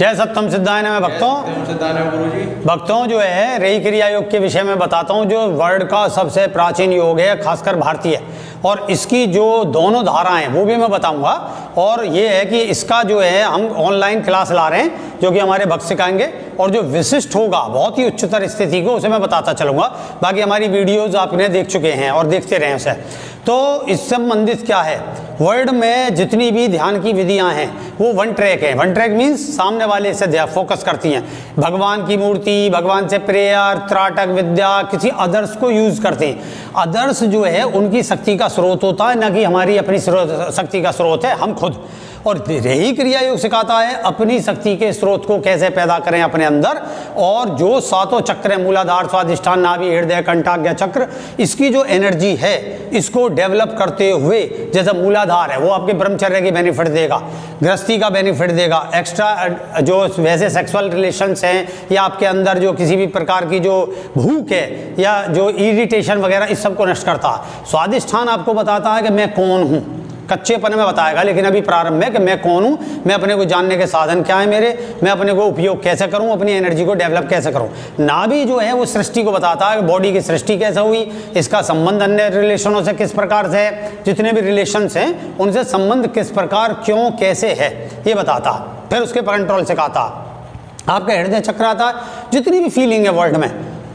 जय सत्यम सिद्धायन में भक्तों भक्तों जो है रेई क्रिया योग के विषय में बताता हूँ जो वर्ल्ड का सबसे प्राचीन योग है खासकर भारतीय और इसकी जो दोनों धाराएं वो भी मैं बताऊंगा और ये है कि इसका जो है हम ऑनलाइन क्लास ला रहे हैं जो कि हमारे भक्त सिखाएंगे और जो विशिष्ट होगा बहुत ही उच्चतर स्थिति को उसे मैं बताता चलूँगा बाकी हमारी वीडियोज़ आपने देख चुके हैं और देखते रहें उसे तो इस संबंधित क्या है वर्ड में जितनी भी ध्यान की विधियां हैं वो वन ट्रैक है वन ट्रैक मीन्स सामने वाले से ध्यान फोकस करती हैं भगवान की मूर्ति भगवान से प्रेयर त्राटक विद्या किसी अदर्स को यूज़ करते हैं अदर्स जो है उनकी शक्ति का स्रोत होता है ना कि हमारी अपनी शक्ति का स्रोत है हम खुद और रही क्रिया योग सिखाता है अपनी शक्ति के स्रोत को कैसे पैदा करें अपने अंदर और जो सातों चक्र हैं मूलाधार स्वादिष्ठान नाभि हृदय कंटाज्ञा चक्र इसकी जो एनर्जी है इसको डेवलप करते हुए जैसा मूलाधार है वो आपके ब्रह्मचर्य की बेनिफिट देगा गृहस्थी का बेनिफिट देगा एक्स्ट्रा जो वैसे सेक्सुअल रिलेशंस हैं या आपके अंदर जो किसी भी प्रकार की जो भूख है या जो इरिटेशन वगैरह इस सब को नष्ट करता है स्वादिष्ठान आपको बताता है कि मैं कौन हूँ कच्चेपन में बताएगा लेकिन अभी प्रारंभ में कि मैं कौन हूँ मैं अपने को जानने के साधन क्या है मेरे मैं अपने को उपयोग कैसे करूँ अपनी एनर्जी को डेवलप कैसे करूँ नाभि जो है वो सृष्टि को बताता है बॉडी की सृष्टि कैसे हुई इसका संबंध अन्य रिलेशनों से किस प्रकार से है जितने भी रिलेशन हैं उनसे संबंध किस प्रकार क्यों कैसे है ये बताता फिर उसके कंट्रोल से कहता आपका हृदय चक्र आता जितनी भी फीलिंग है वर्ल्ड में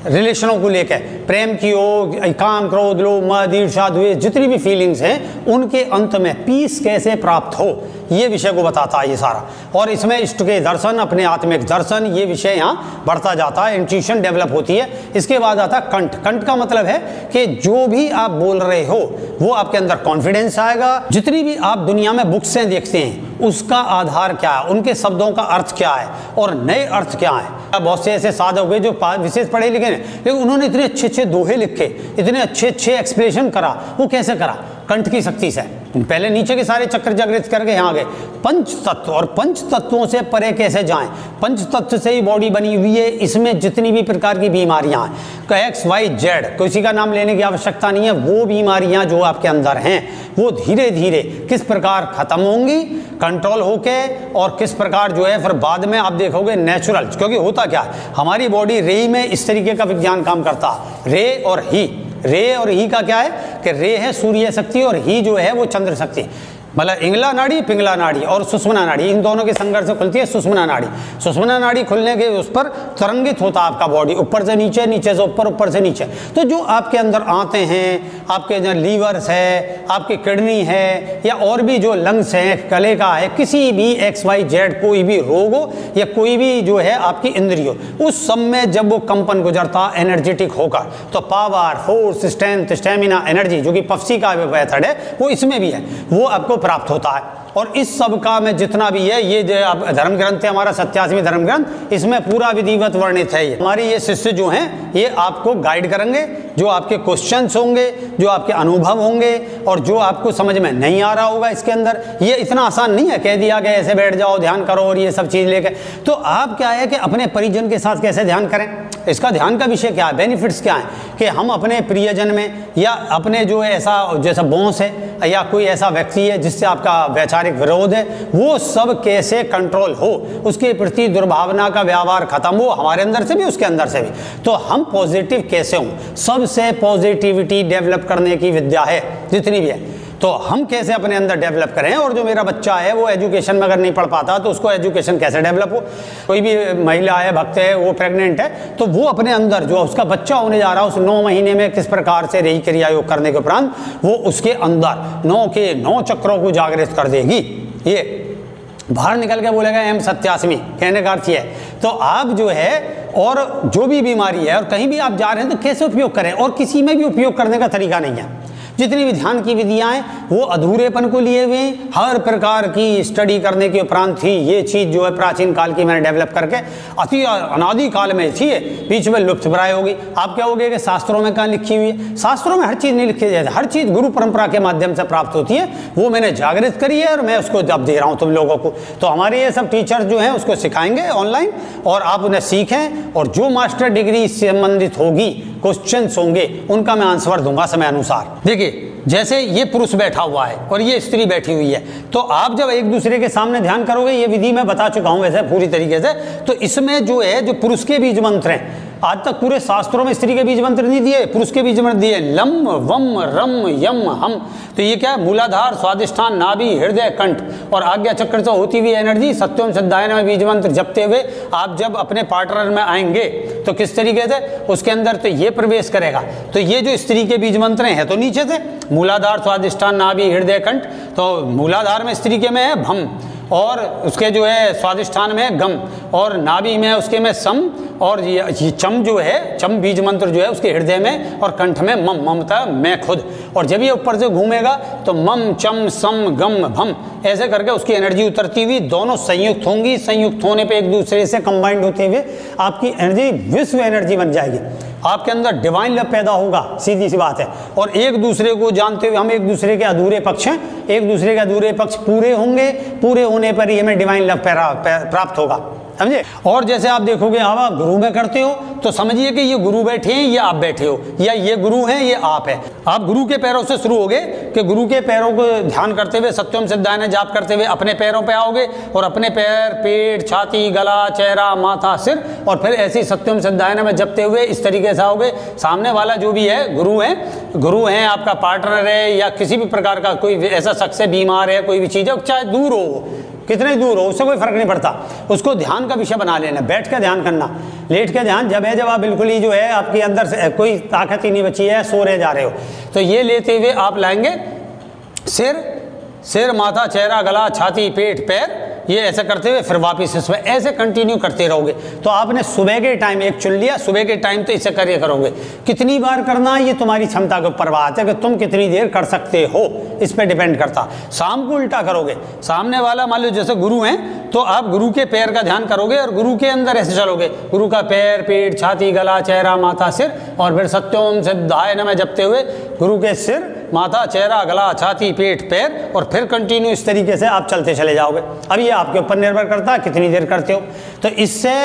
रिलेशनों को लेकर प्रेम की हो काम क्रोध लो मद ईर्षा द्वेष जितनी भी फीलिंग्स हैं उनके अंत में पीस कैसे प्राप्त हो ये विषय को बताता है ये सारा और इसमें इष्ट के दर्शन अपने आत्मिक दर्शन ये विषय यहाँ बढ़ता जाता है इंट्यूशन डेवलप होती है इसके बाद आता है कंठ कंठ का मतलब है कि जो भी आप बोल रहे हो वो आपके अंदर कॉन्फिडेंस आएगा जितनी भी आप दुनिया में बुक्सें देखते हैं उसका आधार क्या है उनके शब्दों का अर्थ क्या है और नए अर्थ क्या है बहुत से ऐसे साधक हुए जो विशेष पढ़े लिखे हैं लेकिन उन्होंने इतने अच्छे अच्छे दोहे लिखे इतने अच्छे अच्छे एक्सप्रेशन करा वो कैसे करा कंठ की शक्ति से पहले नीचे के सारे चक्र जागृत करके यहाँ गए पंच तत्व और पंच तत्वों से परे कैसे जाएं पंच तत्व से ही बॉडी बनी हुई है इसमें जितनी भी प्रकार की बीमारियाँ हैं एक्स वाई जेड किसी का नाम लेने की आवश्यकता नहीं है वो बीमारियाँ जो आपके अंदर हैं वो धीरे धीरे किस प्रकार ख़त्म होंगी कंट्रोल होके और किस प्रकार जो है फिर बाद में आप देखोगे नेचुरल क्योंकि होता क्या हमारी बॉडी रे में इस तरीके का विज्ञान काम करता रे और ही रे और ही का क्या है कि रे है सूर्य शक्ति और ही जो है वो चंद्र शक्ति मतलब इंगला नाड़ी पिंगला नाड़ी और सुषमना नाड़ी इन दोनों के संघर्ष से खुलती है सुषमना नाड़ी सुषमना नाड़ी खुलने के उस पर तरंगित होता है आपका बॉडी ऊपर से नीचे नीचे से ऊपर ऊपर से नीचे तो जो आपके अंदर आते हैं आपके जो लीवर्स है आपकी किडनी है या और भी जो लंग्स हैं गले का है किसी भी एक्स वाई जेड कोई भी रोग हो या कोई भी जो है आपकी इंद्रिय उस समय में जब वो कंपन गुजरता एनर्जेटिक होकर तो power force strength stamina energy जो कि पफसी का मेथड है वो इसमें भी है वो आपको प्राप्त होता है और इस सब का में जितना भी है ये जो आप धर्म ग्रंथ है हमारा सत्यासवी धर्म ग्रंथ इसमें पूरा विधिवत वर्णित है ये हमारे ये शिष्य जो हैं ये आपको गाइड करेंगे जो आपके क्वेश्चंस होंगे जो आपके अनुभव होंगे और जो आपको समझ में नहीं आ रहा होगा इसके अंदर ये इतना आसान नहीं है कह दिया कि ऐसे बैठ जाओ ध्यान करो और ये सब चीज़ लेकर तो आप क्या है कि अपने परिजन के साथ कैसे ध्यान करें इसका ध्यान का विषय क्या है बेनिफिट्स क्या हैं कि हम अपने प्रियजन में या अपने जो ऐसा जैसा बॉस है या कोई ऐसा व्यक्ति है जिससे आपका वैचारिक पारिवारिक विरोध है वो सब कैसे कंट्रोल हो उसके प्रति दुर्भावना का व्यवहार खत्म हो हमारे अंदर से भी उसके अंदर से भी तो हम पॉजिटिव कैसे हों सबसे पॉजिटिविटी डेवलप करने की विद्या है जितनी भी है तो हम कैसे अपने अंदर डेवलप करें और जो मेरा बच्चा है वो एजुकेशन में अगर नहीं पढ़ पाता तो उसको एजुकेशन कैसे डेवलप हो कोई भी महिला है भक्त है वो प्रेग्नेंट है तो वो अपने अंदर जो उसका बच्चा होने जा रहा है उस नौ महीने में किस प्रकार से रही क्रिया योग करने के उपरांत वो उसके अंदर नौ के नौ चक्रों को जागृत कर देगी ये बाहर निकल के बोलेगा एम सत्यासमी कहने का अर्थ ये तो आप जो है और जो भी बीमारी है और कहीं भी आप जा रहे हैं तो कैसे उपयोग करें और किसी में भी उपयोग करने का तरीका नहीं है जितनी भी ध्यान की विधियाँ हैं वो अधूरेपन को लिए हुए हर प्रकार की स्टडी करने के उपरांत ही ये चीज़ जो है प्राचीन काल की मैंने डेवलप करके अति अनादि काल में थी बीच में लुप्त प्राय होगी आप क्या हो गए कि शास्त्रों में कहाँ लिखी हुई है शास्त्रों में हर चीज़ नहीं लिखी जाती हर चीज़ गुरु परंपरा के माध्यम से प्राप्त होती है वो मैंने जागृत करी है और मैं उसको जब दे रहा हूँ तुम लोगों को तो हमारे ये सब टीचर जो हैं उसको सिखाएंगे ऑनलाइन और आप उन्हें सीखें और जो मास्टर डिग्री संबंधित होगी क्वेश्चन होंगे उनका मैं आंसर दूंगा समय अनुसार देखिए Sí जैसे ये पुरुष बैठा हुआ है और ये स्त्री बैठी हुई है तो आप जब एक दूसरे के सामने ध्यान करोगे ये विधि मैं बता चुका हूँ वैसे पूरी तरीके से तो इसमें जो है जो पुरुष के बीज मंत्र हैं आज तक पूरे शास्त्रों में स्त्री के बीज मंत्र नहीं दिए पुरुष के बीज मंत्र दिए लम वम रम यम हम तो ये क्या है मूलाधार स्वादिष्ठान नाभि हृदय कंठ और आज्ञा चक्र से तो होती हुई एनर्जी सत्यम सद्धायन में बीज मंत्र जपते हुए आप जब अपने पार्टनर में आएंगे तो किस तरीके से उसके अंदर तो ये प्रवेश करेगा तो ये जो स्त्री के बीज मंत्र हैं तो नीचे से मूलाधार स्वादिष्ठान नाभि हृदय कंठ तो मूलाधार में स्त्री के में है भम और उसके जो है स्वादिष्ठान में गम और नाभि में उसके में सम और ये चम जो है चम बीज मंत्र जो है उसके हृदय में और कंठ में मम ममता मैं खुद और जब ये ऊपर से घूमेगा तो मम चम सम गम भम ऐसे करके उसकी एनर्जी उतरती हुई दोनों संयुक्त होंगी संयुक्त होने पे एक दूसरे से कंबाइंड होते हुए आपकी एनर्जी विश्व एनर्जी बन जाएगी आपके अंदर डिवाइन लव पैदा होगा सीधी सी बात है और एक दूसरे को जानते हुए हम एक दूसरे के अधूरे पक्ष हैं एक दूसरे के अधूरे पक्ष पूरे होंगे पूरे होने पर ही हमें डिवाइन लव प्राप्त होगा समझे और जैसे आप देखोगे हम आप गुरु में करते हो तो समझिए कि ये गुरु बैठे हैं ये आप बैठे हो या ये गुरु हैं ये आप हैं आप गुरु के पैरों से शुरू होगे कि गुरु के पैरों को ध्यान करते हुए सत्यम सिद्धायन जाप करते हुए अपने पैरों पे आओगे और अपने पैर पेट छाती गला चेहरा माथा सिर और फिर ऐसी सत्यम सिद्धायन में जपते हुए इस तरीके से आओगे सामने वाला जो भी है गुरु है गुरु है आपका पार्टनर है या किसी भी प्रकार का कोई ऐसा शख्स है बीमार है कोई भी चीज़ है चाहे दूर हो कितने दूर हो उससे कोई फर्क नहीं पड़ता उसको ध्यान का विषय बना लेना बैठ के ध्यान करना लेट के ध्यान जब है जब आप बिल्कुल ही जो है आपके अंदर से कोई ताकत ही नहीं बची है सो रहे जा रहे हो तो ये लेते हुए आप लाएंगे सिर सिर माथा चेहरा गला छाती पेट पैर ये ऐसे करते हुए फिर वापस इसमें ऐसे कंटिन्यू करते रहोगे तो आपने सुबह के टाइम एक चुन लिया सुबह के टाइम तो इसे करिए करोगे कितनी बार करना ये तुम्हारी क्षमता के ऊपर बात है कि तुम कितनी देर कर सकते हो इस पर डिपेंड करता शाम को उल्टा करोगे सामने वाला मान लो जैसे गुरु हैं तो आप गुरु के पैर का ध्यान करोगे और गुरु के अंदर ऐसे चलोगे गुरु का पैर पेट छाती गला चेहरा माथा सिर और फिर सत्योम दाय न जपते हुए गुरु के सिर माथा चेहरा गला छाती पेट पैर और फिर कंटिन्यू इस तरीके से आप चलते चले जाओगे अब ये आपके ऊपर निर्भर करता है कितनी देर करते हो तो इससे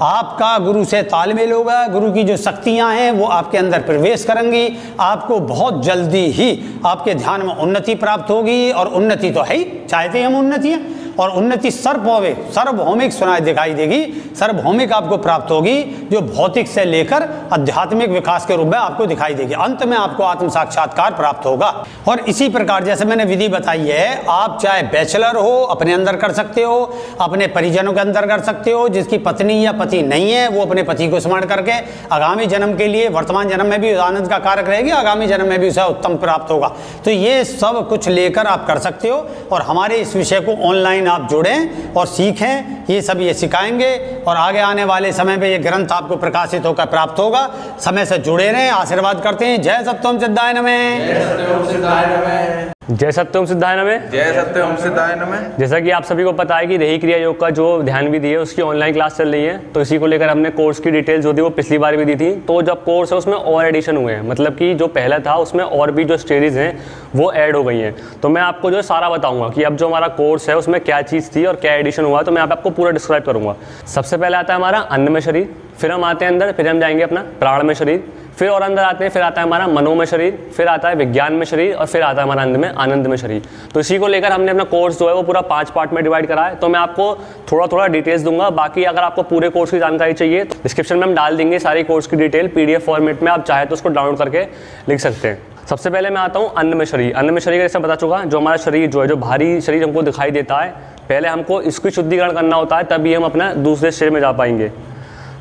आपका गुरु से तालमेल होगा गुरु की जो शक्तियाँ हैं वो आपके अंदर प्रवेश करेंगी आपको बहुत जल्दी ही आपके ध्यान में उन्नति प्राप्त होगी और उन्नति तो है ही चाहते हैं हम उन्नति है और उन्नति सर्वभौमिक सर्वभौमिक सुनाई दिखाई देगी सर्वभौमिक आपको प्राप्त होगी जो भौतिक से लेकर आध्यात्मिक विकास के रूप में आपको दिखाई देगी अंत में आपको आत्म साक्षात्कार प्राप्त होगा और इसी प्रकार जैसे मैंने विधि बताई है आप चाहे बैचलर हो अपने अंदर कर सकते हो अपने परिजनों के अंदर कर सकते हो जिसकी पत्नी या पति पति नहीं है वो अपने पति को स्मरण करके आगामी जन्म के लिए वर्तमान जन्म में भी आनंद का कारक रहेगी आगामी जन्म में भी उसे उत्तम प्राप्त होगा तो ये सब कुछ लेकर आप कर सकते हो और हमारे इस विषय को ऑनलाइन आप जुड़ें और सीखें ये सब ये सिखाएंगे और आगे आने वाले समय में ये ग्रंथ आपको प्रकाशित होकर प्राप्त होगा समय से जुड़े रहें आशीर्वाद करते हैं जय सत्यम सिद्धायन में जय सत्यम सिद्धाय नमे जय सत्यम सिद्धाय नमे जैसा कि आप सभी को पता है कि रही क्रिया योग का जो ध्यान भी है उसकी ऑनलाइन क्लास चल रही है तो इसी को लेकर हमने कोर्स की डिटेल जो थी वो पिछली बार भी दी थी तो जब कोर्स है उसमें और एडिशन हुए हैं मतलब कि जो पहला था उसमें और भी जो स्टेजेज हैं वो ऐड हो गई हैं तो मैं आपको जो सारा बताऊंगा कि अब जो हमारा कोर्स है उसमें क्या चीज़ थी और क्या एडिशन हुआ तो मैं आपको पूरा डिस्क्राइब करूंगा सबसे पहले आता है हमारा अन्न में शरीर फिर हम आते हैं अंदर फिर हम जाएंगे अपना प्राण में शरीर फिर और अंदर आते हैं फिर आता है हमारा मनोमय शरीर फिर आता है विज्ञान में शरीर और फिर आता है हमारा अंत में आनंद में शरीर तो इसी को लेकर हमने अपना कोर्स जो है वो पूरा पाँच पार्ट में डिवाइड करा है तो मैं आपको थोड़ा थोड़ा डिटेल्स दूंगा बाकी अगर आपको पूरे कोर्स की जानकारी चाहिए तो डिस्क्रिप्शन में हम डाल देंगे सारी कोर्स की डिटेल पी फॉर्मेट में आप चाहे तो उसको डाउनलोड करके लिख सकते हैं सबसे पहले मैं आता हूँ अन्न में शरीर अन्न में शरीर जैसे बता चुका जो हमारा शरीर जो है जो भारी शरीर हमको दिखाई देता है पहले हमको इसकी शुद्धिकरण करना होता है तभी हम अपना दूसरे शरीर में जा पाएंगे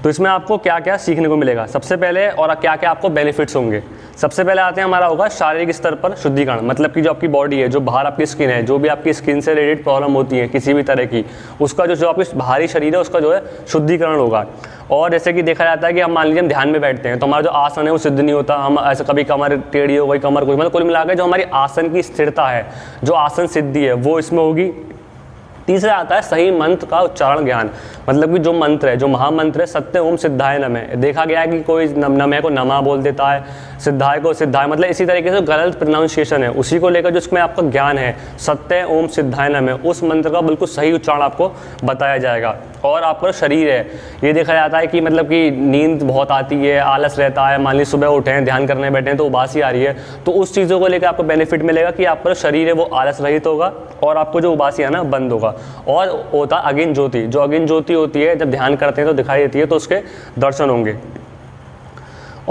तो इसमें आपको क्या क्या सीखने को मिलेगा सबसे पहले और क्या क्या आपको बेनिफिट्स होंगे सबसे पहले आते हैं हमारा होगा शारीरिक स्तर पर शुद्धिकरण मतलब कि जो आपकी बॉडी है जो बाहर आपकी स्किन है जो भी आपकी स्किन से रिलेटेड प्रॉब्लम होती है किसी भी तरह की उसका जो जो आपकी बाहरी शरीर है उसका जो है शुद्धिकरण होगा और जैसे कि देखा जाता है कि हम मान लीजिए हम ध्यान में बैठते हैं तो हमारा जो आसन है वो सिद्ध नहीं होता हम ऐसे कभी कमर टेढ़ी हो गई कमर कुछ मतलब कुल मिलाकर जो हमारी आसन की स्थिरता है जो आसन सिद्धि है वो इसमें होगी तीसरा आता है सही मंत्र का उच्चारण ज्ञान मतलब कि जो मंत्र है जो महामंत्र है सत्य ओम सिद्धाय नमे देखा गया है कि कोई नम, नमे को नमा बोल देता है सिद्धाय को सिद्धाय मतलब इसी तरीके से गलत प्रोनाउंसिएशन है उसी को लेकर जो इसमें आपका ज्ञान है सत्य ओम सिद्धाय नमे उस मंत्र का बिल्कुल सही उच्चारण आपको बताया जाएगा और आपका शरीर है ये देखा जाता है कि मतलब कि नींद बहुत आती है आलस रहता है मान ली सुबह उठे हैं ध्यान करने बैठे हैं तो उबास आ रही है तो उस चीज़ों को लेकर आपको बेनिफिट मिलेगा कि आपका शरीर है वो आलस रहित होगा और आपको जो उबासी आना बंद होगा और होता अगिन ज्योति जो अगिन ज्योति होती है जब ध्यान करते हैं तो दिखाई देती है तो उसके दर्शन होंगे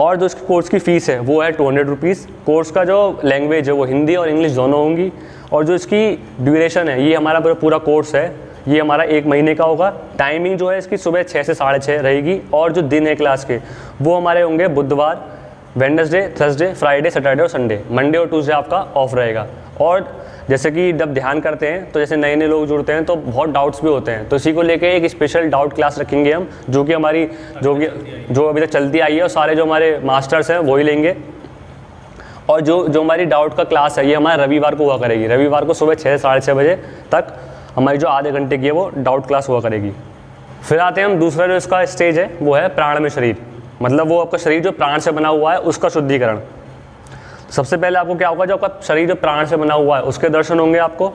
और जो इसके कोर्स की फ़ीस है वो है टू हंड्रेड रुपीज़ कोर्स का जो लैंग्वेज है वो हिंदी और इंग्लिश दोनों होंगी और जो इसकी ड्यूरेशन है ये हमारा पूरा कोर्स है ये हमारा एक महीने का होगा टाइमिंग जो है इसकी सुबह छः से साढ़े छः रहेगी और जो दिन है क्लास के वो हमारे होंगे बुधवार वेडनेसडे थर्सडे फ्राइडे सैटरडे और संडे मंडे और ट्यूजडे आपका ऑफ रहेगा और जैसे कि जब ध्यान करते हैं तो जैसे नए नए लोग जुड़ते हैं तो बहुत डाउट्स भी होते हैं तो इसी को लेके एक स्पेशल डाउट क्लास रखेंगे हम जो कि हमारी जो कि जो अभी तक चलती आई है और सारे जो हमारे मास्टर्स हैं वही लेंगे और जो जो हमारी डाउट का क्लास है ये हमारे रविवार को हुआ करेगी रविवार को सुबह छः साढ़े छः बजे तक हमारी जो आधे घंटे की है वो डाउट क्लास हुआ करेगी फिर आते हैं हम दूसरा जो इसका स्टेज है वो है प्राण में शरीर मतलब वो आपका शरीर जो प्राण से बना हुआ है उसका शुद्धिकरण सबसे पहले आपको क्या होगा जो आपका शरीर जो प्राण से बना हुआ है उसके दर्शन होंगे आपको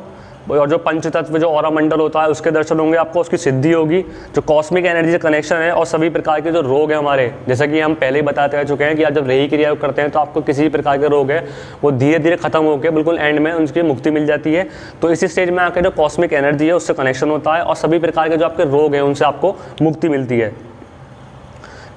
और जो पंच तत्व जो और मंडल होता है उसके दर्शन होंगे आपको उसकी सिद्धि होगी जो कॉस्मिक एनर्जी से कनेक्शन है और सभी प्रकार के जो रोग हैं हमारे जैसा कि हम पहले ही बताते रह चुके हैं कि आप जब रही क्रिया करते हैं तो आपको किसी भी प्रकार के रोग है वो धीरे धीरे खत्म होकर बिल्कुल एंड में उनकी मुक्ति मिल जाती है तो इसी स्टेज में आकर जो कॉस्मिक एनर्जी है उससे कनेक्शन होता है और सभी प्रकार के जो आपके रोग हैं उनसे आपको मुक्ति मिलती है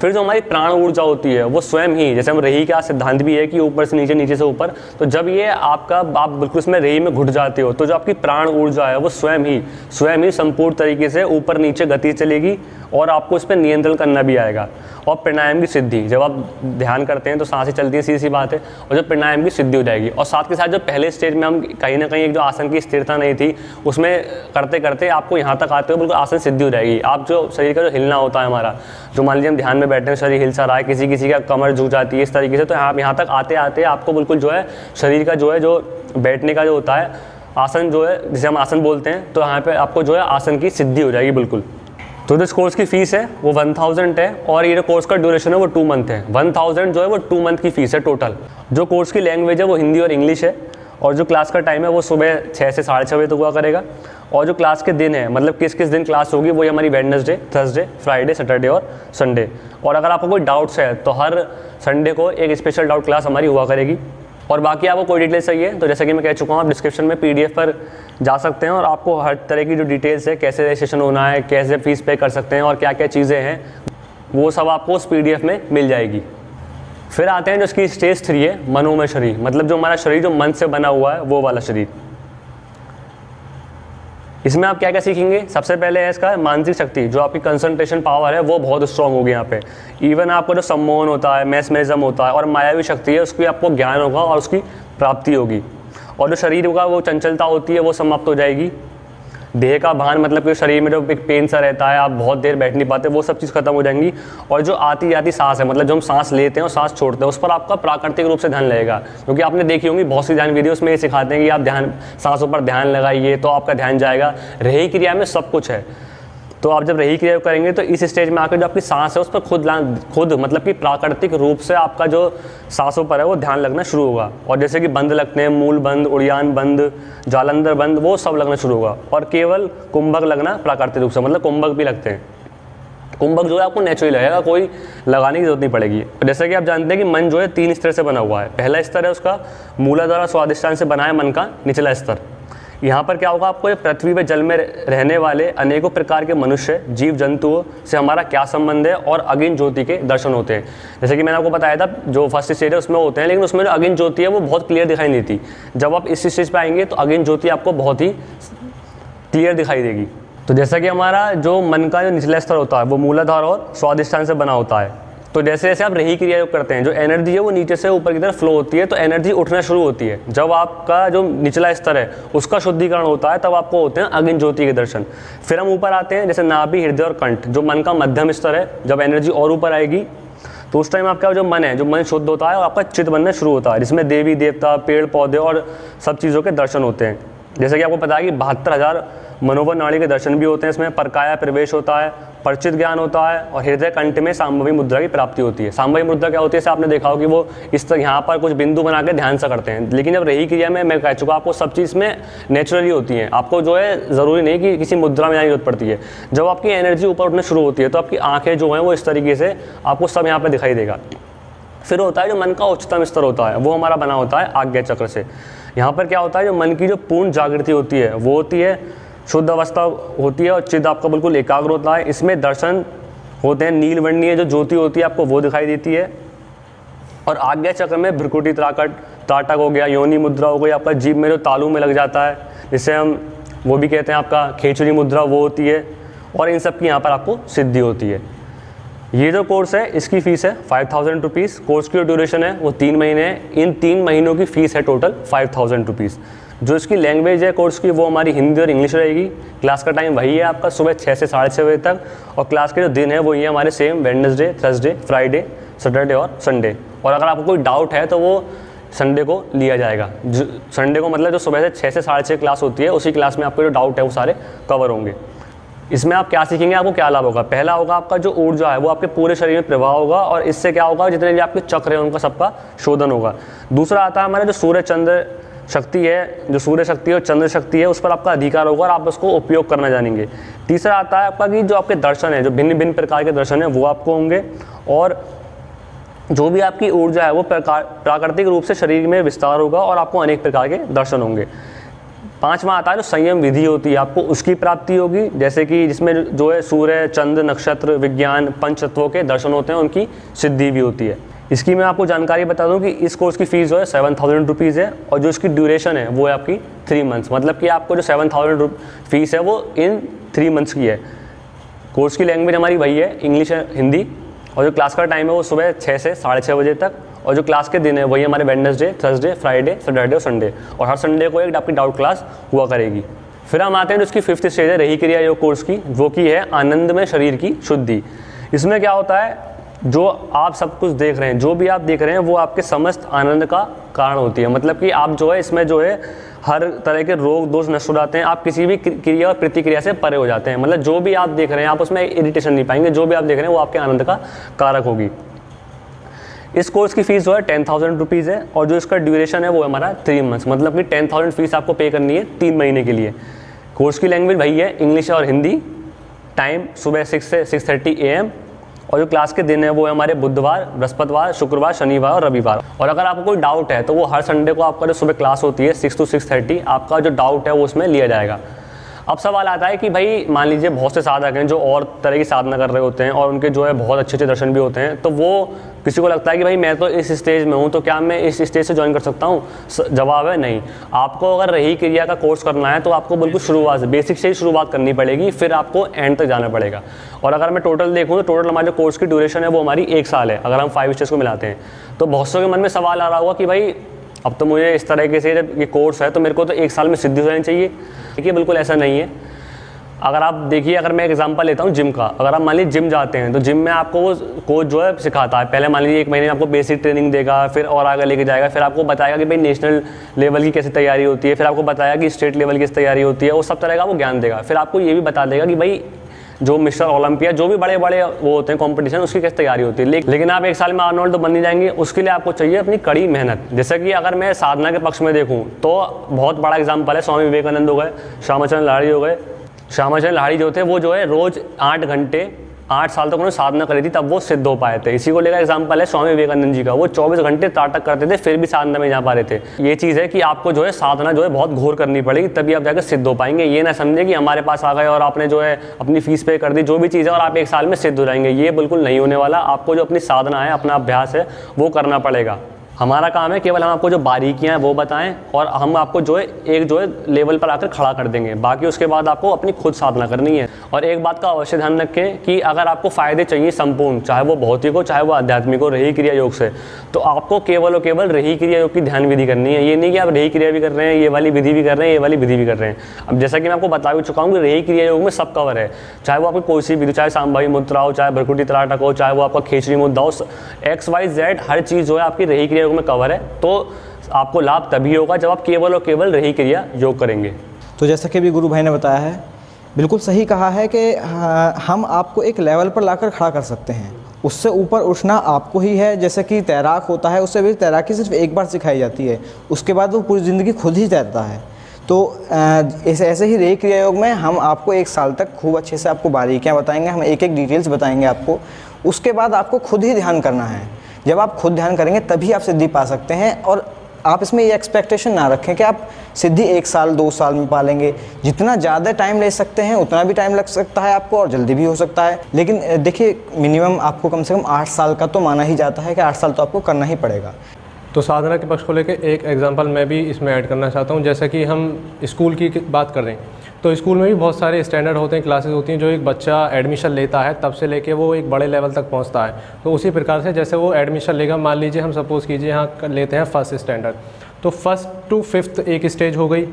फिर जो हमारी प्राण ऊर्जा होती है वो स्वयं ही जैसे हम रही का सिद्धांत भी है कि ऊपर से नीचे नीचे से ऊपर तो जब ये आपका आप बिल्कुल इसमें रही में घुट जाते हो तो जो आपकी प्राण ऊर्जा है वो स्वयं ही स्वयं ही संपूर्ण तरीके से ऊपर नीचे गति चलेगी और आपको इस पर नियंत्रण करना भी आएगा और प्राणायाम की सिद्धि जब आप ध्यान करते हैं तो सांसें चलती हैं सीधी सी बात है और जब प्राणायाम की सिद्धि हो जाएगी और साथ के साथ जो पहले स्टेज में हम कहीं ना कहीं एक जो आसन की स्थिरता नहीं थी उसमें करते करते आपको यहाँ तक आते हुए बिल्कुल आसन सिद्धि हो जाएगी आप जो शरीर का जो हिलना होता है हमारा जो मान लीजिए हम ध्यान में में बैठे हैं शरीर हिल सा रहा है किसी किसी का कमर झुक जाती है इस तरीके से तो आप यहाँ तक आते आते आपको बिल्कुल जो है शरीर का जो है जो बैठने का जो होता है आसन जो है जिसे हम आसन बोलते हैं तो यहाँ पर आपको जो है आसन की सिद्धि हो जाएगी बिल्कुल तो जिस कोर्स की फीस है वो वन थाउजेंड है और ये जो कोर्स का ड्यूरेशन है वो टू मंथ है वन थाउजेंड जो है वो टू मंथ की फीस है टोटल जो कोर्स की लैंग्वेज है वो हिंदी और इंग्लिश है और जो क्लास का टाइम है वो सुबह छः से साढ़े छः बजे तक हुआ करेगा और जो क्लास के दिन है मतलब किस किस दिन क्लास होगी वही हमारी वेडनेसडे थर्सडे फ्राइडे सैटरडे और संडे और अगर आपको कोई डाउट्स है तो हर संडे को एक स्पेशल डाउट क्लास हमारी हुआ करेगी और बाकी आपको कोई डिटेल्स चाहिए तो जैसा कि मैं कह चुका हूँ आप डिस्क्रिप्शन में पी पर जा सकते हैं और आपको हर तरह की जो डिटेल्स है कैसे रजिस्ट्रेशन होना है कैसे फ़ीस पे कर सकते हैं और क्या क्या चीज़ें हैं वो सब आपको उस पी में मिल जाएगी फिर आते हैं जो उसकी स्टेज थ्री है मनोमय शरीर मतलब जो हमारा शरीर जो मन से बना हुआ है वो वाला शरीर इसमें आप क्या क्या सीखेंगे सबसे पहले है इसका मानसिक शक्ति जो आपकी कंसंट्रेशन पावर है वो बहुत स्ट्रांग होगी यहाँ पे इवन आपका जो सम्मोहन होता है मैसमेजम होता है और मायावी शक्ति है उसकी आपको ज्ञान होगा और उसकी प्राप्ति होगी और जो शरीर होगा वो चंचलता होती है वो समाप्त हो जाएगी देह का भान मतलब कि शरीर में जो एक पेन सा रहता है आप बहुत देर बैठ नहीं पाते वो सब चीज़ खत्म हो जाएंगी और जो आती जाती सांस है मतलब जो हम सांस लेते हैं और सांस छोड़ते हैं उस पर आपका प्राकृतिक रूप से ध्यान लगेगा क्योंकि आपने देखी होंगी बहुत सी ध्यान वीडियो उसमें ये सिखाते हैं कि आप ध्यान सांसों पर ध्यान लगाइए तो आपका ध्यान जाएगा रही क्रिया में सब कुछ है तो आप जब रही क्रिया करेंगे तो इस स्टेज में आकर जो आपकी सांस है उस पर खुद खुद मतलब कि प्राकृतिक रूप से आपका जो सांसों पर है वो ध्यान लगना शुरू होगा और जैसे कि बंद लगते हैं मूल बंद उड़ियान बंद जालंधर बंद वो सब लगना शुरू होगा और केवल कुंभक लगना प्राकृतिक रूप से मतलब कुंभक भी लगते हैं कुंभक जो है आपको नेचुरली लगेगा कोई लगाने की जरूरत नहीं पड़ेगी तो जैसे कि आप जानते हैं कि मन जो है तीन स्तर से बना हुआ है पहला स्तर है उसका मूलाधार और स्वादिष्टान से बना है मन का निचला स्तर यहाँ पर क्या होगा आपको पृथ्वी पर जल में रहने वाले अनेकों प्रकार के मनुष्य जीव जंतुओं से हमारा क्या संबंध है और अगिन ज्योति के दर्शन होते हैं जैसे कि मैंने आपको बताया था जो फर्स्ट स्टेज है उसमें होते हैं लेकिन उसमें जो अगिन ज्योति है वो बहुत क्लियर दिखाई नहीं थी जब आप इस स्टेज पर आएंगे तो अगिन ज्योति आपको बहुत ही क्लियर दिखाई देगी तो जैसा कि हमारा जो मन का जो निचला स्तर होता है वो मूलाधार और स्वादिष्ठान से बना होता है तो जैसे जैसे आप रही क्रिया करते हैं जो एनर्जी है वो नीचे से ऊपर की तरफ फ्लो होती है तो एनर्जी उठना शुरू होती है जब आपका जो निचला स्तर है उसका शुद्धिकरण होता है तब आपको होते हैं अग्नि ज्योति के दर्शन फिर हम ऊपर आते हैं जैसे नाभि हृदय और कंठ जो मन का मध्यम स्तर है जब एनर्जी और ऊपर आएगी तो उस टाइम आपका जो मन है जो मन शुद्ध होता है और आपका चित्त बनना शुरू होता है जिसमें देवी देवता पेड़ पौधे और सब चीज़ों के दर्शन होते हैं जैसे कि आपको पता है कि बहत्तर हज़ार मनोवर नाड़ी के दर्शन भी होते हैं इसमें परकाया प्रवेश होता है परिचित ज्ञान होता है और हृदय कंठ में सांभवी मुद्रा की प्राप्ति होती है सांभवी मुद्रा क्या होती है आपने देखा हो कि वो इस तरह यहाँ पर कुछ बिंदु बना के ध्यान से करते हैं लेकिन जब रही क्रिया में मैं कह चुका आपको सब चीज़ में नेचुरली होती है आपको जो है ज़रूरी नहीं कि किसी मुद्रा में जाने जरूरत पड़ती है जब आपकी एनर्जी ऊपर उठने शुरू होती है तो आपकी आंखें जो हैं वो इस तरीके से आपको सब यहाँ पर दिखाई देगा फिर होता है जो मन का उच्चतम स्तर होता है वो हमारा बना होता है आज्ञा चक्र से यहाँ पर क्या होता है जो मन की जो पूर्ण जागृति होती है वो होती है शुद्ध अवस्था होती है और चिद आपका बिल्कुल एकाग्र होता है इसमें दर्शन होते हैं नील वर्णीय जो ज्योति होती है आपको वो दिखाई देती है और आज्ञा चक्र में भ्रकुटी त्राकट त्राटक हो गया योनि मुद्रा हो गई आपका जीव में जो तालू में लग जाता है जिसे हम वो भी कहते हैं आपका खेचुरी मुद्रा वो होती है और इन सब की यहाँ पर आपको सिद्धि होती है ये जो कोर्स है इसकी फ़ीस है फाइव थाउजेंड रुपीज़ कोर्स की जो ड्यूरेशन है वो तीन महीने है इन तीन महीनों की फ़ीस है टोटल फाइव थाउजेंड रुपीज़ जो इसकी लैंग्वेज है कोर्स की वो हमारी हिंदी और इंग्लिश रहेगी क्लास का टाइम वही है आपका सुबह छः से साढ़े छः बजे तक और क्लास के जो दिन है वही है हमारे same Wednesday Thursday Friday Saturday और संडे और अगर आपको कोई डाउट है तो वो संडे को लिया जाएगा संडे को मतलब जो सुबह से छः से साढ़े छः क्लास होती है उसी क्लास में आपके जो डाउट है वो सारे कवर होंगे इसमें आप क्या सीखेंगे आपको क्या लाभ होगा पहला होगा आपका जो ऊर्जा है वो आपके पूरे शरीर में प्रवाह होगा और इससे क्या होगा जितने भी आपके चक्र हैं उनका सबका शोधन होगा दूसरा आता है हमारा जो सूर्य चंद्र शक्ति है जो सूर्य शक्ति है और चंद्र शक्ति है उस पर आपका अधिकार होगा और आप उसको उपयोग करना जानेंगे तीसरा आता है आपका कि जो आपके दर्शन है जो भिन्न भिन्न प्रकार के दर्शन है वो आपको होंगे और जो भी आपकी ऊर्जा है वो प्राकृतिक रूप से शरीर में विस्तार होगा और आपको अनेक प्रकार के दर्शन होंगे पांचवा आता है जो संयम विधि होती है आपको उसकी प्राप्ति होगी जैसे कि जिसमें जो है सूर्य चंद्र नक्षत्र विज्ञान पंच तत्वों के दर्शन होते हैं उनकी सिद्धि भी होती है इसकी मैं आपको जानकारी बता दूं कि इस कोर्स की फ़ीस जो है सेवन थाउजेंड रुपीज़ है और जो इसकी ड्यूरेशन है वो है आपकी थ्री मंथ्स मतलब कि आपको जो सेवन थाउजेंड फीस है वो इन थ्री मंथ्स की है कोर्स की लैंग्वेज हमारी वही है इंग्लिश हिंदी और जो क्लास का टाइम है वो सुबह छः से साढ़े छः बजे तक और जो क्लास के दिन है वही हमारे वेडनेसडे थर्सडे फ्राइडे सैटरडे और संडे और हर संडे को एक आपकी डाउट क्लास हुआ करेगी फिर हम आते हैं जो उसकी फिफ्थ स्टेज है रही क्रिया योग कोर्स की वो की है आनंद में शरीर की शुद्धि इसमें क्या होता है जो आप सब कुछ देख रहे हैं जो भी आप देख रहे हैं वो आपके समस्त आनंद का कारण होती है मतलब कि आप जो है इसमें जो है हर तरह के रोग दोष नष्ट हो जाते हैं आप किसी भी क्रिया और प्रतिक्रिया से परे हो जाते हैं मतलब जो भी आप देख रहे हैं आप उसमें इरिटेशन नहीं पाएंगे जो भी आप देख रहे हैं वो आपके आनंद का कारक होगी इस कोर्स की फ़ीस जो है टेन थाउजेंड रुपीज़ है और जो इसका ड्यूरेशन है वो हमारा थ्री मंथ्स मतलब कि टेन थाउजेंड फीस आपको पे करनी है तीन महीने के लिए कोर्स की लैंग्वेज वही है इंग्लिश और हिंदी टाइम सुबह सिक्स से सिक्स थर्टी ए एम और जो क्लास के दिन है वो है हमारे बुधवार बृहस्पतिवार शुक्रवार शनिवार और रविवार और अगर आपको कोई डाउट है तो वो हर संडे को आपका जो सुबह क्लास होती है सिक्स टू सिक्स थर्टी आपका जो डाउट है वो उसमें लिया जाएगा अब सवाल आता है कि भाई मान लीजिए बहुत से साधक हैं जो और तरह की साधना कर रहे होते हैं और उनके जो है बहुत अच्छे अच्छे दर्शन भी होते हैं तो वो किसी को लगता है कि भाई मैं तो इस स्टेज में हूँ तो क्या मैं इस स्टेज से ज्वाइन कर सकता हूँ जवाब है नहीं आपको अगर रही क्रिया का कोर्स करना है तो आपको बिल्कुल शुरुआत से बेसिक से ही शुरुआत करनी पड़ेगी फिर आपको एंड तक जाना पड़ेगा और अगर मैं टोटल देखूँ तो टोटल हमारे जो कोर्स की ड्यूरेशन है वो हमारी एक साल है अगर हम फाइव स्टेज को मिलाते हैं तो बहुत सौ के मन में सवाल आ रहा होगा कि भाई अब तो मुझे इस के से जब ये कोर्स है तो मेरे को तो एक साल में सिद्धि हो जानी चाहिए देखिए बिल्कुल ऐसा नहीं है अगर आप देखिए अगर मैं एग्जांपल लेता हूँ जिम का अगर आप मान लीजिए जिम जाते हैं तो जिम में आपको वो कोच जो है सिखाता है पहले मान लीजिए एक महीने आपको बेसिक ट्रेनिंग देगा फिर और आगे लेके जाएगा फिर आपको बताएगा कि भाई नेशनल लेवल की कैसे तैयारी होती है फिर आपको बताया कि स्टेट लेवल की कैसे तैयारी होती है वो सब तरह का वो ज्ञान देगा फिर आपको ये भी बता देगा कि भाई जो मिस्टर ओलंपिया जो भी बड़े बड़े वो होते हैं कॉम्पिटिशन उसकी कैसे तैयारी होती है लेकिन आप एक साल में आर्नोल्ड तो बन नहीं जाएंगे उसके लिए आपको चाहिए अपनी कड़ी मेहनत जैसे कि अगर मैं साधना के पक्ष में देखूँ तो बहुत बड़ा एग्जाम्पल है स्वामी विवेकानंद हो गए श्यामाचंद लाड़ी हो गए श्यामाचंद लाड़ी जो थे वो जो है रोज़ आठ घंटे आठ साल तक उन्होंने साधना करी थी तब वो सिद्ध हो पाए थे इसी को लेकर एग्जाम्पल है स्वामी विवेकानंद जी का वो चौबीस घंटे ताटक करते थे फिर भी साधना में जा पा रहे थे ये चीज़ है कि आपको जो है साधना जो है बहुत घोर करनी पड़ेगी तभी आप जाकर सिद्ध हो पाएंगे ये ना समझे कि हमारे पास आ गए और आपने जो है अपनी फीस पे कर दी जो भी चीज़ है और आप एक साल में सिद्ध हो जाएंगे ये बिल्कुल नहीं होने वाला आपको जो अपनी साधना है अपना अभ्यास है वो करना पड़ेगा हमारा काम है केवल हम आपको जो बारीकियाँ हैं वो बताएं और हम आपको जो है एक जो है लेवल पर आकर खड़ा कर देंगे बाकी उसके बाद आपको अपनी खुद साधना करनी है और एक बात का अवश्य ध्यान रखें कि अगर आपको फ़ायदे चाहिए संपूर्ण चाहे वो भौतिक हो चाहे वो आध्यात्मिक हो रही क्रिया योग से तो आपको केवल और केवल रही क्रिया योग की ध्यान विधि करनी है ये नहीं कि आप रही क्रिया भी कर रहे हैं ये वाली विधि भी कर रहे हैं ये वाली विधि भी कर रहे हैं अब जैसा कि मैं आपको बता भी चुका हूँ कि रही क्रिया योग में सब कवर है चाहे वो आपकी कोई सी विधि चाहे सांभावी मुद्रा हो चाहे भरकुटी तलाटक हो चाहे वो आपका खेचरी मुद्रा हो एक्स वाई जेड हर चीज़ जो है आपकी रही क्रिया प्रयोग में कवर है तो आपको लाभ तभी होगा जब आप केवल और केवल रही क्रिया योग करेंगे तो जैसा कि भी गुरु भाई ने बताया है बिल्कुल सही कहा है कि हम आपको एक लेवल पर लाकर खड़ा कर सकते हैं उससे ऊपर उठना आपको ही है जैसे कि तैराक होता है उससे भी तैराकी सिर्फ एक बार सिखाई जाती है उसके बाद वो पूरी ज़िंदगी खुद ही तैरता है तो ऐसे ऐसे ही रेह क्रिया योग में हम आपको एक साल तक खूब अच्छे से आपको बारीकियाँ बताएंगे हम एक एक डिटेल्स बताएंगे आपको उसके बाद आपको खुद ही ध्यान करना है जब आप खुद ध्यान करेंगे तभी आप सिद्धि पा सकते हैं और आप इसमें ये एक्सपेक्टेशन ना रखें कि आप सिद्धि एक साल दो साल में पा लेंगे जितना ज़्यादा टाइम ले सकते हैं उतना भी टाइम लग सकता है आपको और जल्दी भी हो सकता है लेकिन देखिए मिनिमम आपको कम से कम आठ साल का तो माना ही जाता है कि आठ साल तो आपको करना ही पड़ेगा तो साधना के पक्ष को लेकर एक एग्जाम्पल मैं भी इसमें ऐड करना चाहता हूँ जैसे कि हम स्कूल की बात कर रहे हैं तो स्कूल में भी बहुत सारे स्टैंडर्ड होते हैं क्लासेस होती हैं जो एक बच्चा एडमिशन लेता है तब से लेके वो एक बड़े लेवल तक पहुंचता है तो उसी प्रकार से जैसे वो एडमिशन लेगा मान लीजिए हम सपोज़ कीजिए यहाँ लेते हैं फर्स्ट स्टैंडर्ड तो फर्स्ट टू फिफ्थ एक स्टेज हो गई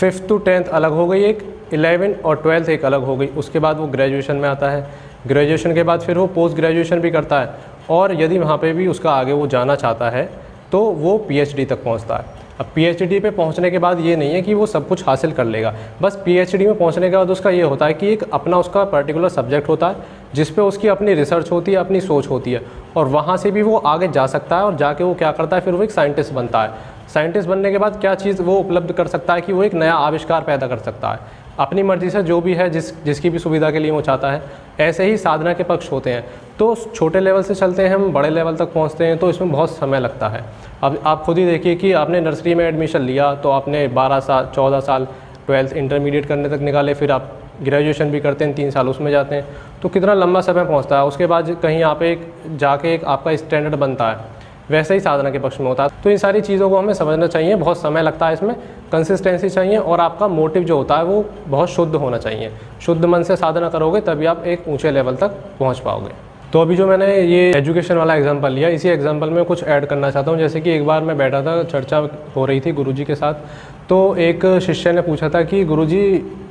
फिफ्थ टू टेंथ अलग हो गई एक इलेवन और ट्वेल्थ एक अलग हो गई उसके बाद वो ग्रेजुएशन में आता है ग्रेजुएशन के बाद फिर वो पोस्ट ग्रेजुएशन भी करता है और यदि वहाँ पर भी उसका आगे वो जाना चाहता है तो वो पी तक पहुँचता है अब पीएचडी पे पहुंचने के बाद ये नहीं है कि वो सब कुछ हासिल कर लेगा बस पीएचडी में पहुंचने के बाद उसका ये होता है कि एक अपना उसका पर्टिकुलर सब्जेक्ट होता है जिस पे उसकी अपनी रिसर्च होती है अपनी सोच होती है और वहाँ से भी वो आगे जा सकता है और जाके वो क्या करता है फिर वो एक साइंटिस्ट बनता है साइंटिस्ट बनने के बाद क्या चीज़ वो उपलब्ध कर सकता है कि वो एक नया आविष्कार पैदा कर सकता है अपनी मर्जी से जो भी है जिस जिसकी भी सुविधा के लिए वो चाहता है ऐसे ही साधना के पक्ष होते हैं तो छोटे लेवल से चलते हैं हम बड़े लेवल तक पहुंचते हैं तो इसमें बहुत समय लगता है अब आप खुद ही देखिए कि आपने नर्सरी में एडमिशन लिया तो आपने बारह साल चौदह साल ट्वेल्थ इंटरमीडिएट करने तक निकाले फिर आप ग्रेजुएशन भी करते हैं तीन साल उसमें जाते हैं तो कितना लंबा समय पहुँचता है उसके बाद कहीं आप एक जाके एक आपका स्टैंडर्ड बनता है वैसे ही साधना के पक्ष में होता है तो इन सारी चीज़ों को हमें समझना चाहिए बहुत समय लगता है इसमें कंसिस्टेंसी चाहिए और आपका मोटिव जो होता है वो बहुत शुद्ध होना चाहिए शुद्ध मन से साधना करोगे तभी आप एक ऊंचे लेवल तक पहुंच पाओगे तो अभी जो मैंने ये एजुकेशन वाला एग्जांपल लिया इसी एग्जांपल में कुछ ऐड करना चाहता हूँ जैसे कि एक बार मैं बैठा था चर्चा हो रही थी गुरु के साथ तो एक शिष्य ने पूछा था कि गुरु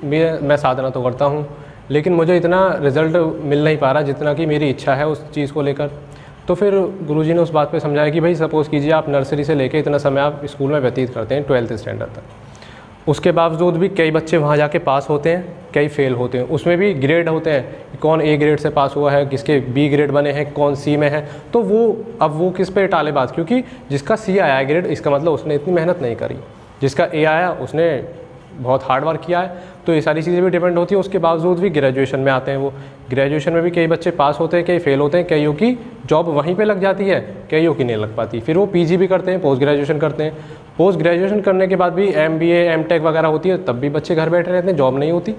मैं मैं साधना तो करता हूँ लेकिन मुझे इतना रिजल्ट मिल नहीं पा रहा जितना कि मेरी इच्छा है उस चीज़ को लेकर तो फिर गुरुजी ने उस बात पे समझाया कि भाई सपोज़ कीजिए आप नर्सरी से लेके इतना समय आप स्कूल में व्यतीत करते हैं ट्वेल्थ स्टैंडर्ड तक उसके बावजूद भी कई बच्चे वहाँ जाके पास होते हैं कई फेल होते हैं उसमें भी ग्रेड होते हैं कौन ए ग्रेड से पास हुआ है किसके बी ग्रेड बने हैं कौन सी में है तो वो अब वो किस पर टाले बात क्योंकि जिसका सी आया ग्रेड इसका मतलब उसने इतनी मेहनत नहीं करी जिसका ए आया उसने बहुत हार्ड वर्क किया है तो ये सारी चीज़ें भी डिपेंड होती हैं उसके बावजूद भी ग्रेजुएशन में आते हैं वो ग्रेजुएशन में भी कई बच्चे पास होते हैं कई फेल होते हैं कईयों की जॉब वहीं पे लग जाती है कईयों की नहीं लग पाती फिर वो पीजी भी करते हैं पोस्ट ग्रेजुएशन करते हैं पोस्ट ग्रेजुएशन करने के बाद भी एम बी वगैरह होती है तब भी बच्चे घर बैठे रहते हैं जॉब नहीं होती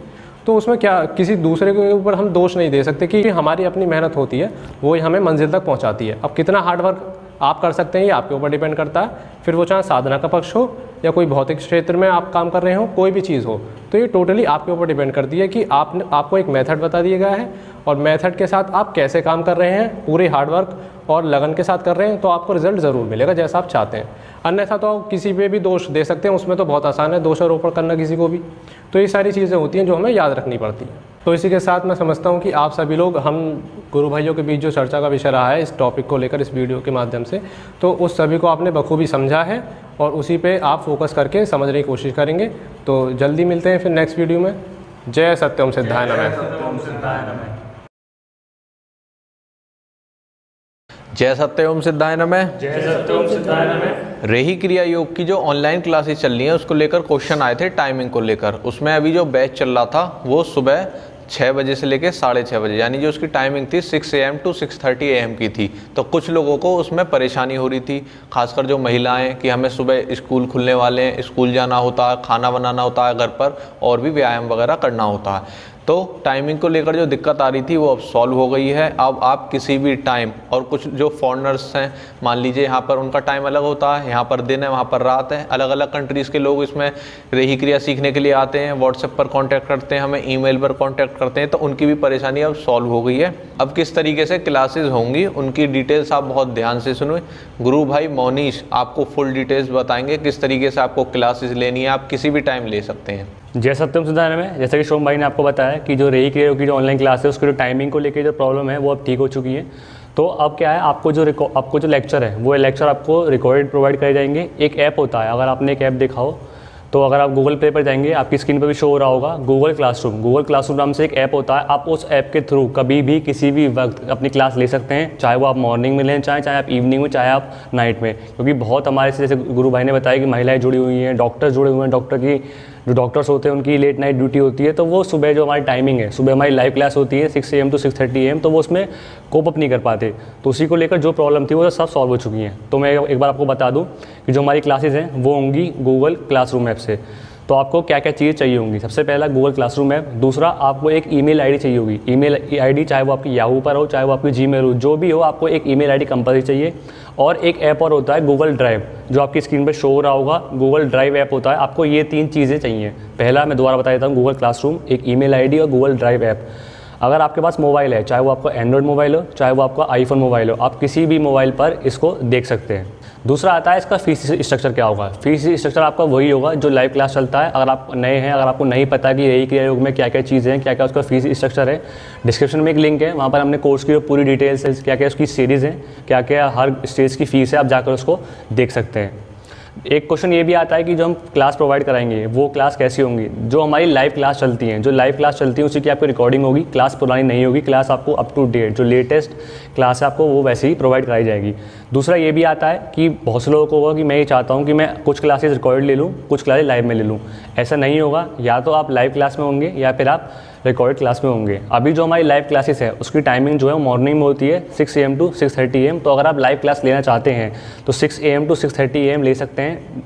तो उसमें क्या किसी दूसरे के ऊपर हम दोष नहीं दे सकते कि हमारी अपनी मेहनत होती है वही हमें मंजिल तक पहुँचाती है अब कितना हार्डवर्क आप कर सकते हैं ये आपके ऊपर डिपेंड करता है फिर वो चाहे साधना का पक्ष हो या कोई भौतिक क्षेत्र में आप काम कर रहे हो कोई भी चीज़ हो तो ये टोटली आपके ऊपर डिपेंड करती है कि आपने आपको एक मेथड बता दिया गया है और मेथड के साथ आप कैसे काम कर रहे हैं पूरे हार्डवर्क और लगन के साथ कर रहे हैं तो आपको रिजल्ट ज़रूर मिलेगा जैसा आप चाहते हैं अन्यथा तो आप किसी पे भी दोष दे सकते हैं उसमें तो बहुत आसान है दोषारोपण करना किसी को भी तो ये सारी चीज़ें होती हैं जो हमें याद रखनी पड़ती हैं तो इसी के साथ मैं समझता हूँ कि आप सभी लोग हम गुरु भाइयों के बीच जो चर्चा का विषय रहा है इस टॉपिक को लेकर इस वीडियो के माध्यम से तो उस सभी को आपने बखूबी समझा है और उसी पर आप फोकस करके समझने की कोशिश करेंगे तो जल्दी मिलते हैं फिर नेक्स्ट वीडियो में जय सत्यम सिद्धाय सिद्धायन जय सत्यम सिद्धाय नमः जय सत्यम सिद्धाय नमः रेही क्रिया योग की जो ऑनलाइन क्लासेस चल रही हैं उसको लेकर क्वेश्चन आए थे टाइमिंग को लेकर उसमें अभी जो बैच चल रहा था वो सुबह छः बजे से लेकर साढ़े छः बजे यानी जो उसकी टाइमिंग थी six A M to six thirty A M की थी तो कुछ लोगों को उसमें परेशानी हो रही थी खासकर जो महिलाएं कि हमें सुबह स्कूल खुलने वाले हैं स्कूल जाना होता है खाना बनाना होता है घर पर और भी व्यायाम वगैरह करना होता है तो टाइमिंग को लेकर जो दिक्कत आ रही थी वो अब सॉल्व हो गई है अब आप किसी भी टाइम और कुछ जो फॉरनर्स हैं मान लीजिए यहाँ पर उनका टाइम अलग होता है यहाँ पर दिन है वहाँ पर रात है अलग अलग कंट्रीज़ के लोग इसमें रही क्रिया सीखने के लिए आते हैं व्हाट्सएप पर कॉन्टैक्ट करते हैं हमें ई पर कॉन्टैक्ट करते हैं तो उनकी भी परेशानी अब सॉल्व हो गई है अब किस तरीके से क्लासेज होंगी उनकी डिटेल्स आप बहुत ध्यान से सुनो गुरु भाई मोनीश आपको फुल डिटेल्स बताएंगे किस तरीके से आपको क्लासेज लेनी है आप किसी भी टाइम ले सकते हैं जय सत्यम सुधार में जैसा कि शोम भाई ने आपको बताया कि जो रेही क्रियो की जो ऑनलाइन क्लास है उसकी जो टाइमिंग को लेकर जो प्रॉब्लम है वो अब ठीक हो चुकी है तो अब क्या है आपको जो आपको जो लेक्चर है वो लेक्चर आपको रिकॉर्डेड प्रोवाइड करे जाएंगे एक ऐप होता है अगर आपने एक ऐप देखा हो तो अगर आप गूगल पे पर जाएंगे आपकी स्क्रीन पर भी शो हो रहा होगा गूगल क्लासरूम गूगल क्लासरूम नाम से एक ऐप होता है आप उस ऐप के थ्रू कभी भी किसी भी वक्त अपनी क्लास ले सकते हैं चाहे वो आप मॉर्निंग में लें चाहे चाहे आप इवनिंग में चाहे आप नाइट में क्योंकि बहुत हमारे से जैसे गुरु भाई ने बताया कि महिलाएं जुड़ी हुई हैं डॉक्टर जुड़े हुए हैं डॉक्टर की जो डॉक्टर्स होते हैं उनकी लेट नाइट ड्यूटी होती है तो वो सुबह जो हमारी टाइमिंग है सुबह हमारी लाइव क्लास होती है six A M to six thirty AM तो वो उसमें कोप अप नहीं कर पाते तो उसी को लेकर जो प्रॉब्लम थी वो तो सब सॉल्व हो चुकी हैं तो मैं एक बार आपको बता दूँ कि जो हमारी क्लासेज हैं वो होंगी गूगल क्लासरूम ऐप से तो आपको क्या क्या चीज़ चाहिए होंगी सबसे पहला गूगल क्लासरूम ऐप दूसरा आपको एक ईमेल आईडी चाहिए होगी ईमेल आईडी चाहे वो आपकी याहू पर हो चाहे वो आपकी जी हो जो भी हो आपको एक ईमेल आईडी कंपलसरी चाहिए और एक ऐप और होता है गूगल ड्राइव जो आपकी स्क्रीन पर शो हो रहा होगा गूगल ड्राइव ऐप होता है आपको ये तीन चीज़ें चाहिए पहला मैं दोबारा बता देता हूँ गूगल क्लासरूम एक ई मेल और गूगल ड्राइव ऐप अगर आपके पास मोबाइल है चाहे वो आपका एंड्रॉयड मोबाइल हो चाहे वो आपका आईफोन मोबाइल हो आप किसी भी मोबाइल पर इसको देख सकते हैं दूसरा आता है इसका फीस स्ट्रक्चर क्या होगा फीस स्ट्रक्चर आपका वही होगा जो लाइव क्लास चलता है अगर आप नए हैं अगर आपको नहीं पता कि यही क्रिया योग में क्या क्या चीज़ें हैं क्या क्या उसका फीस स्ट्रक्चर है डिस्क्रिप्शन में एक लिंक है वहाँ पर हमने कोर्स की पूरी डिटेल्स है क्या क्या उसकी सीरीज़ हैं क्या क्या हर स्टेज की फ़ीस है आप जाकर उसको देख सकते हैं एक क्वेश्चन ये भी आता है कि जो हम क्लास प्रोवाइड कराएंगे वो क्लास कैसी होंगी जो हमारी लाइव क्लास चलती हैं जो लाइव क्लास चलती है उसी की आपकी रिकॉर्डिंग होगी क्लास पुरानी नहीं होगी क्लास आपको अप टू डेट जो लेटेस्ट क्लास है आपको वो वैसे ही प्रोवाइड कराई जाएगी दूसरा ये भी आता है कि बहुत से लोगों को होगा कि मैं ये चाहता हूँ कि मैं कुछ क्लासेज रिकॉर्ड ले लूँ कुछ क्लासेज लाइव में ले लूँ ऐसा नहीं होगा या तो आप लाइव क्लास में होंगे या फिर आप रिकॉर्ड क्लास में होंगे अभी जो हमारी लाइव क्लासेस है उसकी टाइमिंग जो है मॉर्निंग में होती है six AM to six AM तो अगर आप लाइव क्लास लेना चाहते हैं तो six AM to six AM ले सकते हैं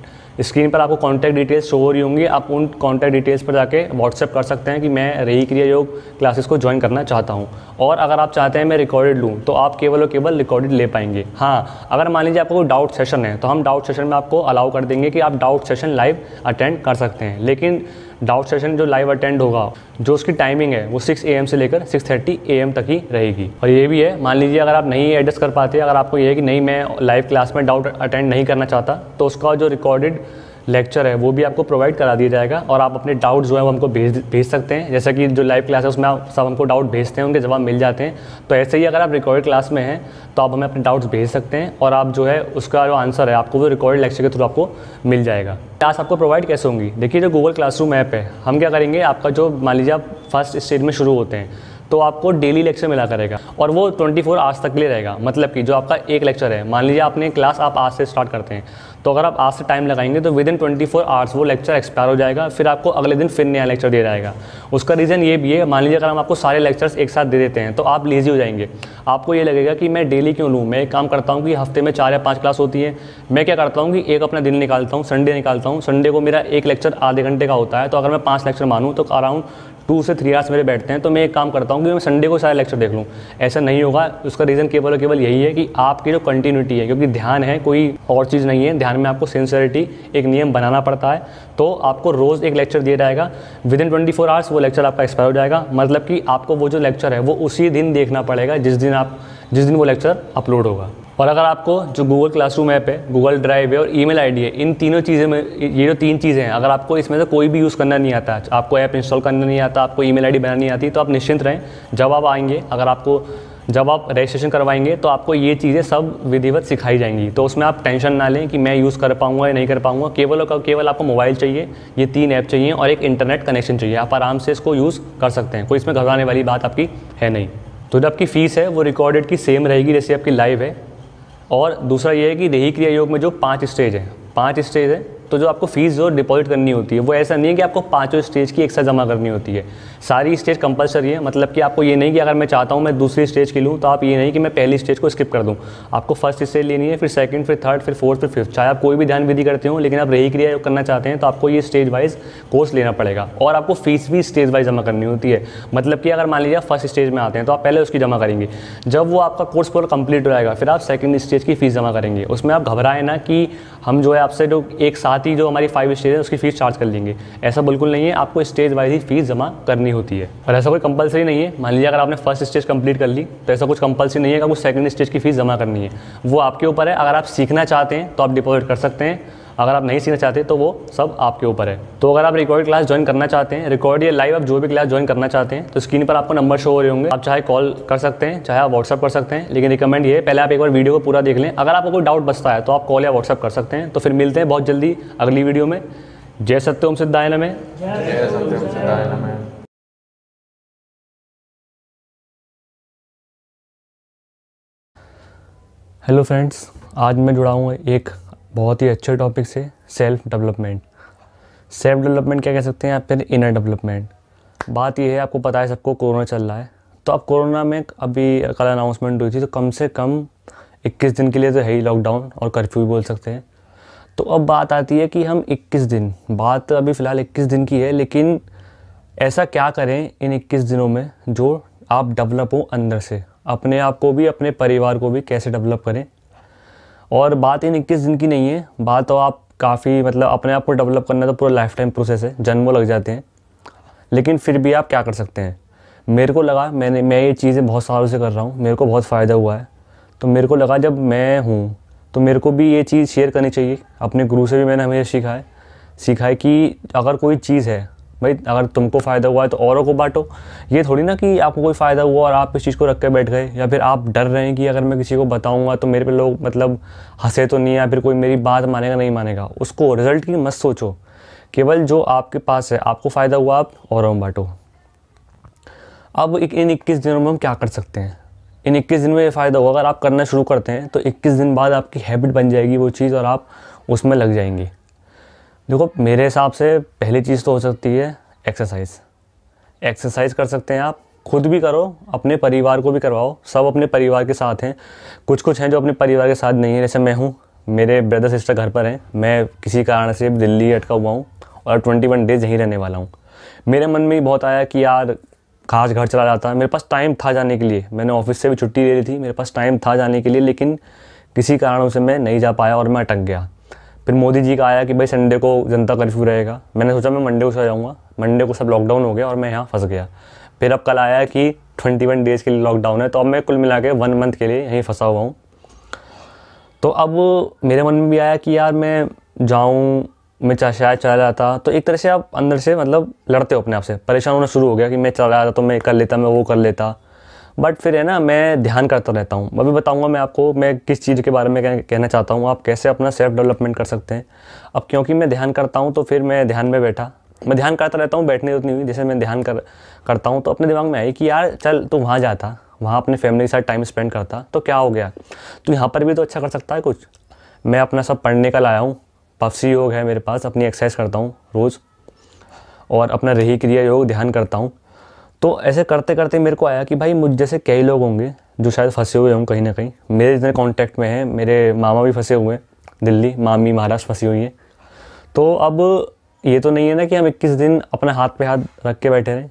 स्क्रीन पर आपको कॉन्टैक्ट डिटेल्स शो हो रही होंगी आप उन कॉन्टैक्ट डिटेल्स पर जाके व्हाट्सअप कर सकते हैं कि मैं रही क्रिया योग क्लासेस को ज्वाइन करना चाहता हूँ और अगर आप चाहते हैं मैं रिकॉर्डेड लूँ तो आप केवल और केवल रिकॉर्डेड ले पाएंगे हाँ अगर मान लीजिए आपको डाउट सेशन है तो हम डाउट सेशन में आपको अलाउ कर देंगे कि आप डाउट सेशन लाइव अटेंड कर सकते हैं लेकिन डाउट सेशन जो लाइव अटेंड होगा जो उसकी टाइमिंग है वो 6 एम से लेकर 6:30 एम तक ही रहेगी और ये भी है मान लीजिए अगर आप नहीं एडजस्ट कर पाते अगर आपको ये है कि नहीं मैं लाइव क्लास में डाउट अटेंड नहीं करना चाहता तो उसका जो रिकॉर्डेड लेक्चर है वो भी आपको प्रोवाइड करा दिया जाएगा और आप अपने डाउट जो है वो हमको भेज भेज सकते हैं जैसे कि जो लाइव क्लास है उसमें आप सब हमको डाउट भेजते हैं उनके जवाब मिल जाते हैं तो ऐसे ही अगर आप रिकॉर्ड क्लास में हैं तो आप हमें अपने डाउट्स भेज सकते हैं और आप जो है उसका जो आंसर है आपको वो रिकॉर्ड लेक्चर के थ्रू आपको मिल जाएगा क्लास आपको प्रोवाइड कैसे होंगी देखिए जो गूगल क्लासरूम ऐप है हम क्या करेंगे आपका जो मान लीजिए आप फर्स्ट स्टेज में शुरू होते हैं तो आपको डेली लेक्चर मिला करेगा और वो 24 फोर आवर्स तक के लिए रहेगा मतलब कि जो आपका एक लेक्चर है मान लीजिए आपने क्लास आप आज से स्टार्ट करते हैं तो अगर आप आज से टाइम लगाएंगे तो within twenty four hours वो लेक्चर एक्सपायर हो जाएगा फिर आपको अगले दिन फिर नया लेक्चर दिया जाएगा उसका रीज़न ये भी है मान लीजिए अगर हम आपको सारे लेक्चर्स एक साथ दे देते हैं तो आप लेजी हो जाएंगे आपको ये लगेगा कि मैं डेली क्यों लूँ मैं एक काम करता हूँ कि हफ्ते में चार या पाँच क्लास होती है मैं क्या करता हूँ कि एक अपना दिन निकालता हूँ संडे निकालता हूँ संडे को मेरा एक लेक्चर आधे घंटे का होता है तो अगर मैं पाँच लेक्चर मानूँ तो अराउंड टू से थ्री आवर्स मेरे बैठते हैं तो मैं एक काम करता हूँ कि मैं संडे को सारा लेक्चर देख लूँ ऐसा नहीं होगा उसका रीज़न केवल और केवल यही है कि आपकी जो कंटिन्यूटी है क्योंकि ध्यान है कोई और चीज़ नहीं है ध्यान में आपको सेंसरिटी एक नियम बनाना पड़ता है तो आपको रोज़ एक लेक्चर दिया जाएगा within twenty four hours वो लेक्चर आपका एक्सपायर हो जाएगा मतलब कि आपको वो जो लेक्चर है वो उसी दिन देखना पड़ेगा जिस दिन आप जिस दिन वो लेक्चर अपलोड होगा और अगर आपको जो गूगल क्लासरूम ऐप है गूगल ड्राइव है और ईमेल आईडी है इन तीनों चीज़ें में ये जो तीन चीज़ें हैं अगर आपको इसमें से कोई भी यूज़ करना नहीं आता आपको ऐप इंस्टॉल करना नहीं आता आपको ईमेल आईडी बनानी नहीं आती तो आप निश्चिंत रहें जब आप आएंगे अगर आपको जब आप रजिस्ट्रेशन करवाएंगे तो आपको ये चीज़ें सब विधिवत सिखाई जाएंगी तो उसमें आप टेंशन ना लें कि मैं यूज़ कर पाऊंगा या नहीं कर पाऊँगा केवल और केवल आपको मोबाइल चाहिए ये तीन ऐप चाहिए और एक इंटरनेट कनेक्शन चाहिए आप आराम से इसको यूज़ कर सकते हैं कोई इसमें घबराने वाली बात आपकी है नहीं तो जो आपकी फ़ीस है वो रिकॉर्डेड की सेम रहेगी जैसे आपकी लाइव है और दूसरा ये है कि देही क्रिया योग में जो पाँच स्टेज हैं पाँच स्टेज है तो जो आपको फ़ीस जो डिपॉजिट करनी होती है वो ऐसा नहीं है कि आपको पाँचों स्टेज की एक साथ जमा करनी होती है सारी स्टेज कंपलसरी है मतलब कि आपको ये नहीं कि अगर मैं चाहता हूँ मैं दूसरी स्टेज की लूँ तो आप ये नहीं कि मैं पहली स्टेज को स्किप कर दूँ आपको फर्स्ट स्टेज लेनी है फिर सेकंड फिर थर्ड फिर फोर्थ फिर फिफ्थ चाहे आप कोई भी ध्यान विधि करते हो लेकिन आप रही क्रिया करना चाहते हैं तो आपको ये स्टेज वाइज कोर्स लेना पड़ेगा और आपको फीस भी स्टेज वाइज जमा करनी होती है मतलब कि अगर मान लीजिए आप फर्स्ट स्टेज में आते हैं तो आप पहले उसकी जमा करेंगे जब वो आपका कोर्स पूरा कंप्लीट हो जाएगा फिर आप सेकेंड स्टेज की फीस जमा करेंगे उसमें आप घबराएं ना कि हम जो है आपसे जो एक साथ साथ ही जो हमारी फाइव स्टेज है उसकी फ़ीस चार्ज कर लेंगे ऐसा बिल्कुल नहीं है आपको स्टेज वाइज ही फीस जमा करनी होती है और ऐसा कोई कंपलसरी नहीं है मान लीजिए अगर आपने फर्स्ट स्टेज कंप्लीट कर ली तो ऐसा कुछ कंपलसरी नहीं है कि आपको सेकंड स्टेज की फ़ीस जमा करनी है वो आपके ऊपर है अगर आप सीखना चाहते हैं तो आप डिपॉजिट कर सकते हैं अगर आप नहीं सीखना चाहते तो वो सब आपके ऊपर है तो अगर आप रिकॉर्ड क्लास ज्वाइन करना चाहते हैं रिकॉर्ड या लाइव आप जो भी क्लास ज्वाइन करना चाहते हैं तो स्क्रीन पर आपको नंबर शो हो रहे होंगे आप चाहे कॉल कर सकते हैं चाहे आप व्हाट्सअप कर सकते हैं लेकिन रिकमेंड ये पहले आप एक बार वीडियो को पूरा देख लें अगर आपको कोई डाउट बचता है तो आप कॉल या व्हाट्सअप कर सकते हैं तो फिर मिलते हैं बहुत जल्दी अगली वीडियो में जय सत्यम सिद्धायन में जय हेलो फ्रेंड्स आज मैं जुड़ा हूँ एक बहुत ही अच्छे टॉपिक से सेल्फ डेवलपमेंट सेल्फ डेवलपमेंट क्या कह सकते हैं या फिर इनर डेवलपमेंट बात यह है आपको पता है सबको कोरोना चल रहा है तो अब कोरोना में अभी कल अनाउंसमेंट हुई थी तो कम से कम 21 दिन के लिए तो है ही लॉकडाउन और कर्फ्यू भी बोल सकते हैं तो अब बात आती है कि हम 21 दिन बात अभी फ़िलहाल 21 दिन की है लेकिन ऐसा क्या करें इन 21 दिनों में जो आप डेवलप हो अंदर से अपने आप को भी अपने परिवार को भी कैसे डेवलप करें और बात इन इक्कीस दिन की नहीं है बात तो आप काफ़ी मतलब अपने आप को डेवलप करना तो पूरा लाइफ टाइम प्रोसेस है जन्मों लग जाते हैं लेकिन फिर भी आप क्या कर सकते हैं मेरे को लगा मैंने मैं ये चीज़ें बहुत सालों से कर रहा हूँ मेरे को बहुत फ़ायदा हुआ है तो मेरे को लगा जब मैं हूँ तो मेरे को भी ये चीज़ शेयर करनी चाहिए अपने गुरु से भी मैंने हमेशा सीखा है सीखा है कि अगर कोई चीज़ है भाई अगर तुमको फ़ायदा हुआ है तो औरों को बांटो ये थोड़ी ना कि आपको कोई फ़ायदा हुआ और आप इस चीज़ को रख के बैठ गए या फिर आप डर रहे हैं कि अगर मैं किसी को बताऊंगा तो मेरे पे लोग मतलब हंसे तो नहीं या फिर कोई मेरी बात मानेगा नहीं मानेगा उसको रिजल्ट की मत सोचो केवल जो आपके पास है आपको फ़ायदा हुआ आप औरों में बांटो अब इन इक्कीस दिनों में हम क्या कर सकते हैं इन 21 दिन में ये फ़ायदा होगा अगर आप करना शुरू करते हैं तो 21 दिन बाद आपकी हैबिट बन जाएगी वो चीज़ और आप उसमें लग जाएंगे देखो मेरे हिसाब से पहली चीज़ तो हो सकती है एक्सरसाइज एक्सरसाइज कर सकते हैं आप खुद भी करो अपने परिवार को भी करवाओ सब अपने परिवार के साथ हैं कुछ कुछ हैं जो अपने परिवार के साथ नहीं है जैसे मैं हूँ मेरे ब्रदर सिस्टर घर पर हैं मैं किसी कारण से दिल्ली अटका हुआ हूँ और ट्वेंटी वन डेज यहीं रहने वाला हूँ मेरे मन में ही बहुत आया कि यार खास घर चला जाता है मेरे पास टाइम था जाने के लिए मैंने ऑफिस से भी छुट्टी ले ली थी मेरे पास टाइम था जाने के लिए लेकिन किसी कारणों से मैं नहीं जा पाया और मैं अटक गया फिर मोदी जी का आया कि भाई संडे को जनता कर्फ्यू रहेगा मैंने सोचा मैं मंडे को चला जाऊँगा मंडे को सब लॉकडाउन हो गया और मैं यहाँ फंस गया फिर अब कल आया कि ट्वेंटी वन डेज़ के लिए लॉकडाउन है तो अब मैं कुल मिला के वन मंथ के लिए यहीं फंसा हुआ हूँ तो अब मेरे मन में भी आया कि यार मैं जाऊँ मैं चाहे शायद चला जाता तो एक तरह से आप अंदर से मतलब लड़ते हो अपने आप से परेशान होना शुरू हो गया कि मैं चला जाता तो मैं कर लेता मैं वो कर लेता बट फिर है ना मैं ध्यान करता रहता हूँ अभी बताऊँगा मैं आपको मैं किस चीज़ के बारे में कहना चाहता हूँ आप कैसे अपना सेल्फ डेवलपमेंट कर सकते हैं अब क्योंकि मैं ध्यान करता हूँ तो फिर मैं ध्यान में बैठा मैं ध्यान करता रहता हूँ बैठने उतनी हुई जैसे मैं ध्यान कर करता हूँ तो अपने दिमाग में आई कि यार चल तू वहाँ जाता वहाँ अपने फैमिली के साथ टाइम स्पेंड करता तो क्या हो गया तो यहाँ पर भी तो अच्छा कर सकता है कुछ मैं अपना सब पढ़ने का लाया हूँ पफसी योग है मेरे पास अपनी एक्सरसाइज करता हूँ रोज़ और अपना रही क्रिया योग ध्यान करता हूँ तो ऐसे करते करते मेरे को आया कि भाई मुझ जैसे कई लोग होंगे जो शायद फंसे हुए हों कहीं ना कहीं मेरे इतने कॉन्टैक्ट में हैं मेरे मामा भी फंसे हुए हैं दिल्ली मामी महाराष्ट्र फंसी हुई है तो अब ये तो नहीं है ना कि हम 21 दिन अपने हाथ पे हाथ रख के बैठे रहें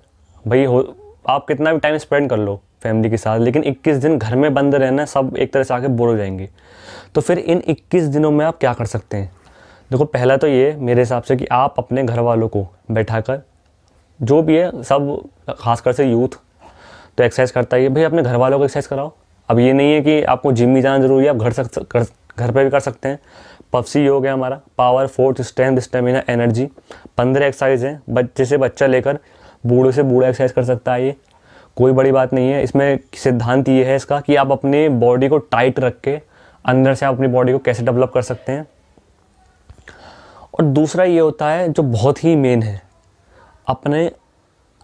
भाई हो आप कितना भी टाइम स्पेंड कर लो फैमिली के साथ लेकिन 21 दिन घर में बंद रहना सब एक तरह से आके बोर हो जाएंगे तो फिर इन 21 दिनों में आप क्या कर सकते हैं देखो पहला तो ये मेरे हिसाब से कि आप अपने घर वालों को बैठा कर जो भी है सब खासकर से यूथ तो एक्सरसाइज करता ही है भाई अपने घर वालों को एक्सरसाइज कराओ अब ये नहीं है कि आपको जिम भी जाना जरूरी है आप घर सक घर, घर पर भी कर सकते हैं पफसी योग है हमारा power force strength stamina energy पंद्रह एक्सरसाइज हैं बच्चे से बच्चा लेकर बूढ़े से बूढ़ा एक्सरसाइज कर सकता है ये कोई बड़ी बात नहीं है इसमें सिद्धांत ये है इसका कि आप अपने बॉडी को टाइट रख के अंदर से आप अपनी बॉडी को कैसे डेवलप कर सकते हैं और दूसरा ये होता है जो बहुत ही मेन है अपने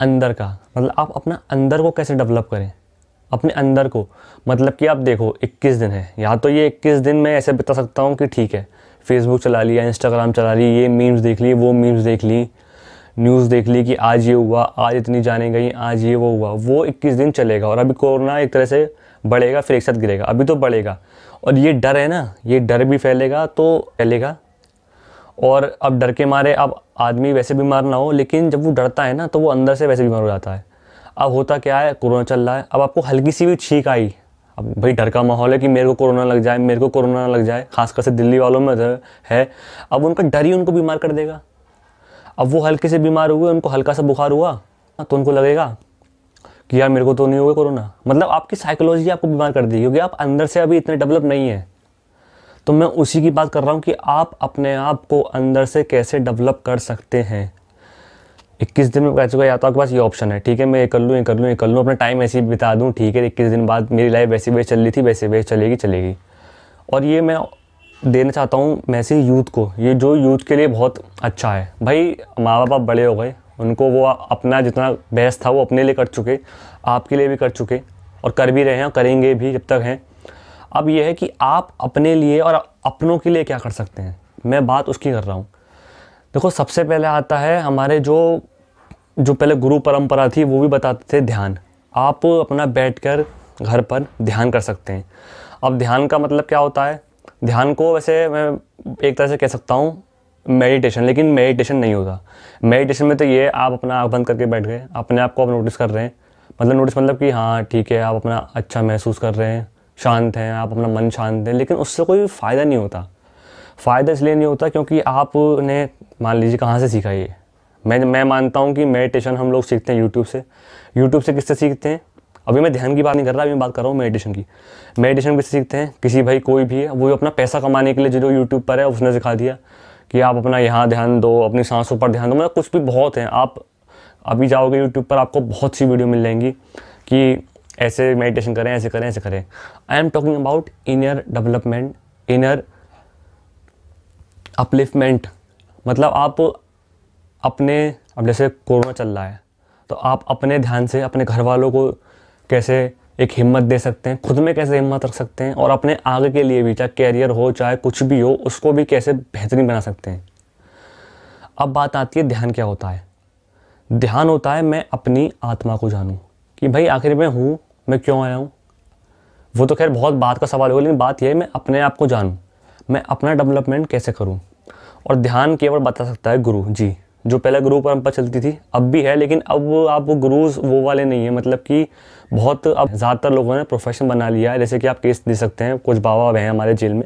अंदर का मतलब आप अपना अंदर को कैसे डेवलप करें अपने अंदर को मतलब कि आप देखो 21 दिन है या तो ये 21 दिन मैं ऐसे बता सकता हूँ कि ठीक है फेसबुक चला लिया इंस्टाग्राम चला ली ये मीम्स देख ली वो मीम्स देख ली न्यूज़ देख ली कि आज ये हुआ आज इतनी जाने गई आज ये वो हुआ वो इक्कीस दिन चलेगा और अभी कोरोना एक तरह से बढ़ेगा फिर एक साथ गिरेगा अभी तो बढ़ेगा और ये डर है ना ये डर भी फैलेगा तो फैलेगा और अब डर के मारे अब आदमी वैसे बीमार ना हो लेकिन जब वो डरता है ना तो वो अंदर से वैसे बीमार हो जाता है अब होता क्या है कोरोना चल रहा है अब आपको हल्की सी भी छींक आई अब भाई डर का माहौल है कि मेरे को कोरोना लग जाए मेरे को कोरोना ना लग जाए खासकर से दिल्ली वालों में तो है अब उनका डर ही उनको बीमार कर देगा अब वो हल्के से बीमार हुए उनको हल्का सा बुखार हुआ तो उनको लगेगा कि यार मेरे को तो नहीं होगा कोरोना मतलब आपकी साइकोलॉजी आपको बीमार कर देगी क्योंकि आप अंदर से अभी इतने डेवलप नहीं है तो मैं उसी की बात कर रहा हूँ कि आप अपने आप को अंदर से कैसे डेवलप कर सकते हैं इक्कीस दिन में कह चुका या तो आपके पास ये ऑप्शन है ठीक है मैं ये कर लूँ ये कर लूँ ये कर लूँ अपना टाइम ऐसे ही बिता दूँ ठीक है इक्कीस दिन बाद मेरी लाइफ वैसी वैसे चल रही थी वैसे वैसे चलेगी चलेगी और ये मैं देना चाहता हूँ मैसेज यूथ को ये जो यूथ के लिए बहुत अच्छा है भाई माँ बाप बड़े हो गए उनको वो अपना जितना बेस्ट था वो अपने लिए कर चुके आपके लिए भी कर चुके और कर भी रहे हैं करेंगे भी जब तक हैं अब यह है कि आप अपने लिए और अपनों के लिए क्या कर सकते हैं मैं बात उसकी कर रहा हूँ देखो सबसे पहले आता है हमारे जो जो पहले गुरु परंपरा थी वो भी बताते थे ध्यान आप अपना बैठकर घर पर ध्यान कर सकते हैं अब ध्यान का मतलब क्या होता है ध्यान को वैसे मैं एक तरह से कह सकता हूँ मेडिटेशन लेकिन मेडिटेशन नहीं होता मेडिटेशन में तो ये आप अपना आँख बंद करके बैठ गए अपने आप को आप नोटिस कर रहे हैं मतलब नोटिस मतलब कि हाँ ठीक है आप अपना अच्छा महसूस कर रहे हैं शांत हैं आप अपना मन शांत हैं लेकिन उससे कोई फ़ायदा नहीं होता फ़ायदा इसलिए नहीं होता क्योंकि आपने मान लीजिए कहाँ से सीखा ये मैं मैं मानता हूँ कि मेडिटेशन हम लोग सीखते हैं यूट्यूब से यूट्यूब से किससे सीखते हैं अभी मैं ध्यान की बात नहीं कर रहा अभी मैं बात कर रहा हूँ मेडिटेशन की मेडिटेशन किससे सीखते हैं किसी भाई कोई भी है वो अपना पैसा कमाने के लिए जो जो यूट्यूब पर है उसने सिखा दिया कि आप अपना यहाँ ध्यान दो अपनी सांसों पर ध्यान दो मतलब कुछ भी बहुत हैं आप अभी जाओगे यूट्यूब पर आपको बहुत सी वीडियो मिल जाएंगी कि ऐसे मेडिटेशन करें ऐसे करें ऐसे करें I am talking about inner development inner upliftment मतलब आप अपने अब जैसे कोरोना चल रहा है तो आप अपने ध्यान से अपने घर वालों को कैसे एक हिम्मत दे सकते हैं खुद में कैसे हिम्मत रख सकते हैं और अपने आगे के लिए भी चाहे कैरियर हो चाहे कुछ भी हो उसको भी कैसे बेहतरीन बना सकते हैं अब बात आती है ध्यान क्या होता है ध्यान होता है मैं अपनी आत्मा को जानूँ कि भाई आखिर मैं हूँ मैं क्यों आया हूँ वो तो खैर बहुत बात का सवाल होगा लेकिन बात यह है मैं अपने आप को जानूँ मैं अपना डेवलपमेंट कैसे करूँ और ध्यान केवल बता सकता है गुरु जी जो पहले गुरु परंपरा चलती थी अब भी है लेकिन अब आप वो गुरुज वो वाले नहीं है मतलब कि बहुत अब ज़्यादातर लोगों ने प्रोफेशन बना लिया है जैसे कि आप केस देख सकते हैं कुछ बाबा हैं हमारे जेल में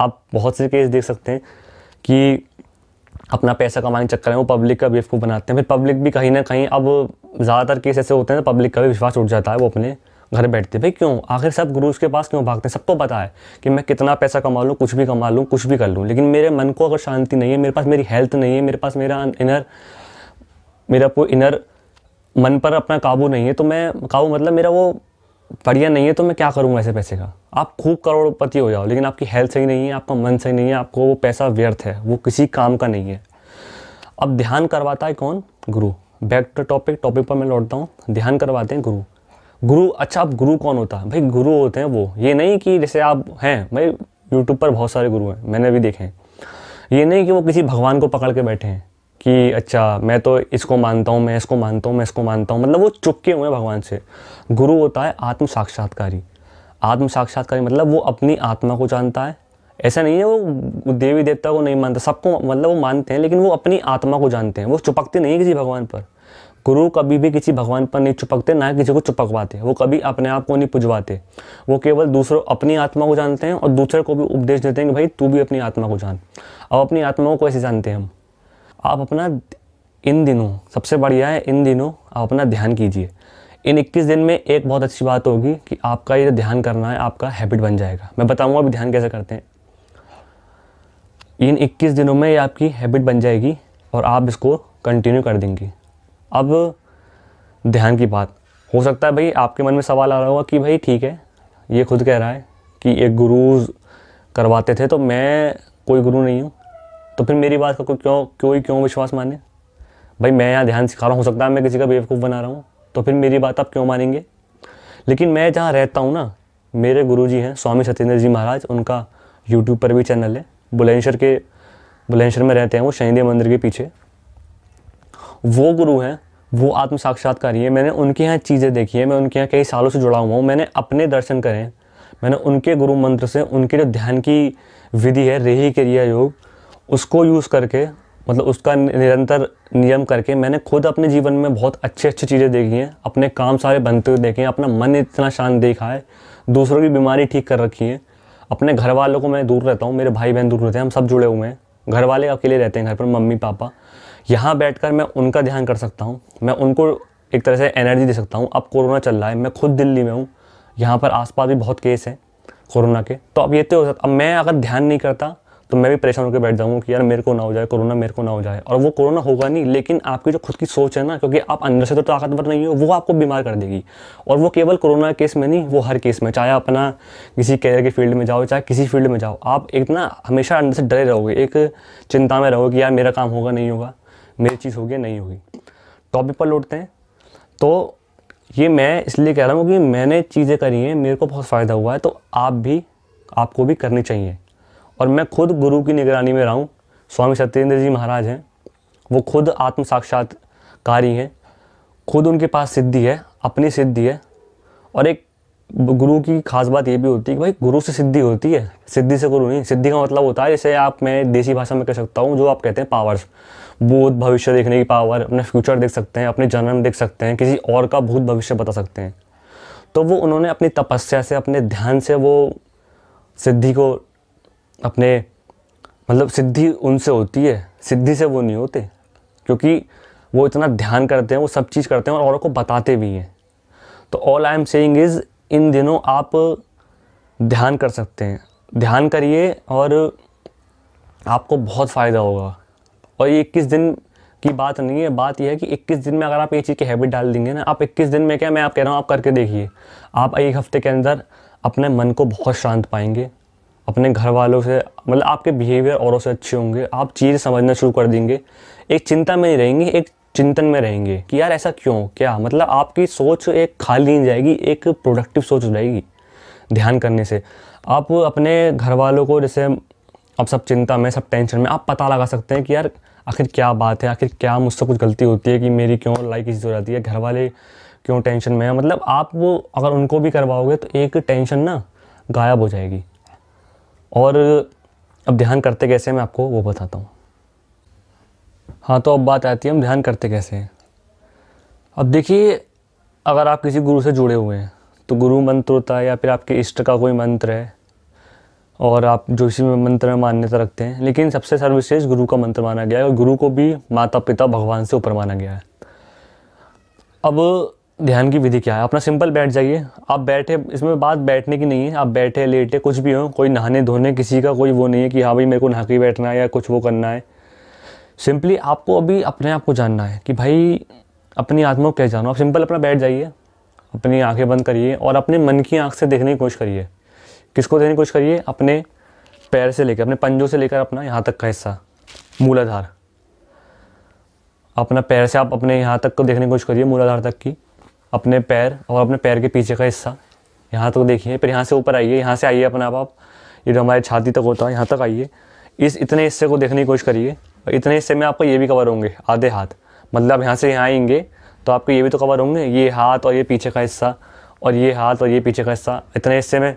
आप बहुत से केस देख सकते हैं कि अपना पैसा कमाने के चक्कर में वो पब्लिक का बेवकूफ़ बनाते हैं फिर पब्लिक भी कहीं ना कहीं अब ज़्यादातर केस ऐसे होते हैं तो पब्लिक का भी विश्वास उठ जाता है वो अपने घर बैठते भाई क्यों आखिर सब गुरुज के पास क्यों भागते हैं सबको पता है कि मैं कितना पैसा कमा लूँ कुछ भी कमा लूँ कुछ भी कर लूँ लेकिन मेरे मन को अगर शांति नहीं है मेरे पास मेरी हेल्थ नहीं है मेरे पास मेरा इनर मेरा कोई इनर मन पर अपना काबू नहीं है तो मैं काबू मतलब मेरा वो बढ़िया नहीं है तो मैं क्या करूँगा ऐसे पैसे का आप खूब करोड़पति हो जाओ लेकिन आपकी हेल्थ सही नहीं है आपका मन सही नहीं है आपको वो पैसा व्यर्थ है वो किसी काम का नहीं है अब ध्यान करवाता है कौन गुरु बैक टू टॉपिक टॉपिक पर मैं लौटता हूँ ध्यान करवाते हैं गुरु गुरु अच्छा अब गुरु कौन होता है भाई गुरु होते हैं वो ये नहीं कि जैसे आप हैं भाई यूट्यूब पर बहुत सारे गुरु हैं मैंने भी देखे हैं ये नहीं कि वो किसी भगवान को पकड़ के बैठे हैं कि अच्छा मैं तो इसको मानता हूँ मैं इसको मानता हूँ मैं इसको मानता हूँ मतलब वो चुपके हुए हैं भगवान से गुरु होता है आत्म साक्षात्कारी आत्म साक्षात्कारी मतलब वो अपनी आत्मा को जानता है ऐसा नहीं है वो देवी देवता को नहीं मानता सबको मतलब वो मानते हैं लेकिन वो अपनी आत्मा को जानते हैं वो चुपकते नहीं किसी भगवान पर गुरु कभी भी किसी भगवान पर नहीं चुपकते ना किसी को चुपकवाते वो कभी अपने आप को नहीं पुजवाते वो केवल दूसरों अपनी आत्मा को जानते हैं और दूसरे को भी उपदेश देते हैं कि भाई तू भी अपनी आत्मा को जान अब अपनी आत्मा को कैसे जानते हैं हम आप अपना इन दिनों सबसे बढ़िया है इन दिनों आप अपना ध्यान कीजिए इन 21 दिन में एक बहुत अच्छी बात होगी कि आपका ये ध्यान करना है आपका हैबिट बन जाएगा मैं बताऊंगा अभी ध्यान कैसे करते हैं इन 21 दिनों में ये आपकी हैबिट बन जाएगी और आप इसको कंटिन्यू कर देंगी अब ध्यान की बात हो सकता है भाई आपके मन में सवाल आ रहा होगा कि भाई ठीक है ये खुद कह रहा है कि एक गुरुज करवाते थे तो मैं कोई गुरु नहीं हूँ तो फिर मेरी बात का कोई क्यों कोई क्यों विश्वास माने भाई मैं यहाँ ध्यान सिखा रहा हूँ हो सकता है मैं किसी का बेवकूफ़ बना रहा हूँ तो फिर मेरी बात आप क्यों मानेंगे लेकिन मैं जहाँ रहता हूँ ना मेरे गुरु जी हैं स्वामी सत्येंद्र जी महाराज उनका यूट्यूब पर भी चैनल है बुलंदशहर के बुलंदशहर में रहते हैं वो शहीदे मंदिर के पीछे वो गुरु हैं वो आत्म साक्षात्कार है मैंने उनके यहाँ चीज़ें देखी है मैं उनके यहाँ कई सालों से जुड़ा हुआ हूँ मैंने अपने दर्शन करें मैंने उनके गुरु मंत्र से उनके जो ध्यान की विधि है रेही क्रिया योग उसको यूज़ करके मतलब उसका निरंतर नियम करके मैंने खुद अपने जीवन में बहुत अच्छी अच्छी चीज़ें देखी हैं अपने काम सारे बनते हुए देखे हैं अपना मन इतना शांत देखा है दूसरों की बीमारी ठीक कर रखी है अपने घर वालों को मैं दूर रहता हूँ मेरे भाई बहन दूर रहते हैं हम सब जुड़े हुए हैं घर वाले अकेले रहते हैं घर पर मम्मी पापा यहाँ बैठ मैं उनका ध्यान कर सकता हूँ मैं उनको एक तरह से एनर्जी दे सकता हूँ अब कोरोना चल रहा है मैं खुद दिल्ली में हूँ यहाँ पर आसपास भी बहुत केस हैं कोरोना के तो अब ये तो हो सकता अब मैं अगर ध्यान नहीं करता तो मैं भी परेशान होकर बैठ जाऊँगा कि यार मेरे को ना हो जाए कोरोना मेरे को ना हो जाए और वो कोरोना होगा नहीं लेकिन आपकी जो खुद की सोच है ना क्योंकि आप अंदर से तो ताकतवर नहीं हो वो आपको बीमार कर देगी और वो केवल कोरोना केस में नहीं वो हर केस में चाहे अपना किसी कैरियर के फील्ड में जाओ चाहे किसी फील्ड में जाओ आप एक ना हमेशा अंदर से डरे रहोगे एक चिंता में रहोगे कि यार मेरा काम होगा नहीं होगा मेरी चीज़ होगी नहीं होगी टॉपिक पर लौटते हैं तो ये मैं इसलिए कह रहा हूँ कि मैंने चीज़ें करी हैं मेरे को बहुत फ़ायदा हुआ है तो आप भी आपको भी करनी चाहिए और मैं खुद गुरु की निगरानी में रहा हूँ स्वामी सत्येंद्र जी महाराज हैं वो खुद आत्म साक्षात्कारी हैं खुद उनके पास सिद्धि है अपनी सिद्धि है और एक गुरु की खास बात ये भी होती है कि भाई गुरु से सिद्धि होती है सिद्धि से गुरु नहीं सिद्धि का मतलब होता है जैसे आप मैं देसी भाषा में कह सकता हूँ जो आप कहते हैं पावर्स भूत भविष्य देखने की पावर अपने फ्यूचर देख सकते हैं अपने जन्म देख सकते हैं किसी और का भूत भविष्य बता सकते हैं तो वो उन्होंने अपनी तपस्या से अपने ध्यान से वो सिद्धि को अपने मतलब सिद्धि उनसे होती है सिद्धि से वो नहीं होते क्योंकि वो इतना ध्यान करते हैं वो सब चीज़ करते हैं और औरों को बताते भी हैं तो all I am saying is इन दिनों आप ध्यान कर सकते हैं ध्यान करिए और आपको बहुत फ़ायदा होगा और ये इक्कीस दिन की बात नहीं है बात यह है कि 21 दिन में अगर आप ये चीज़ की हैबिट डाल देंगे ना आप 21 दिन में क्या मैं आप कह रहा हूँ आप करके देखिए आप एक हफ्ते के अंदर अपने मन को बहुत शांत पाएंगे अपने घर वालों से मतलब आपके बिहेवियर औरों से अच्छे होंगे आप चीज़ें समझना शुरू कर देंगे एक चिंता में नहीं रहेंगे एक चिंतन में रहेंगे कि यार ऐसा क्यों क्या मतलब आपकी सोच एक खाली नहीं जाएगी एक प्रोडक्टिव सोच हो जाएगी ध्यान करने से आप अपने घर वालों को जैसे आप सब चिंता में सब टेंशन में आप पता लगा सकते हैं कि यार आखिर क्या बात है आखिर क्या मुझसे कुछ गलती होती है कि मेरी क्यों लाइक किसी हो जाती है घर वाले क्यों टेंशन में है मतलब आप वो अगर उनको भी करवाओगे तो एक टेंशन ना गायब हो जाएगी और अब ध्यान करते कैसे मैं आपको वो बताता हूँ हाँ तो अब बात आती है हम ध्यान करते कैसे हैं अब देखिए अगर आप किसी गुरु से जुड़े हुए हैं तो गुरु मंत्र होता है या फिर आपके इष्ट का कोई मंत्र है और आप जोशी में मंत्र में मान्यता रखते हैं लेकिन सबसे सर्वश्रेष्ठ गुरु का मंत्र माना गया है और गुरु को भी माता पिता भगवान से ऊपर माना गया है अब ध्यान की विधि क्या है अपना सिंपल बैठ जाइए आप बैठे इसमें बात बैठने की नहीं है आप बैठे लेटे कुछ भी हो कोई नहाने धोने किसी का कोई वो नहीं है कि हाँ भाई मेरे को नहा के बैठना है या कुछ वो करना है सिंपली आपको अभी अपने आप को जानना है कि भाई अपनी आत्मा को कैसे जानो आप सिंपल अपना बैठ जाइए अपनी आंखें बंद करिए और अपने मन की आंख से देखने की कोशिश करिए किसको देखने की कोशिश करिए अपने पैर से लेकर अपने पंजों से लेकर अपना यहाँ तक का हिस्सा मूलाधार अपना पैर से आप अपने यहाँ तक को देखने की कोशिश करिए मूलाधार तक की अपने पैर और अपने पैर के पीछे का हिस्सा यहाँ तक तो देखिए फिर यहाँ से ऊपर आइए यहाँ से आइए अपने आप आप ये जो हमारे छाती तक होता है यहाँ तक आइए इस इतने हिस्से को देखने की कोशिश करिए और इतने हिस्से में आपको ये भी कवर होंगे आधे हाथ मतलब यहाँ से यहाँ आएंगे तो आपको ये भी तो कवर होंगे ये हाथ और ये पीछे का हिस्सा और ये हाथ और ये पीछे का हिस्सा इतने हिस्से में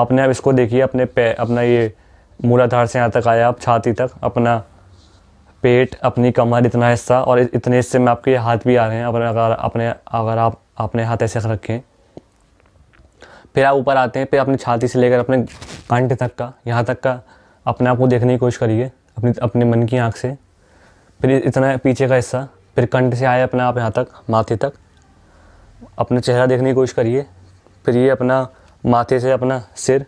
आपने आप इसको देखिए अपने पैर अपना ये मूलाधार से यहाँ तक आया आप छाती तक अपना पेट अपनी कमर इतना हिस्सा और इतने हिस्से में आपके हाथ भी आ रहे हैं अगर अगर अपने अगर आप अपने हाथ ऐसे रखें फिर आप ऊपर आते हैं फिर अपनी छाती से लेकर अपने कंठ तक का यहाँ तक का अपने आप को देखने की कोशिश करिए अपनी अपने मन की आँख से फिर इतना पीछे का हिस्सा फिर कंठ से आए अपने आप यहाँ तक माथे तक अपना चेहरा देखने की कोशिश करिए फिर ये अपना माथे से अपना सिर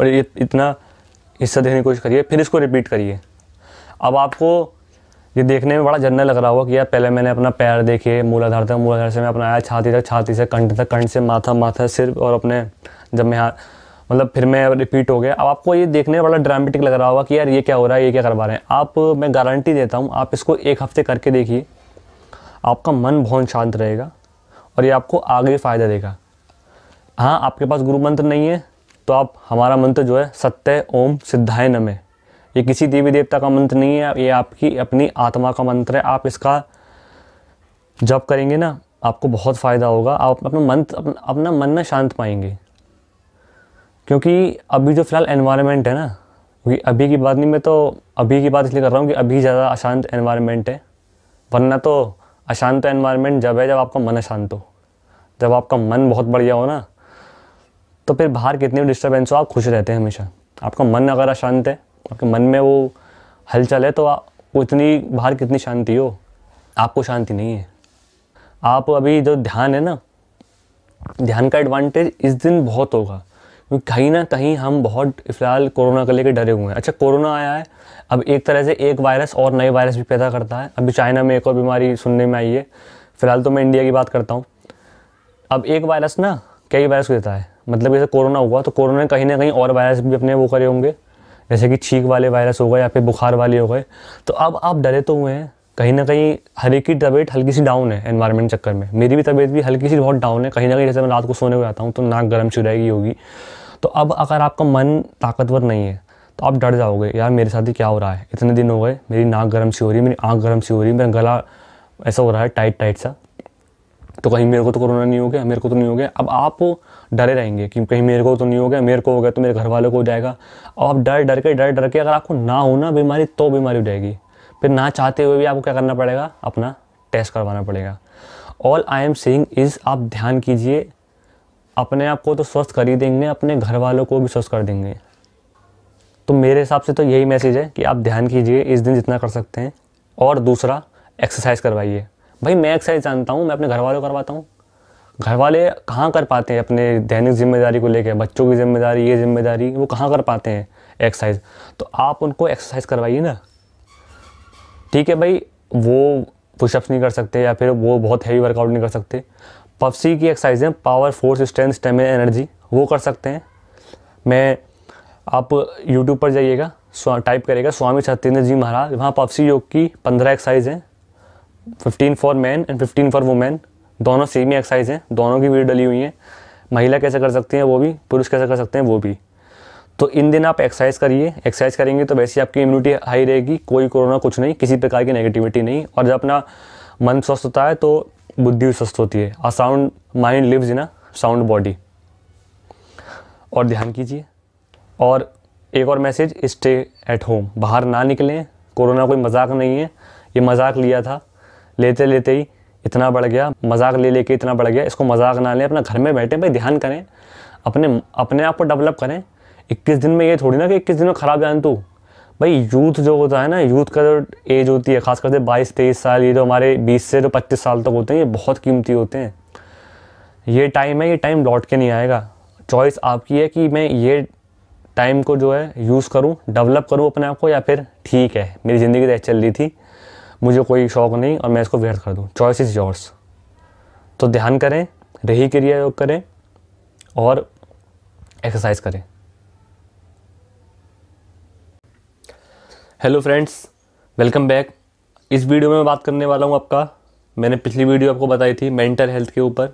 और ये इतना हिस्सा देखने की कोशिश करिए फिर इसको रिपीट करिए अब आपको ये देखने में बड़ा जनरल लग रहा होगा कि यार पहले मैंने अपना पैर देखे मूलाधार तक मूलाधार से मैं अपना आया छाती तक छाती से कंठ तक कंठ से माथा माथा सिर और अपने जब मैं हाथ मतलब फिर मैं रिपीट हो गया अब आपको ये देखने में बड़ा ड्रामेटिक लग रहा होगा कि यार ये क्या हो रहा है ये क्या करवा रहे हैं आप मैं गारंटी देता हूँ आप इसको एक हफ्ते करके देखिए आपका मन बहुत शांत रहेगा और ये आपको आगे फ़ायदा देगा हाँ आपके पास गुरु मंत्र नहीं है तो आप हमारा मंत्र जो है सत्य ओम सिद्धाय नमे ये किसी देवी देवता का मंत्र नहीं है ये आपकी अपनी आत्मा का मंत्र है आप इसका जप करेंगे ना आपको बहुत फ़ायदा होगा आप अपना मन अपना मन ना शांत पाएंगे क्योंकि अभी जो फ़िलहाल एनवायरनमेंट है ना क्योंकि अभी की बात नहीं मैं तो अभी की बात इसलिए कर रहा हूँ कि अभी ज़्यादा अशांत एनवायरनमेंट है वरना तो अशांत एनवायरनमेंट जब है जब आपका मन अशांत हो जब आपका मन बहुत बढ़िया हो ना तो फिर बाहर कितनी भी डिस्टर्बेंस हो आप खुश रहते हैं हमेशा आपका मन अगर अशांत है आपके मन में वो हलचल है तो वो इतनी बाहर कितनी शांति हो आपको शांति नहीं है आप अभी जो ध्यान है ना ध्यान का एडवांटेज इस दिन बहुत होगा क्योंकि कहीं ना कहीं हम बहुत फिलहाल कोरोना को लेकर डरे हुए हैं अच्छा कोरोना आया है अब एक तरह से एक वायरस और नए वायरस भी पैदा करता है अभी चाइना में एक और बीमारी सुनने में आई है फिलहाल तो मैं इंडिया की बात करता हूँ अब एक वायरस ना कई वायरस को देता है मतलब जैसे कोरोना हुआ तो कोरोना कहीं ना कहीं और वायरस भी अपने वो करे होंगे जैसे कि छींक वाले वायरस हो गए या फिर बुखार वाले हो गए तो अब आप डरे तो हुए हैं कहीं ना कहीं हर एक की तबीयत हल्की सी डाउन है एनवायरनमेंट चक्कर में मेरी भी तबीयत भी हल्की सी बहुत डाउन है कहीं ना कहीं जैसे मैं रात को सोने को जाता हूँ तो नाक गर्म चुराएगी होगी तो अब अगर आपका मन ताकतवर नहीं है तो आप डर जाओगे यार मेरे साथ ही क्या हो रहा है इतने दिन हो गए मेरी नाक गर्म सी हो रही है मेरी आँख गर्म सी हो रही है मेरा गला ऐसा हो रहा है टाइट टाइट सा तो कहीं मेरे को तो कोरोना नहीं हो गया मेरे को तो नहीं हो गया अब आप डरे रहेंगे कि कहीं मेरे को तो नहीं हो गया मेरे को हो गया तो मेरे घर वालों को हो जाएगा और आप डर डर के डर डर के अगर आपको ना हो ना बीमारी तो बीमारी हो जाएगी फिर ना चाहते हुए भी आपको क्या करना पड़ेगा अपना टेस्ट करवाना पड़ेगा all I am saying is आप ध्यान कीजिए अपने आप को तो स्वस्थ कर ही देंगे अपने घर वालों को भी स्वस्थ कर देंगे तो मेरे हिसाब से तो यही मैसेज है कि आप ध्यान कीजिए इस दिन जितना कर सकते हैं और दूसरा एक्सरसाइज करवाइए भाई मैं एक्सरसाइज जानता हूँ मैं अपने घर वालों करवाता हूँ घर वाले कहाँ कर पाते हैं अपने दैनिक जिम्मेदारी को लेकर बच्चों की जिम्मेदारी ये जिम्मेदारी वो कहाँ कर पाते हैं एक्सरसाइज तो आप उनको एक्सरसाइज करवाइए ना ठीक है भाई वो पुशअप्स नहीं कर सकते या फिर वो बहुत हैवी वर्कआउट नहीं कर सकते पफसी की एक्सरसाइज है power force strength stamina energy वो कर सकते हैं मैं आप यूट्यूब पर जाइएगा टाइप करेगा स्वामी सत्येंद्र जी महाराज वहाँ पफसी योग की पंद्रह एक्सरसाइज हैं fifteen for man and fifteen for women दोनों सेम ही एक्सरसाइज हैं दोनों की वीडियो डली हुई हैं महिला कैसे कर सकती हैं वो भी पुरुष कैसे कर सकते हैं वो भी तो इन दिन आप एक्सरसाइज करिए एक्सरसाइज करेंगे तो वैसे आपकी इम्यूनिटी हाई रहेगी कोई कोरोना कुछ नहीं किसी प्रकार की नेगेटिविटी नहीं और जब अपना मन स्वस्थ होता है तो बुद्धि भी स्वस्थ होती है a sound mind lives in a sound body और ध्यान कीजिए और एक और मैसेज स्टे एट होम बाहर ना निकलें कोरोना कोई मजाक नहीं है ये मजाक लिया था लेते लेते ही इतना बढ़ गया मजाक ले लेके इतना बढ़ गया इसको मजाक ना लें अपना घर में बैठे भाई ध्यान करें अपने अपने आप को डेवलप करें इक्कीस दिन में ये थोड़ी ना कि इक्कीस दिन में ख़राब जान तू भाई यूथ जो होता है ना यूथ का जो एज होती है खास करके बाईस तेईस साल ये जो हमारे बीस से जो पच्चीस साल तक होते हैं ये बहुत कीमती होते हैं ये टाइम है ये टाइम लौट के नहीं आएगा चॉइस आपकी है कि मैं ये टाइम को जो है यूज़ करूँ डेवलप करूँ अपने आप को या फिर ठीक है मेरी ज़िंदगी तो चल रही थी मुझे कोई शौक नहीं और मैं इसको व्यर्थ कर दूँ चॉइस इज़ योर्स तो ध्यान करें रही क्रिया योग करें और एक्सरसाइज करें हेलो फ्रेंड्स वेलकम बैक इस वीडियो में मैं बात करने वाला हूँ आपका मैंने पिछली वीडियो आपको बताई थी मेंटल हेल्थ के ऊपर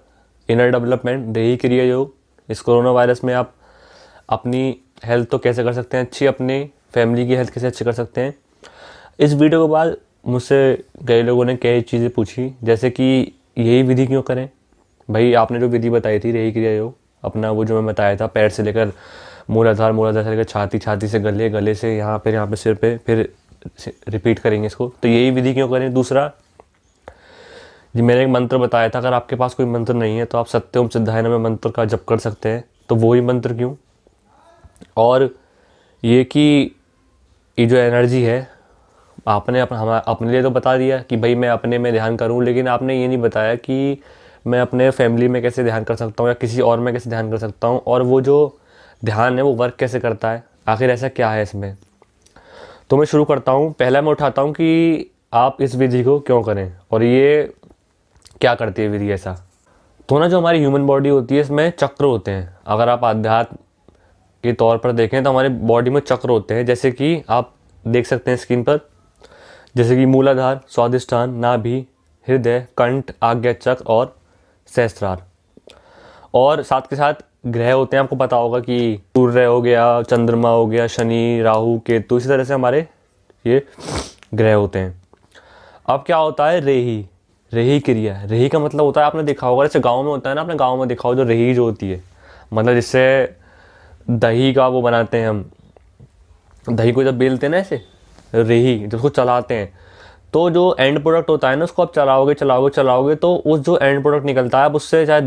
इनर डेवलपमेंट दही क्रिया योग इस कोरोना वायरस में आप अपनी हेल्थ तो कैसे कर सकते हैं अच्छी अपनी फैमिली की हेल्थ कैसे अच्छी कर सकते हैं इस वीडियो के बाद मुझसे कई लोगों ने कई चीज़ें पूछी जैसे कि यही विधि क्यों करें भाई आपने जो विधि बताई थी रही क्रिया योग अपना वो जो मैं बताया था पैर से लेकर मूलाधार मूलाधार से लेकर छाती छाती से गले गले से यहाँ फिर यहाँ पे सिर पे फिर रिपीट करेंगे इसको तो यही विधि क्यों करें दूसरा जी मैंने एक मंत्र बताया था अगर आपके पास कोई मंत्र नहीं है तो आप सत्यम सिद्धायन में मंत्र का जप कर सकते हैं तो वो ही मंत्र क्यों और ये कि ये जो एनर्जी है आपने अपन हम अपने लिए तो बता दिया कि भाई मैं अपने में ध्यान करूँ लेकिन आपने ये नहीं बताया कि मैं अपने फैमिली में कैसे ध्यान कर सकता हूँ या किसी और में कैसे ध्यान कर सकता हूँ और वो जो ध्यान है वो वर्क कैसे करता है आखिर ऐसा क्या है इसमें तो मैं शुरू करता हूँ पहला मैं उठाता हूँ कि आप इस विधि को क्यों करें और ये क्या करती है विधि ऐसा तो ना जो हमारी ह्यूमन बॉडी होती है इसमें चक्र होते हैं अगर आप आध्यात्म के तौर पर देखें तो हमारे बॉडी में चक्र होते हैं जैसे कि आप देख सकते हैं स्क्रीन पर जैसे कि मूलाधार स्वादिष्ठान नाभि हृदय कंठ आज्ञा चक्र और सहस्त्रार और साथ के साथ ग्रह होते हैं आपको पता होगा कि सूर्य हो गया चंद्रमा हो गया शनि राहु केतु इसी तरह से हमारे ये ग्रह होते हैं अब क्या होता है रेही रेही क्रिया रेही का मतलब होता है आपने देखा होगा जैसे गाँव में होता है ना आपने गाँव में देखा हो जो रेही जो होती है मतलब जिससे दही का वो बनाते हैं हम दही को जब बेलते हैं ना ऐसे रही जब उसको चलाते हैं तो जो एंड प्रोडक्ट होता है ना उसको आप चलाओगे चलाओगे चलाओगे तो उस जो एंड प्रोडक्ट निकलता है आप उससे चाहे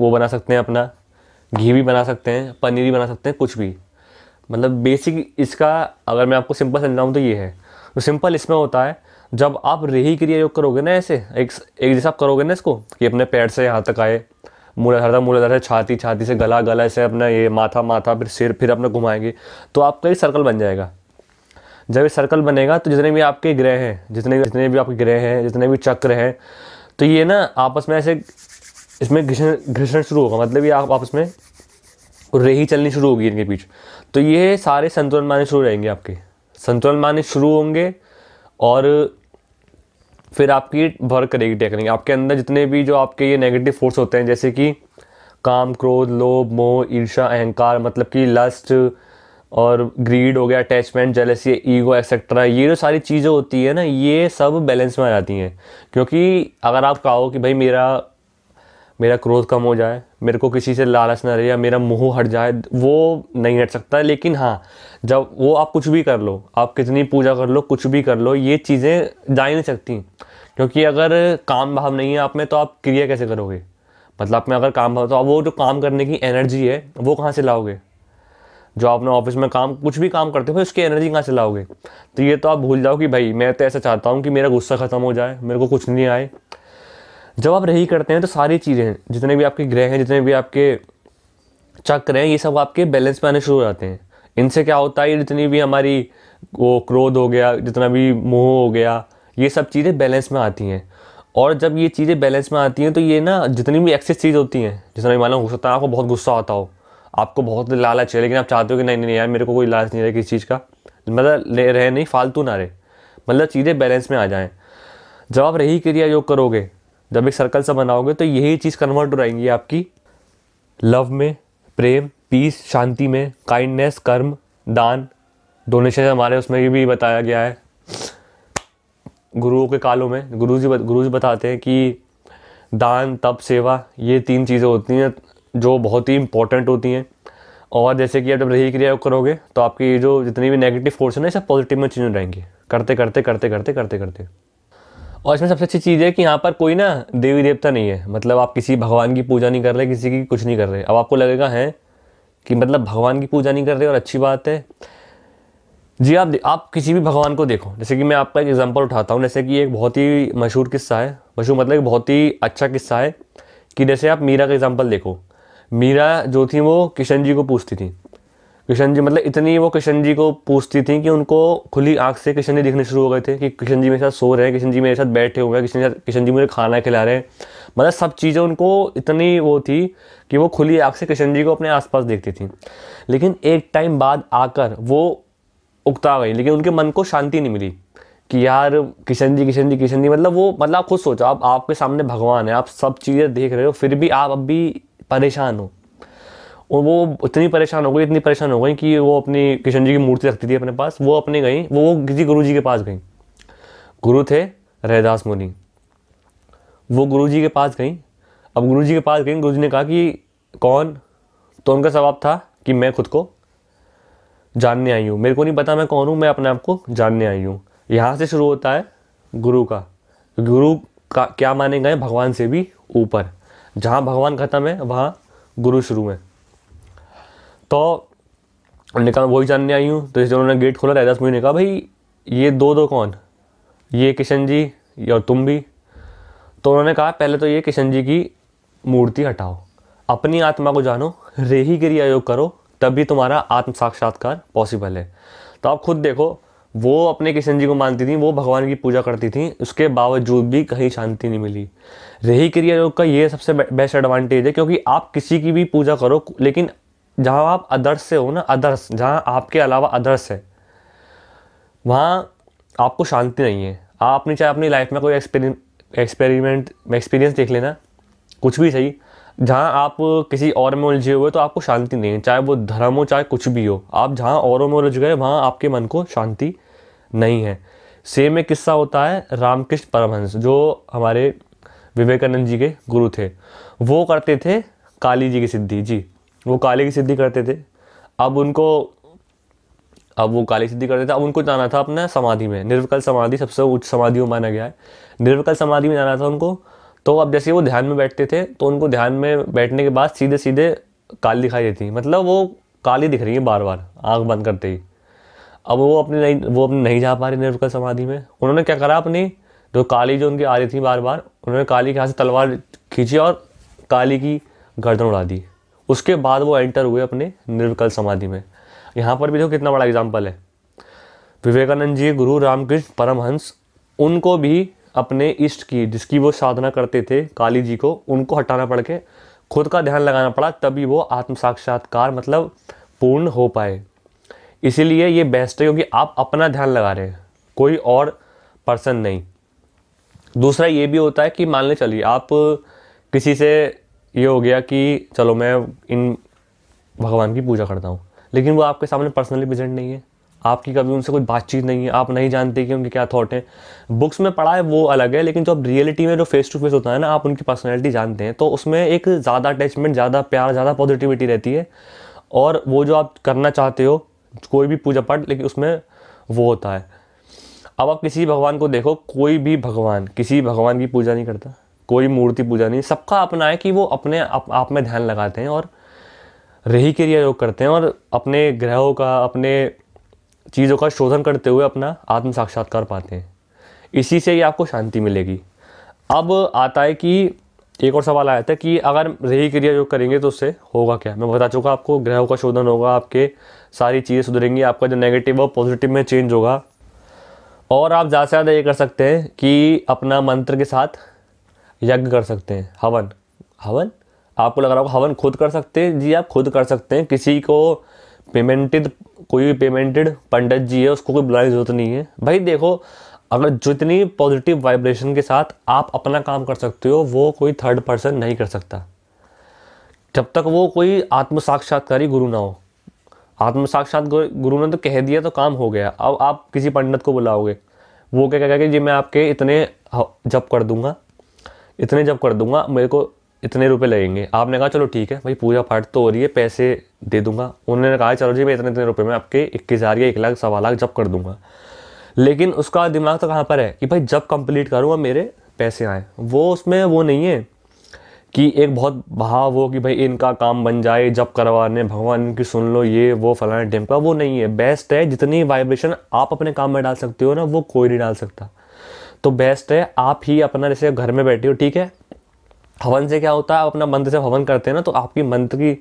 वो बना सकते हैं अपना घी भी बना सकते हैं पनीर भी बना सकते हैं कुछ भी मतलब बेसिक इसका अगर मैं आपको सिंपल समझाऊँ तो ये है तो सिंपल इसमें होता है जब आप रेही क्रिया योग करोगे ना ऐसे एक एक जैसा आप करोगे ना इसको कि अपने पैर से यहाँ तक आए मूलाधार था मूलाधार से छाती छाती से गला गला से अपना ये माथा माथा फिर सिर फिर अपना घुमाएंगे तो आपका ये सर्कल बन जाएगा जब ये सर्कल बनेगा तो जितने भी आपके ग्रह हैं जितने जितने भी आपके ग्रह हैं जितने भी चक्र हैं तो ये ना आपस में ऐसे इसमें घिसण घिसण शुरू होगा मतलब ये आप आपस में रेही चलनी शुरू होगी इनके बीच तो ये सारे संतुलन माने शुरू रहेंगे आपके संतुलन माने शुरू होंगे और फिर आपकी वर्क करेगी टेक्निक आपके अंदर जितने भी जो आपके ये नेगेटिव फोर्स होते हैं जैसे कि काम क्रोध लोभ मोह ईर्षा अहंकार मतलब कि लस्ट और ग्रीड हो गया अटैचमेंट जेलसी ईगो एक्सेट्रा ये जो सारी चीज़ें होती है ना ये सब बैलेंस में आ जाती हैं क्योंकि अगर आप कहो कि भाई मेरा मेरा क्रोध कम हो जाए मेरे को किसी से लालच ना रहे या मेरा मुंह हट जाए वो नहीं हट सकता लेकिन हाँ जब वो आप कुछ भी कर लो आप कितनी पूजा कर लो कुछ भी कर लो ये चीज़ें जा ही नहीं सकती क्योंकि अगर काम भाव नहीं है आप में तो आप क्रिया कैसे करोगे मतलब आप में अगर काम भाव तो आप वो जो काम करने की एनर्जी है वो कहाँ से लाओगे जो आपने ऑफिस में काम कुछ भी काम करते हो उसकी एनर्जी कहाँ से लाओगे तो ये तो आप भूल जाओ कि भाई मैं तो ऐसा चाहता हूँ कि मेरा गुस्सा ख़त्म हो जाए मेरे को कुछ नहीं आए जब आप रही करते हैं तो सारी चीज़ें जितने भी आपके ग्रह हैं जितने भी आपके चक्र हैं ये सब आपके बैलेंस में आने शुरू हो जाते हैं इनसे क्या होता है जितनी भी हमारी वो क्रोध हो गया जितना भी मोह हो गया ये सब चीज़ें बैलेंस में आती हैं और जब ये चीज़ें बैलेंस में आती हैं तो ये ना जितनी भी एक्सेस चीज़ होती हैं जितना भी मालूम हो सकता है आपको बहुत गुस्सा आता हो आपको बहुत लालच है लेकिन आप चाहते हो कि नहीं नहीं यार मेरे को कोई लालच नहीं रहे किसी चीज़ का मतलब ले रहे नहीं फालतू ना रहे मतलब चीज़ें बैलेंस में आ जाएँ जब आप रही क्रिया योग करोगे जब एक सर्कल सा बनाओगे तो यही चीज़ कन्वर्ट हो रहेंगी आपकी लव में प्रेम पीस शांति में काइंडनेस कर्म दान डोनेशन हमारे उसमें भी बताया गया है गुरुओं के कालों में गुरु जी गुरु जी बताते हैं कि दान तप सेवा ये तीन चीज़ें होती हैं जो बहुत ही इंपॉर्टेंट होती हैं और जैसे कि आप जब रही क्रिया करोगे तो आपकी जो जितनी भी नेगेटिव फोर्स है ना सब पॉजिटिव में चेंज रहेंगे करते करते करते करते करते करते और इसमें सबसे अच्छी चीज़ है कि यहाँ पर कोई ना देवी देवता नहीं है मतलब आप किसी भगवान की पूजा नहीं कर रहे किसी की कुछ नहीं कर रहे अब आपको लगेगा है कि मतलब भगवान की पूजा नहीं कर रहे और अच्छी बात है जी आप आप किसी भी भगवान को देखो जैसे कि मैं आपका एक एग्जांपल उठाता हूँ जैसे कि एक बहुत ही मशहूर किस्सा है मशहूर मतलब एक बहुत ही अच्छा किस्सा है कि जैसे आप मीरा का एग्जांपल देखो मीरा जो थी वो किशन जी को पूछती थी किशन जी मतलब इतनी वो किशन जी को पूछती थी कि उनको खुली आंख से किशन जी दिखने शुरू हो गए थे कि किशन जी मेरे साथ सो रहे हैं किशन जी मेरे साथ बैठे हुए हैं किशन साथ किशन जी मुझे खाना खिला रहे हैं मतलब सब चीज़ें उनको इतनी वो थी कि वो खुली आँख से किशन जी को अपने आसपास देखती थी लेकिन एक टाइम बाद आकर वो उगता गई लेकिन उनके मन को शांति नहीं मिली कि यार किशन जी किशन जी किशन जी मतलब वो मतलब आप खुद सोचो आप आपके सामने भगवान है आप सब चीज़ें देख रहे हो फिर भी आप अभी परेशान हो और वो इतनी परेशान हो गई इतनी परेशान हो गई कि वो अपनी किशन जी की मूर्ति रखती थी अपने पास वो अपने गई वो वो किसी गुरु जी के पास गई गुरु थे रहदास मुनि वो गुरु जी के पास गई अब गुरु जी के पास गई गुरु जी ने कहा कि कौन तो उनका जवाब था कि मैं खुद को जानने आई हूँ मेरे को नहीं पता मैं कौन हूँ मैं अपने आप को जानने आई हूँ यहाँ से शुरू होता है गुरु का गुरु का क्या माने गए भगवान से भी ऊपर जहाँ भगवान ख़त्म है वहाँ गुरु शुरू है तो उन्होंने कहा वही जानने आई हूँ तो जैसे उन्होंने गेट खोला रैदास मुझे ने कहा भाई ये दो दो कौन ये किशन जी और तुम भी तो उन्होंने कहा पहले तो ये किशन जी की मूर्ति हटाओ अपनी आत्मा को जानो रेही गिरी आयोग करो तभी तुम्हारा आत्म साक्षात्कार पॉसिबल है तो आप खुद देखो वो अपने किशन जी को मानती थी वो भगवान की पूजा करती थी उसके बावजूद भी कहीं शांति नहीं मिली रही क्रिया योग का ये सबसे बेस्ट एडवांटेज है क्योंकि आप किसी की भी पूजा करो लेकिन जहाँ आप अदर्स से हो ना अदर्स जहाँ आपके अलावा अदर्स है वहाँ आपको शांति नहीं है आपने चाहे अपनी लाइफ में कोई एक्सपेरिमेंट एक्सपेरिमेंट एक्सपीरियंस देख लेना कुछ भी सही जहाँ आप किसी और में उलझे हुए तो आपको शांति नहीं है चाहे वो धर्म हो चाहे कुछ भी हो आप जहाँ औरों में उलझ गए वहाँ आपके मन को शांति नहीं है सेम एक किस्सा होता है रामकृष्ण परमहंस जो हमारे विवेकानंद जी के गुरु थे वो करते थे काली जी की सिद्धि जी वो काली की सिद्धि करते थे अब उनको अब वो काली सिद्धि करते थे अब उनको जाना था अपना समाधि में निर्विकल समाधि सबसे उच्च समाधि में माना गया है निर्विकल समाधि में जाना था उनको तो अब जैसे वो ध्यान में बैठते थे तो उनको ध्यान में बैठने के बाद सीधे सीधे काली दिखाई देती मतलब वो काली दिख रही है बार बार आँख बंद करते ही अब वो अपने नहीं वो अपने नहीं जा पा रही निर्विकल समाधि में उन्होंने क्या करा अपनी जो काली जो उनकी आ रही थी बार बार उन्होंने काली के हाथ से तलवार खींची और काली की गर्दन उड़ा दी उसके बाद वो एंटर हुए अपने निर्विकल समाधि में यहाँ पर भी देखो कितना बड़ा एग्जाम्पल है विवेकानंद जी गुरु रामकृष्ण परमहंस उनको भी अपने इष्ट की जिसकी वो साधना करते थे काली जी को उनको हटाना पड़ के खुद का ध्यान लगाना पड़ा तभी वो आत्म साक्षात्कार मतलब पूर्ण हो पाए इसीलिए ये बेस्ट है क्योंकि आप अपना ध्यान लगा रहे हैं कोई और पर्सन नहीं दूसरा ये भी होता है कि मान ले चलिए आप किसी से ये हो गया कि चलो मैं इन भगवान की पूजा करता हूँ लेकिन वो आपके सामने पर्सनली प्रेजेंट नहीं है आपकी कभी उनसे कोई बातचीत नहीं है आप नहीं जानते कि उनके क्या थॉट हैं बुक्स में पढ़ा है वो अलग है लेकिन जो आप रियलिटी में जो फेस टू फेस होता है ना आप उनकी पर्सनैलिटी जानते हैं तो उसमें एक ज़्यादा अटैचमेंट ज़्यादा प्यार ज़्यादा पॉजिटिविटी रहती है और वो जो आप करना चाहते हो कोई भी पूजा पाठ लेकिन उसमें वो होता है अब आप किसी भगवान को देखो कोई भी भगवान किसी भगवान की पूजा नहीं करता कोई मूर्ति पूजा नहीं सबका अपना है कि वो अपने आप, आप में ध्यान लगाते हैं और रही क्रिया योग करते हैं और अपने ग्रहों का अपने चीज़ों का शोधन करते हुए अपना आत्म साक्षात्कार पाते हैं इसी से ही आपको शांति मिलेगी अब आता है कि एक और सवाल आया था कि अगर रही क्रिया जो करेंगे तो उससे होगा क्या मैं बता चुका आपको ग्रहों का शोधन होगा आपके सारी चीज़ें सुधरेंगी आपका जो नेगेटिव और पॉजिटिव में चेंज होगा और आप ज़्यादा से ज़्यादा ये कर सकते हैं कि अपना मंत्र के साथ यज्ञ कर सकते हैं हवन हवन आपको लग रहा होगा हवन खुद कर सकते हैं जी आप खुद कर सकते हैं किसी को पेमेंटेड कोई भी पेमेंटेड पंडित जी है उसको कोई बुलाने की जरूरत नहीं है भाई देखो अगर जितनी पॉजिटिव वाइब्रेशन के साथ आप अपना काम कर सकते हो वो कोई थर्ड पर्सन नहीं कर सकता जब तक वो कोई आत्म साक्षात्कारी गुरु ना हो आत्म साक्षात गुरु ने तो कह दिया तो काम हो गया अब आप किसी पंडित को बुलाओगे वो क्या कहेगा कि जी मैं आपके इतने हाँ, जप कर दूंगा इतने जप कर दूंगा मेरे को इतने रुपए लगेंगे आपने कहा चलो ठीक है भाई पूजा पाठ तो हो रही है पैसे दे दूंगा उन्होंने कहा चलो जी मैं इतने इतने रुपए में आपके इक्कीस हज़ार या एक लाख सवा लाख जब कर दूंगा लेकिन उसका दिमाग तो कहाँ पर है कि भाई जब कंप्लीट करूँगा मेरे पैसे आए वो उसमें वो नहीं है कि एक बहुत भाव हो कि भाई इनका काम बन जाए जब करवाने भगवान की सुन लो ये वो फलाना का वो नहीं है बेस्ट है जितनी वाइब्रेशन आप अपने काम में डाल सकते हो ना वो कोई नहीं डाल सकता तो बेस्ट है आप ही अपना जैसे घर में बैठे हो ठीक है हवन से क्या होता है आप अपना मंत्र से हवन करते हैं ना तो आपकी मंत्र की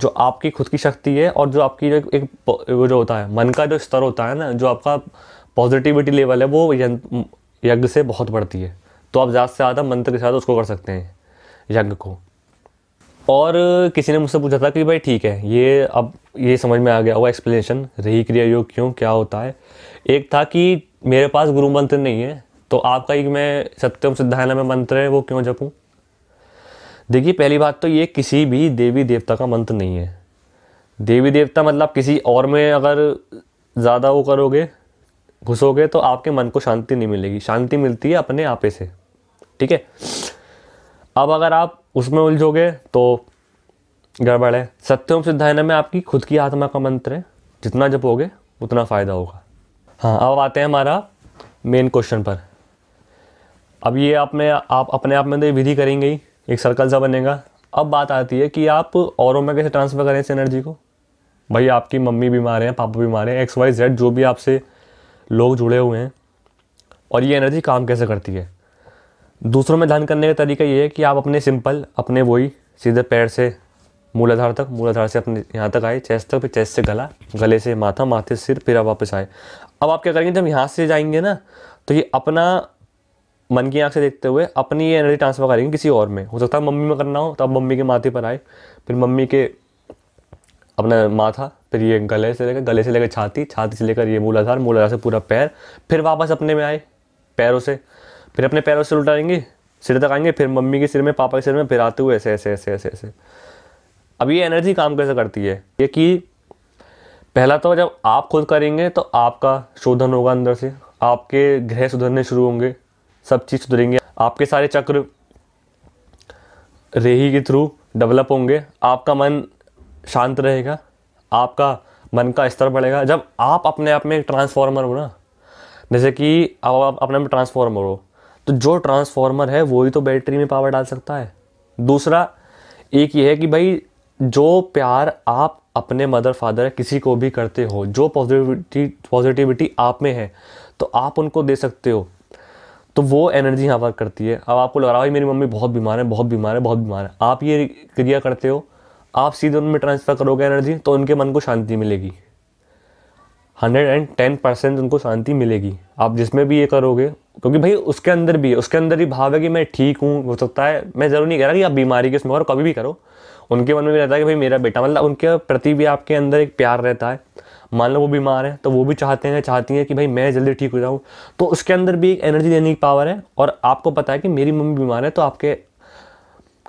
जो आपकी खुद की शक्ति है और जो आपकी जो एक वो जो होता है मन का जो स्तर होता है ना जो आपका पॉजिटिविटी लेवल है वो यज्ञ से बहुत बढ़ती है तो आप ज़्यादा से ज़्यादा मंत्र के साथ उसको कर सकते हैं यज्ञ को और किसी ने मुझसे पूछा था कि भाई ठीक है ये अब ये समझ में आ गया हुआ एक्सप्लेनेशन रही क्रिया योग क्यों क्या होता है एक था कि मेरे पास गुरु मंत्र नहीं है तो आपका एक मैं सत्यम सिद्धायना में मंत्र है वो क्यों जपूँ देखिए पहली बात तो ये किसी भी देवी देवता का मंत्र नहीं है देवी देवता मतलब किसी और में अगर ज़्यादा वो करोगे घुसोगे तो आपके मन को शांति नहीं मिलेगी शांति मिलती है अपने आपे से ठीक है अब अगर आप उसमें उलझोगे तो गड़बड़ है सत्यम सिद्धायन में आपकी खुद की आत्मा का मंत्र है जितना जपोगे उतना फ़ायदा होगा हाँ अब आते हैं हमारा मेन क्वेश्चन पर अब ये आप में आप अपने आप में तो ये विधि करेंगे ही एक सर्कल सा बनेगा अब बात आती है कि आप औरों में कैसे ट्रांसफ़र करें इस एनर्जी को भाई आपकी मम्मी बीमार हैं पापा बीमार हैं एक्स वाई जेड जो भी आपसे लोग जुड़े हुए हैं और ये एनर्जी काम कैसे करती है दूसरों में ध्यान करने का तरीका ये है कि आप अपने सिंपल अपने वही सीधे पैर से मूलाधार तक मूलाधार से अपने यहाँ तक आए चेस्ट तक फिर चेस्ट से गला गले से माथा माथे से सिर फिर आप वापस आए अब आप क्या करेंगे जब यहाँ से जाएंगे ना तो ये अपना मन की आँख से देखते हुए अपनी ये एनर्जी ट्रांसफर करेंगे किसी और में हो सकता है मम्मी में करना हो तो अब मम्मी के माथे पर आए फिर मम्मी के अपना माथा फिर ये गले से लेकर गले से लेकर छाती छाती से लेकर ये मूलाधार मूलाधार से पूरा पैर फिर वापस अपने में आए पैरों से फिर अपने पैरों से उल्टाएंगे सिर तक आएंगे फिर मम्मी के सिर में पापा के सिर में फिर आते हुए ऐसे ऐसे ऐसे ऐसे ऐसे अब ये एनर्जी काम कैसे करती है ये कि पहला तो जब आप खुद करेंगे तो आपका शोधन होगा अंदर से आपके ग्रह सुधरने शुरू होंगे सब चीज़ सुधरेंगे आपके सारे चक्र रेही के थ्रू डेवलप होंगे आपका मन शांत रहेगा आपका मन का स्तर बढ़ेगा जब आप अपने आप में ट्रांसफॉर्मर हो ना जैसे कि आप अपने आप में ट्रांसफॉर्मर हो तो जो ट्रांसफॉर्मर है वो ही तो बैटरी में पावर डाल सकता है दूसरा एक ये है कि भाई जो प्यार आप अपने मदर फादर किसी को भी करते हो जो पॉजिटिविटी पॉजिटिविटी आप में है तो आप उनको दे सकते हो तो वो एनर्जी यहाँ वर्क करती है अब आपको लग रहा है भाई मेरी मम्मी बहुत बीमार है बहुत बीमार है बहुत बीमार है आप ये क्रिया करते हो आप सीधे उनमें ट्रांसफ़र करोगे एनर्जी तो उनके मन को शांति मिलेगी हंड्रेड एंड टेन परसेंट उनको शांति मिलेगी आप जिसमें भी ये करोगे क्योंकि भाई उसके अंदर भी है उसके अंदर ही भाव है कि मैं ठीक हूँ हो सकता है मैं ज़रूर नहीं कह रहा कि आप बीमारी के उसमें करो कभी भी करो उनके मन में भी रहता है कि भाई मेरा बेटा मतलब उनके प्रति भी आपके अंदर एक प्यार रहता है मान लो वो बीमार है तो वो भी चाहते हैं चाहती हैं कि भाई मैं जल्दी ठीक हो जाऊँ तो उसके अंदर भी एक एनर्जी देने की पावर है और आपको पता है कि मेरी मम्मी बीमार है तो आपके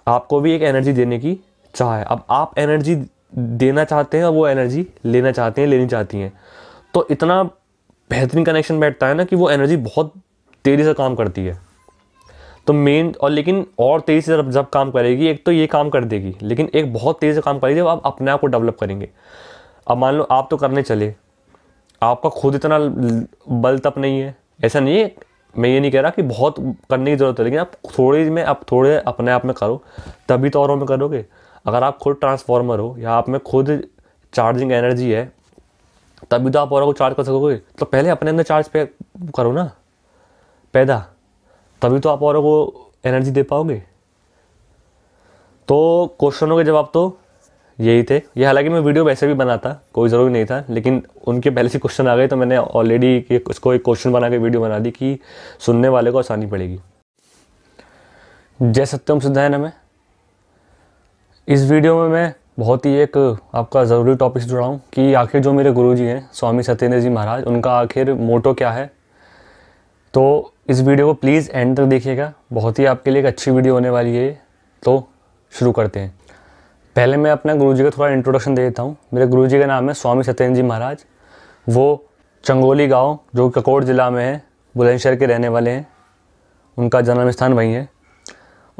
आपको भी एक एनर्जी देने की चाह है अब आप एनर्जी देना चाहते हैं और वो एनर्जी लेना चाहते हैं लेनी चाहती हैं तो इतना बेहतरीन कनेक्शन बैठता है ना कि वो एनर्जी बहुत तेज़ी से काम करती है तो मेन और लेकिन और तेज़ी से जब जब काम करेगी एक तो ये काम कर देगी लेकिन एक बहुत तेज़ी से काम करेगी जब आप अपने आप को डेवलप करेंगे अब मान लो आप तो करने चले आपका खुद इतना बल तप नहीं है ऐसा नहीं है मैं ये नहीं कह रहा कि बहुत करने की ज़रूरत है लेकिन आप थोड़ी में आप थोड़े अपने आप में करो तभी तो औरों में करोगे अगर आप खुद ट्रांसफार्मर हो या आप में खुद चार्जिंग एनर्जी है तभी तो आप औरों को चार्ज कर सकोगे तो पहले अपने अंदर चार्ज पे करो ना पैदा तभी तो आप औरों को एनर्जी दे पाओगे तो क्वेश्चनों के जवाब तो यही थे ये हालांकि मैं वीडियो वैसे भी बनाता कोई ज़रूरी नहीं था लेकिन उनके पहले से क्वेश्चन आ गए तो मैंने ऑलरेडी इसको एक क्वेश्चन बना के वीडियो बना दी कि सुनने वाले को आसानी पड़ेगी जय सत्यम सिद्धायन हमें इस वीडियो में मैं बहुत ही एक आपका ज़रूरी टॉपिक जुड़ाऊँ हूँ कि आखिर जो मेरे गुरु जी हैं स्वामी सत्येंद्र जी महाराज उनका आखिर मोटो क्या है तो इस वीडियो को प्लीज़ एंड तक देखिएगा बहुत ही आपके लिए एक अच्छी वीडियो होने वाली है तो शुरू करते हैं पहले मैं अपना जी का थोड़ा इंट्रोडक्शन दे देता हूँ मेरे जी का नाम है स्वामी सत्येंद्र जी महाराज वो चंगोली गांव जो ककोड़ ज़िला में है बुलंदशहर के रहने वाले हैं उनका जन्म स्थान वहीं है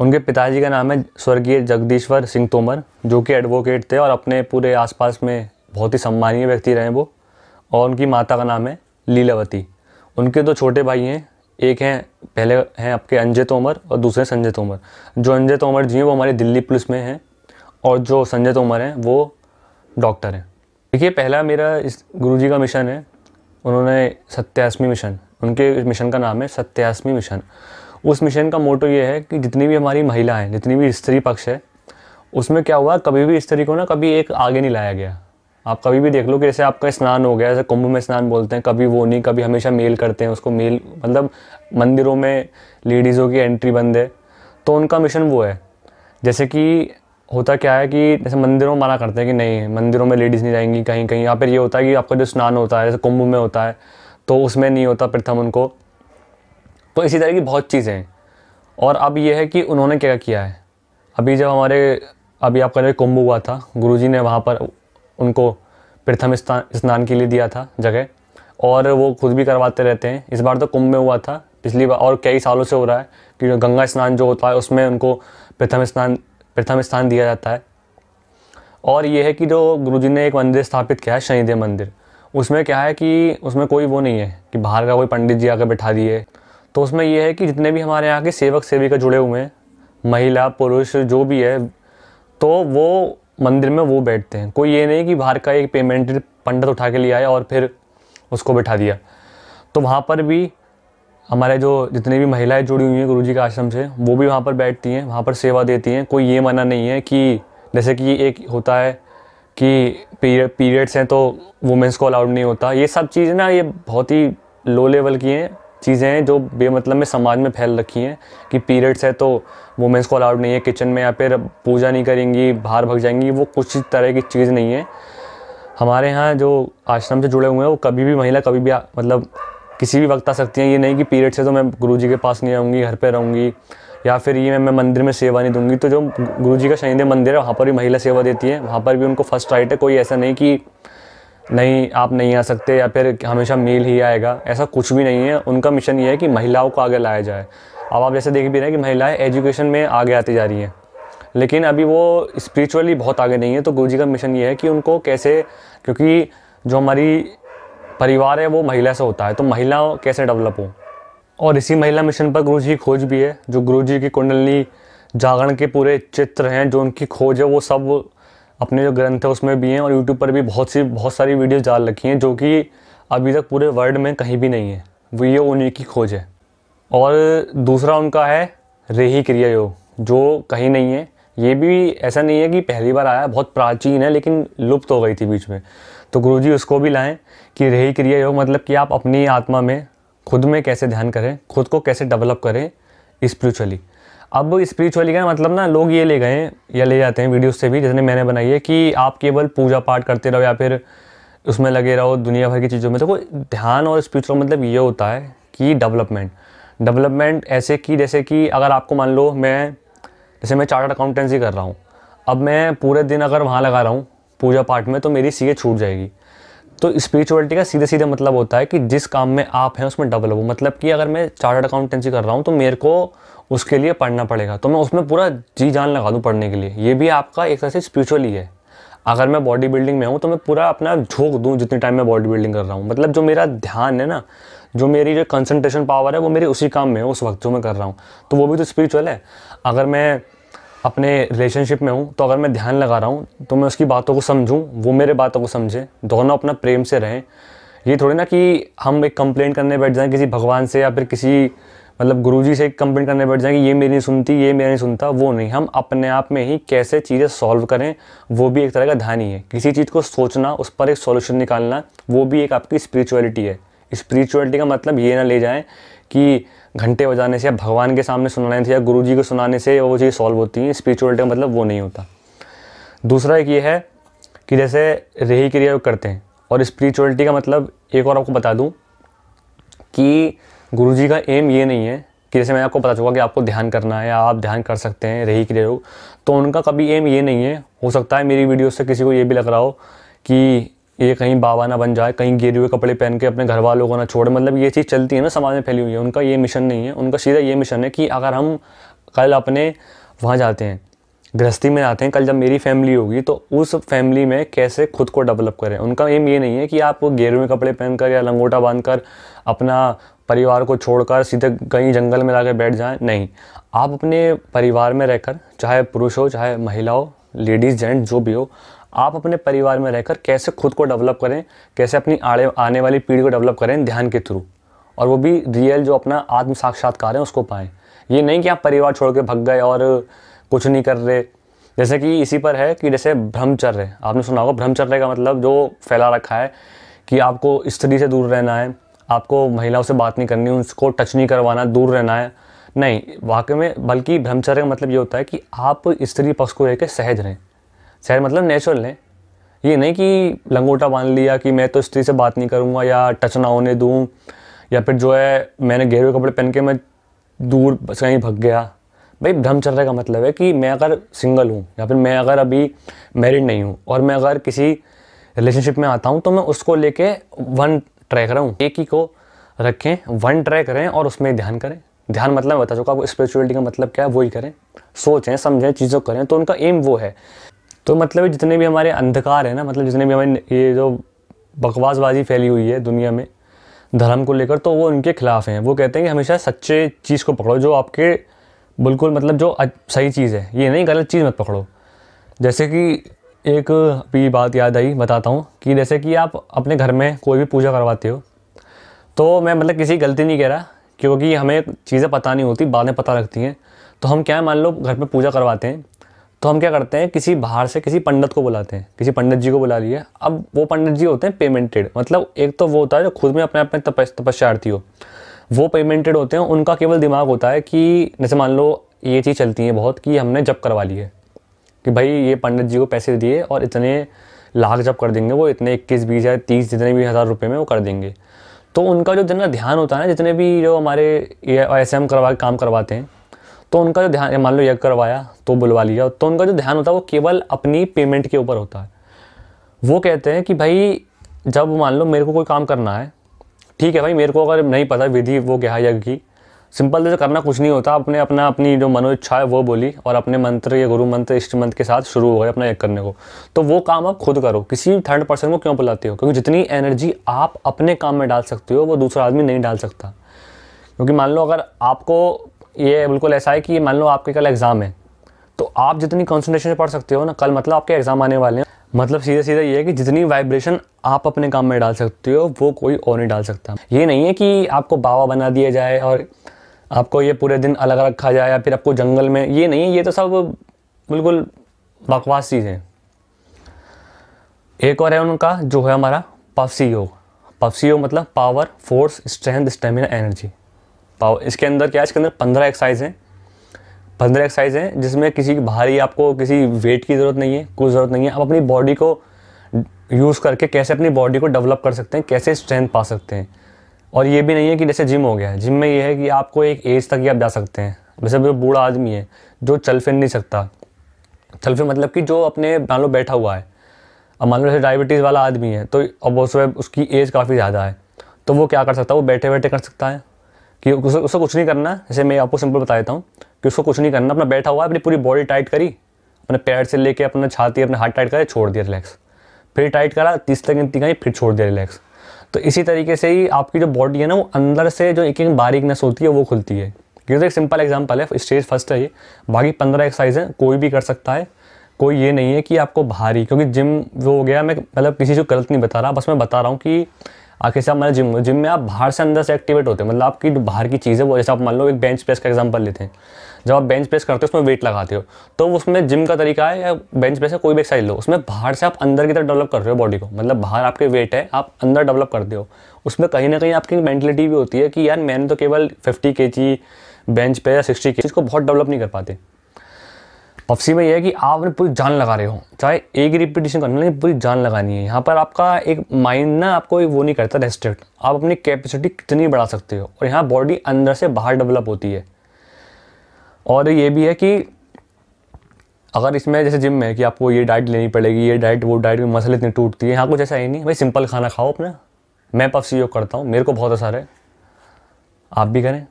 उनके पिताजी का नाम है स्वर्गीय जगदीश्वर सिंह तोमर जो कि एडवोकेट थे और अपने पूरे आसपास में बहुत ही सम्मानीय व्यक्ति रहे वो और उनकी माता का नाम है लीलावती उनके दो छोटे भाई हैं एक हैं पहले हैं आपके अंजय तोमर और दूसरे संजय तोमर जो अंजय तोमर जी हैं वो हमारे दिल्ली पुलिस में हैं और जो संजय तोमर हैं वो डॉक्टर हैं देखिए पहला मेरा इस गुरु का मिशन है उन्होंने सत्यासमी मिशन उनके मिशन का नाम है सत्यासमी मिशन उस मिशन का मोटो ये है कि जितनी भी हमारी महिलाएं जितनी भी स्त्री पक्ष है उसमें क्या हुआ कभी भी स्त्री को ना कभी एक आगे नहीं लाया गया आप कभी भी देख लो कि जैसे आपका स्नान हो गया जैसे कुंभ में स्नान बोलते हैं कभी वो नहीं कभी हमेशा मेल करते हैं उसको मेल मतलब मंदिरों में लेडीज़ों की एंट्री बंद है तो उनका मिशन वो है जैसे कि होता क्या है कि जैसे मंदिरों में मना करते हैं कि नहीं मंदिरों में लेडीज़ नहीं जाएंगी कहीं कहीं या फिर ये होता है कि आपका जो स्नान होता है जैसे कुंभ में होता है तो उसमें नहीं होता प्रथम उनको तो इसी तरह की बहुत चीज़ें हैं और अब ये है कि उन्होंने क्या किया है अभी जब हमारे अभी आपका जो कुंभ हुआ था गुरु ने वहाँ पर उनको प्रथम स्नान के लिए दिया था जगह और वो खुद भी करवाते रहते हैं इस बार तो कुंभ में हुआ था पिछली बार और कई सालों से हो रहा है कि गंगा स्नान जो होता है उसमें उनको प्रथम स्नान प्रथम स्थान दिया जाता है और ये है कि जो जी ने एक मंदिर स्थापित किया है शनिदेव मंदिर उसमें क्या है कि उसमें कोई वो नहीं है कि बाहर का कोई पंडित जी आकर बैठा दिए तो उसमें यह है कि जितने भी हमारे यहाँ के सेवक सेविका जुड़े हुए हैं महिला पुरुष जो भी है तो वो मंदिर में वो बैठते हैं कोई ये नहीं कि बाहर का एक पेमेंट पंडित उठा के लिए आया और फिर उसको बैठा दिया तो वहाँ पर भी हमारे जो जितने भी महिलाएं जुड़ी हुई हैं गुरुजी के आश्रम से वो भी वहाँ पर बैठती हैं वहाँ पर सेवा देती हैं कोई ये मना नहीं है कि जैसे कि एक होता है कि पीरियड पीरियड्स हैं तो वुमेंस को अलाउड नहीं होता ये सब चीज़ें ना ये बहुत ही लो लेवल की हैं चीज़ें हैं जो बेमतलब में समाज में फैल रखी हैं कि पीरियड्स है तो वुमेंस को अलाउड नहीं है किचन में या फिर पूजा नहीं करेंगी बाहर भग जाएंगी वो कुछ तरह की चीज़ नहीं है हमारे यहाँ जो आश्रम से जुड़े हुए हैं वो कभी भी महिला कभी भी मतलब किसी भी वक्त आ सकती हैं ये नहीं कि पीरियड से तो मैं गुरु के पास नहीं आऊँगी घर पर रहूँगी या फिर ये मैं मैं मंदिर में सेवा नहीं दूंगी तो जो गुरु का शहीदे मंदिर है वहाँ पर भी महिला सेवा देती है वहाँ पर भी उनको फर्स्ट राइट है कोई ऐसा नहीं कि नहीं आप नहीं आ सकते या फिर हमेशा मेल ही आएगा ऐसा कुछ भी नहीं है उनका मिशन ये है कि महिलाओं को आगे लाया जाए अब आप जैसे देख भी रहे हैं कि महिलाएं एजुकेशन में आगे आती जा रही हैं लेकिन अभी वो स्पिरिचुअली बहुत आगे नहीं है तो गुरु जी का मिशन ये है कि उनको कैसे क्योंकि जो हमारी परिवार है वो महिला से होता है तो महिला कैसे डेवलप हो और इसी महिला मिशन पर गुरु जी की खोज भी है जो गुरु जी की कुंडली जागरण के पूरे चित्र हैं जो उनकी खोज है वो सब अपने जो ग्रंथ है उसमें भी हैं और यूट्यूब पर भी बहुत सी बहुत सारी वीडियोज डाल रखी हैं जो कि अभी तक पूरे वर्ल्ड में कहीं भी नहीं है वो ये उन्हीं की खोज है और दूसरा उनका है रेही क्रिया योग जो कहीं नहीं है ये भी ऐसा नहीं है कि पहली बार आया बहुत प्राचीन है लेकिन लुप्त हो गई थी बीच में तो गुरुजी उसको भी लाएँ कि रही क्रिया योग मतलब कि आप अपनी आत्मा में खुद में कैसे ध्यान करें खुद को कैसे डेवलप करें स्पिरिचुअली अब स्पिरिचुअली का मतलब ना लोग ये ले गए या ले जाते हैं वीडियोस से भी जैसे मैंने बनाई है कि आप केवल पूजा पाठ करते रहो या फिर उसमें लगे रहो दुनिया भर की चीज़ों में तो ध्यान और स्पिरिचुअल मतलब ये होता है कि डेवलपमेंट डेवलपमेंट ऐसे कि जैसे कि अगर आपको मान लो मैं जैसे मैं चार्टर्ड अकाउंटेंसी कर रहा हूँ अब मैं पूरे दिन अगर वहाँ लगा रहा हूँ पूजा पाठ में तो मेरी सी छूट जाएगी तो स्पिरिचुअलिटी का सीधे सीधे मतलब होता है कि जिस काम में आप हैं उसमें डबल हो मतलब कि अगर मैं चार्टर्ड अकाउंटेंसी कर रहा हूँ तो मेरे को उसके लिए पढ़ना पड़ेगा तो मैं उसमें पूरा जी जान लगा दूँ पढ़ने के लिए ये भी आपका एक तरह से स्परिचुअल ही है अगर मैं बॉडी बिल्डिंग में हूँ तो मैं पूरा अपना झोंक दूँ जितने टाइम मैं बॉडी बिल्डिंग कर रहा हूँ मतलब जो मेरा ध्यान है ना जो मेरी जो कंसंट्रेशन पावर है वो मेरे उसी काम में है उस वक्त जो मैं कर रहा हूँ तो वो भी तो स्पिरिचुअल है अगर मैं अपने रिलेशनशिप में हूँ तो अगर मैं ध्यान लगा रहा हूँ तो मैं उसकी बातों को समझूँ वो मेरे बातों को समझें दोनों अपना प्रेम से रहें ये थोड़ी ना कि हम एक कंप्लेंट करने बैठ जाएं किसी भगवान से या फिर किसी मतलब गुरुजी से एक कंप्लेंट करने बैठ जाएं कि ये मेरी नहीं सुनती ये मेरा नहीं सुनता वो नहीं हम अपने आप में ही कैसे चीज़ें सॉल्व करें वो भी एक तरह का ध्यान ही है किसी चीज़ को सोचना उस पर एक सॉल्यूशन निकालना वो भी एक आपकी स्पिरिचुअलिटी है स्पिरिचुअलिटी का मतलब ये ना ले जाएँ कि घंटे बजाने से या भगवान के सामने सुनाने से या गुरु जी को सुनाने से वो चीज़ सॉल्व होती है स्पिरिचुअलिटी का मतलब वो नहीं होता दूसरा एक ये है कि जैसे रेही क्रिया करते हैं और स्पिरिचुअलिटी का मतलब एक और आपको बता दूँ कि गुरु जी का एम ये नहीं है कि जैसे मैं आपको पता चुका कि आपको ध्यान करना है या आप ध्यान कर सकते हैं रही क्रिया योग तो उनका कभी एम ये नहीं है हो सकता है मेरी वीडियो से किसी को ये भी लग रहा हो कि ये कहीं बाबा ना बन जाए कहीं गिरे हुए कपड़े पहन के अपने घर वालों को ना छोड़े मतलब ये चीज़ चलती है ना समाज में फैली हुई है उनका ये मिशन नहीं है उनका सीधा ये मिशन है कि अगर हम कल अपने वहाँ जाते हैं गृहस्थी में आते हैं कल जब मेरी फैमिली होगी तो उस फैमिली में कैसे खुद को डेवलप करें उनका एम ये नहीं है कि आप हुए कपड़े पहनकर या लंगोटा बांधकर अपना परिवार को छोड़कर सीधे कहीं जंगल में लाकर बैठ जाएं नहीं आप अपने परिवार में रहकर चाहे पुरुष हो चाहे महिला हो लेडीज़ जेंट्स जो भी हो आप अपने परिवार में रहकर कैसे खुद को डेवलप करें कैसे अपनी आने आने वाली पीढ़ी को डेवलप करें ध्यान के थ्रू और वो भी रियल जो अपना आत्म साक्षात्कार है उसको पाएँ ये नहीं कि आप परिवार छोड़ के भग गए और कुछ नहीं कर रहे जैसे कि इसी पर है कि जैसे ब्रह्मचर्य आपने सुना होगा ब्रह्मचर्य का मतलब जो फैला रखा है कि आपको स्त्री से दूर रहना है आपको महिलाओं से बात नहीं करनी उसको टच नहीं करवाना दूर रहना है नहीं वाकई में बल्कि ब्रह्मचर्य का मतलब ये होता है कि आप स्त्री पक्ष को लेकर सहज रहें शहर मतलब नेचुरल है ये नहीं कि लंगोटा बांध लिया कि मैं तो स्त्री से बात नहीं करूँगा या टच ना होने दूँ या फिर जो है मैंने गहरे कपड़े पहन के मैं दूर कहीं भग गया भाई ब्रह्मचर्य का मतलब है कि मैं अगर सिंगल हूँ या फिर मैं अगर अभी मैरिड नहीं हूँ और मैं अगर किसी रिलेशनशिप में आता हूँ तो मैं उसको लेके वन ट्रैक रहूँ एक ही को रखें वन ट्रैक करें और उसमें ध्यान करें ध्यान मतलब बता चुका आपको स्पिरिचुअलिटी का मतलब क्या है वही करें सोचें समझें चीज़ों करें तो उनका एम वो है तो मतलब जितने भी हमारे अंधकार है ना मतलब जितने भी हमारे ये जो बकवासबाजी फैली हुई है दुनिया में धर्म को लेकर तो वो उनके खिलाफ हैं वो कहते हैं कि हमेशा सच्चे चीज़ को पकड़ो जो आपके बिल्कुल मतलब जो सही चीज़ है ये नहीं गलत चीज़ मत पकड़ो जैसे कि एक भी बात याद आई बताता हूँ कि जैसे कि आप अपने घर में कोई भी पूजा करवाते हो तो मैं मतलब किसी गलती नहीं कह रहा क्योंकि हमें चीज़ें पता नहीं होती बाद में पता लगती हैं तो हम क्या मान लो घर पे पूजा करवाते हैं तो हम क्या करते हैं किसी बाहर से किसी पंडित को बुलाते हैं किसी पंडित जी को बुला लिया अब वो पंडित जी होते हैं पेमेंटेड मतलब एक तो वो होता है जो खुद में अपने आप में तपस्यार्थी हो वो पेमेंटेड होते हैं उनका केवल दिमाग होता है कि जैसे मान लो ये चीज़ चलती है बहुत कि हमने जब करवा ली है कि भाई ये पंडित जी को पैसे दिए और इतने लाख जब कर देंगे वो इतने इक्कीस बीस या तीस जितने भी हज़ार रुपये में वो कर देंगे तो उनका जो जितना ध्यान होता है ना जितने भी जो हमारे ये ऐसे एम करवा काम करवाते हैं तो उनका जो ध्यान मान लो यज्ञ करवाया तो बुलवा लिया तो उनका जो ध्यान होता है वो केवल अपनी पेमेंट के ऊपर होता है वो कहते हैं कि भाई जब मान लो मेरे को कोई काम करना है ठीक है भाई मेरे को अगर नहीं पता विधि वो क्या है यज्ञ की सिंपल जैसे करना कुछ नहीं होता अपने अपना अपनी जो मनोइच्छा है वो बोली और अपने मंत्र या गुरु मंत्र इष्ट मंत्र के साथ शुरू हो गए अपना यज्ञ करने को तो वो काम आप खुद करो किसी थर्ड पर्सन को क्यों बुलाते हो क्योंकि जितनी एनर्जी आप अपने काम में डाल सकते हो वो दूसरा आदमी नहीं डाल सकता क्योंकि मान लो अगर आपको ये बिल्कुल ऐसा है कि मान लो आपके कल एग्ज़ाम है तो आप जितनी कॉन्सेंट्रेशन से पढ़ सकते हो ना कल मतलब आपके एग्ज़ाम आने वाले हैं मतलब सीधे सीधे ये है कि जितनी वाइब्रेशन आप अपने काम में डाल सकते हो वो कोई और नहीं डाल सकता ये नहीं है कि आपको बाबा बना दिया जाए और आपको ये पूरे दिन अलग रखा जाए या फिर आपको जंगल में ये नहीं ये तो सब बिल्कुल बकवास चीज़ है एक और है उनका जो है हमारा पफसी योग पफसी योग मतलब power force strength stamina energy पाओ इसके अंदर क्या है इसके अंदर पंद्रह एक्सरसाइज हैं पंद्रह एक्सरसाइज हैं जिसमें किसी की भारी आपको किसी वेट की ज़रूरत नहीं है कुछ ज़रूरत नहीं है आप अपनी बॉडी को यूज़ करके कैसे अपनी बॉडी को डेवलप कर सकते हैं कैसे स्ट्रेंथ पा सकते हैं और ये भी नहीं है कि जैसे जिम हो गया जिम में ये है कि आपको एक एज तक ही आप जा सकते हैं वैसे जो बूढ़ा आदमी है जो चल फिर नहीं सकता चल फिर मतलब कि जो अपने मान लो बैठा हुआ है अब मान लो जैसे डायबिटीज़ वाला आदमी है तो अब उसमें उसकी एज काफ़ी ज़्यादा है तो वो क्या कर सकता है वो बैठे बैठे कर सकता है कि उसको उसको कुछ नहीं करना जैसे मैं आपको सिंपल बता देता हूँ कि उसको कुछ नहीं करना अपना बैठा हुआ है अपनी पूरी बॉडी टाइट करी अपने पैर से लेके अपना छाती अपने हाथ टाइट करे छोड़ दिया रिलैक्स फिर टाइट करा तीस तक गिनती गई फिर छोड़ दिया रिलैक्स तो इसी तरीके से ही आपकी जो बॉडी है ना वो अंदर से जो एक एक बारीक नस होती है वो खुलती है ये तो एक सिंपल एग्जाम्पल है स्टेज फर्स्ट है ये बाकी पंद्रह एक्सरसाइज हैं कोई भी कर सकता है कोई ये नहीं है कि आपको भारी क्योंकि जिम वो हो गया मैं मतलब किसी को गलत नहीं बता रहा बस मैं बता रहा हूँ कि आखिर से आप मतलब जिम जिम में आप बाहर से अंदर से एक्टिवेट होते हैं मतलब आपकी बाहर की चीज़ें वो जैसे आप मान लो एक बेंच प्रेस का एग्जाम्पल लेते हैं जब आप बेंच प्रेस करते हो उसमें वेट लगाते हो तो उसमें जिम का तरीका है या बेंच प्रेस है कोई भी एक्सरसाइज लो उसमें बाहर से आप अंदर की तरफ डेवलप कर रहे हो बॉडी को मतलब बाहर आपके वेट है आप अंदर डेवलप करते हो उसमें कहीं ना कहीं आपकी मेंटेलिटी भी होती है कि यार मैंने तो केवल फिफ्टी के जी बेंच पे या सिक्सटी के इसको बहुत डेवलप नहीं कर पाते पफसी में यह है कि आप अपनी पूरी जान लगा रहे हो चाहे एक ही रिपीटेशन करना नहीं पूरी जान लगानी है यहाँ पर आपका एक माइंड ना आपको वो नहीं करता रेस्ट्रिक्ट आप अपनी कैपेसिटी कितनी बढ़ा सकते हो और यहाँ बॉडी अंदर से बाहर डेवलप होती है और ये भी है कि अगर इसमें जैसे जिम में कि आपको ये डाइट लेनी पड़ेगी ये डाइट वो डाइट में मसल इतनी टूटती है यहाँ कुछ ऐसा ही नहीं भाई सिंपल खाना खाओ अपना मैं पफसी योग करता हूँ मेरे को बहुत असर है आप भी करें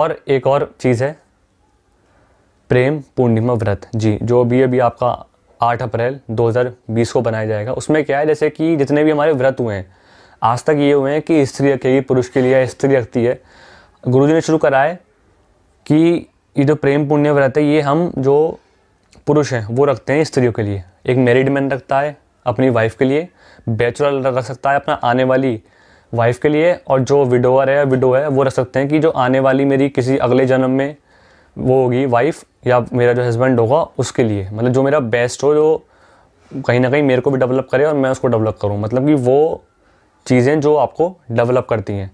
और एक और चीज़ है प्रेम पूर्णिमा व्रत जी जो अभी अभी आपका 8 अप्रैल 2020 को बनाया जाएगा उसमें क्या है जैसे कि जितने भी हमारे व्रत हुए हैं आज तक ये हुए हैं कि स्त्री रखेगी पुरुष के लिए स्त्री रखती है गुरु जी ने शुरू करा है कि ये जो प्रेम पुण्य व्रत है ये हम जो पुरुष हैं वो रखते हैं स्त्रियों के लिए एक मैरिड मैन रखता है अपनी वाइफ के लिए बैचलर रख सकता है अपना आने वाली वाइफ के लिए और जो विडोअर है विडो है वो रख सकते हैं कि जो आने वाली मेरी किसी अगले जन्म में वो होगी वाइफ या मेरा जो हस्बैंड होगा उसके लिए मतलब जो मेरा बेस्ट हो जो कहीं ना कहीं मेरे को भी डेवलप करे और मैं उसको डेवलप करूँ मतलब कि वो चीज़ें जो आपको डेवलप करती हैं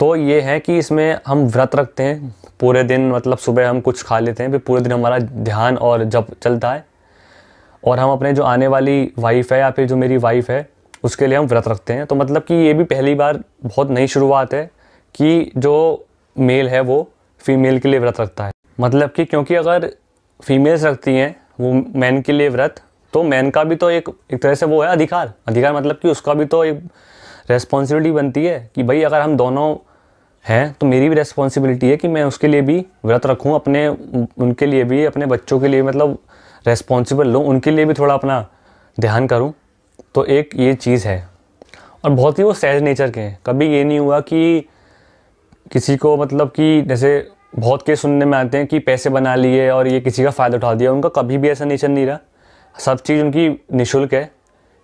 तो ये है कि इसमें हम व्रत रखते हैं पूरे दिन मतलब सुबह हम कुछ खा लेते हैं फिर पूरे दिन हमारा ध्यान और जब चलता है और हम अपने जो आने वाली वाइफ है या फिर जो मेरी वाइफ है उसके लिए हम व्रत रखते हैं तो मतलब कि ये भी पहली बार बहुत नई शुरुआत है कि जो मेल है वो फीमेल के लिए व्रत रखता है मतलब कि क्योंकि अगर फीमेल्स रखती हैं वो मैन के लिए व्रत तो मैन का भी तो एक एक तरह से वो है अधिकार अधिकार मतलब कि उसका भी तो एक रेस्पॉन्सिबिलिटी बनती है कि भाई अगर हम दोनों हैं तो मेरी भी रेस्पॉन्सिबिलिटी है कि मैं उसके लिए भी व्रत रखूँ अपने उनके लिए भी अपने बच्चों के लिए मतलब रेस्पॉन्सिबल लूँ उनके लिए भी थोड़ा अपना ध्यान करूँ तो एक ये चीज़ है और बहुत ही वो सहज नेचर के हैं कभी ये नहीं हुआ कि किसी को मतलब कि जैसे बहुत केस सुनने में आते हैं कि पैसे बना लिए और ये किसी का फ़ायदा उठा दिया उनका कभी भी ऐसा नेचर नहीं रहा सब चीज़ उनकी निःशुल्क है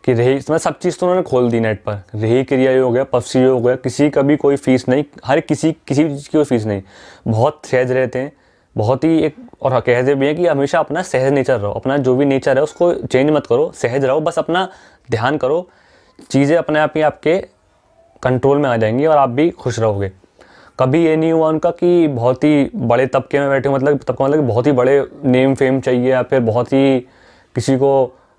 कि रही मतलब सब चीज़ तो उन्होंने खोल दी नेट पर रही क्रिया हो गया पफसी हो गया किसी का भी कोई फ़ीस नहीं हर किसी किसी भी चीज़ की कोई फ़ीस नहीं बहुत सहज रहते हैं बहुत ही एक और हाँ, कहते भी हैं कि हमेशा अपना सहज नेचर रहो अपना जो भी नेचर है उसको चेंज मत करो सहज रहो बस अपना ध्यान करो चीज़ें अपने आप ही आपके कंट्रोल में आ जाएंगी और आप भी खुश रहोगे कभी ये नहीं हुआ उनका कि बहुत ही बड़े तबके में बैठे मतलब तबका मतलब बहुत ही बड़े नेम फेम चाहिए या फिर बहुत ही किसी को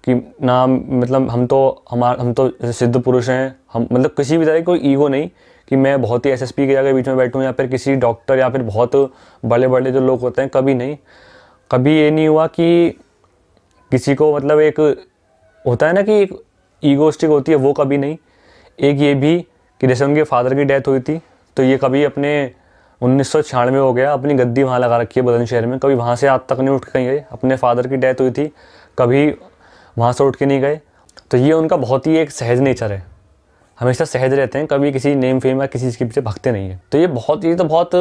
कि नाम मतलब हम तो हमारा हम तो सिद्ध पुरुष हैं हम मतलब किसी भी तरह कोई ईगो नहीं कि मैं बहुत ही एसएसपी के जगह बीच में बैठूँ या फिर किसी डॉक्टर या फिर बहुत बड़े बड़े जो लोग होते हैं कभी नहीं कभी ये नहीं हुआ कि किसी को मतलब एक होता है ना कि एक ईगोस्टिक होती है वो कभी नहीं एक ये भी कि जैसे उनके फादर की डेथ हुई थी तो ये कभी अपने उन्नीस सौ छियानवे हो गया अपनी गद्दी वहाँ लगा रखी है बुलंदशहर में कभी वहाँ से आज तक नहीं उठ के कहीं गए अपने फादर की डेथ हुई थी कभी वहाँ से उठ के नहीं गए तो ये उनका बहुत ही एक सहज नेचर है हमेशा सहज रहते हैं कभी किसी नेम फेम या किसी चीज़ के पीछे भगते नहीं है तो ये बहुत ये तो बहुत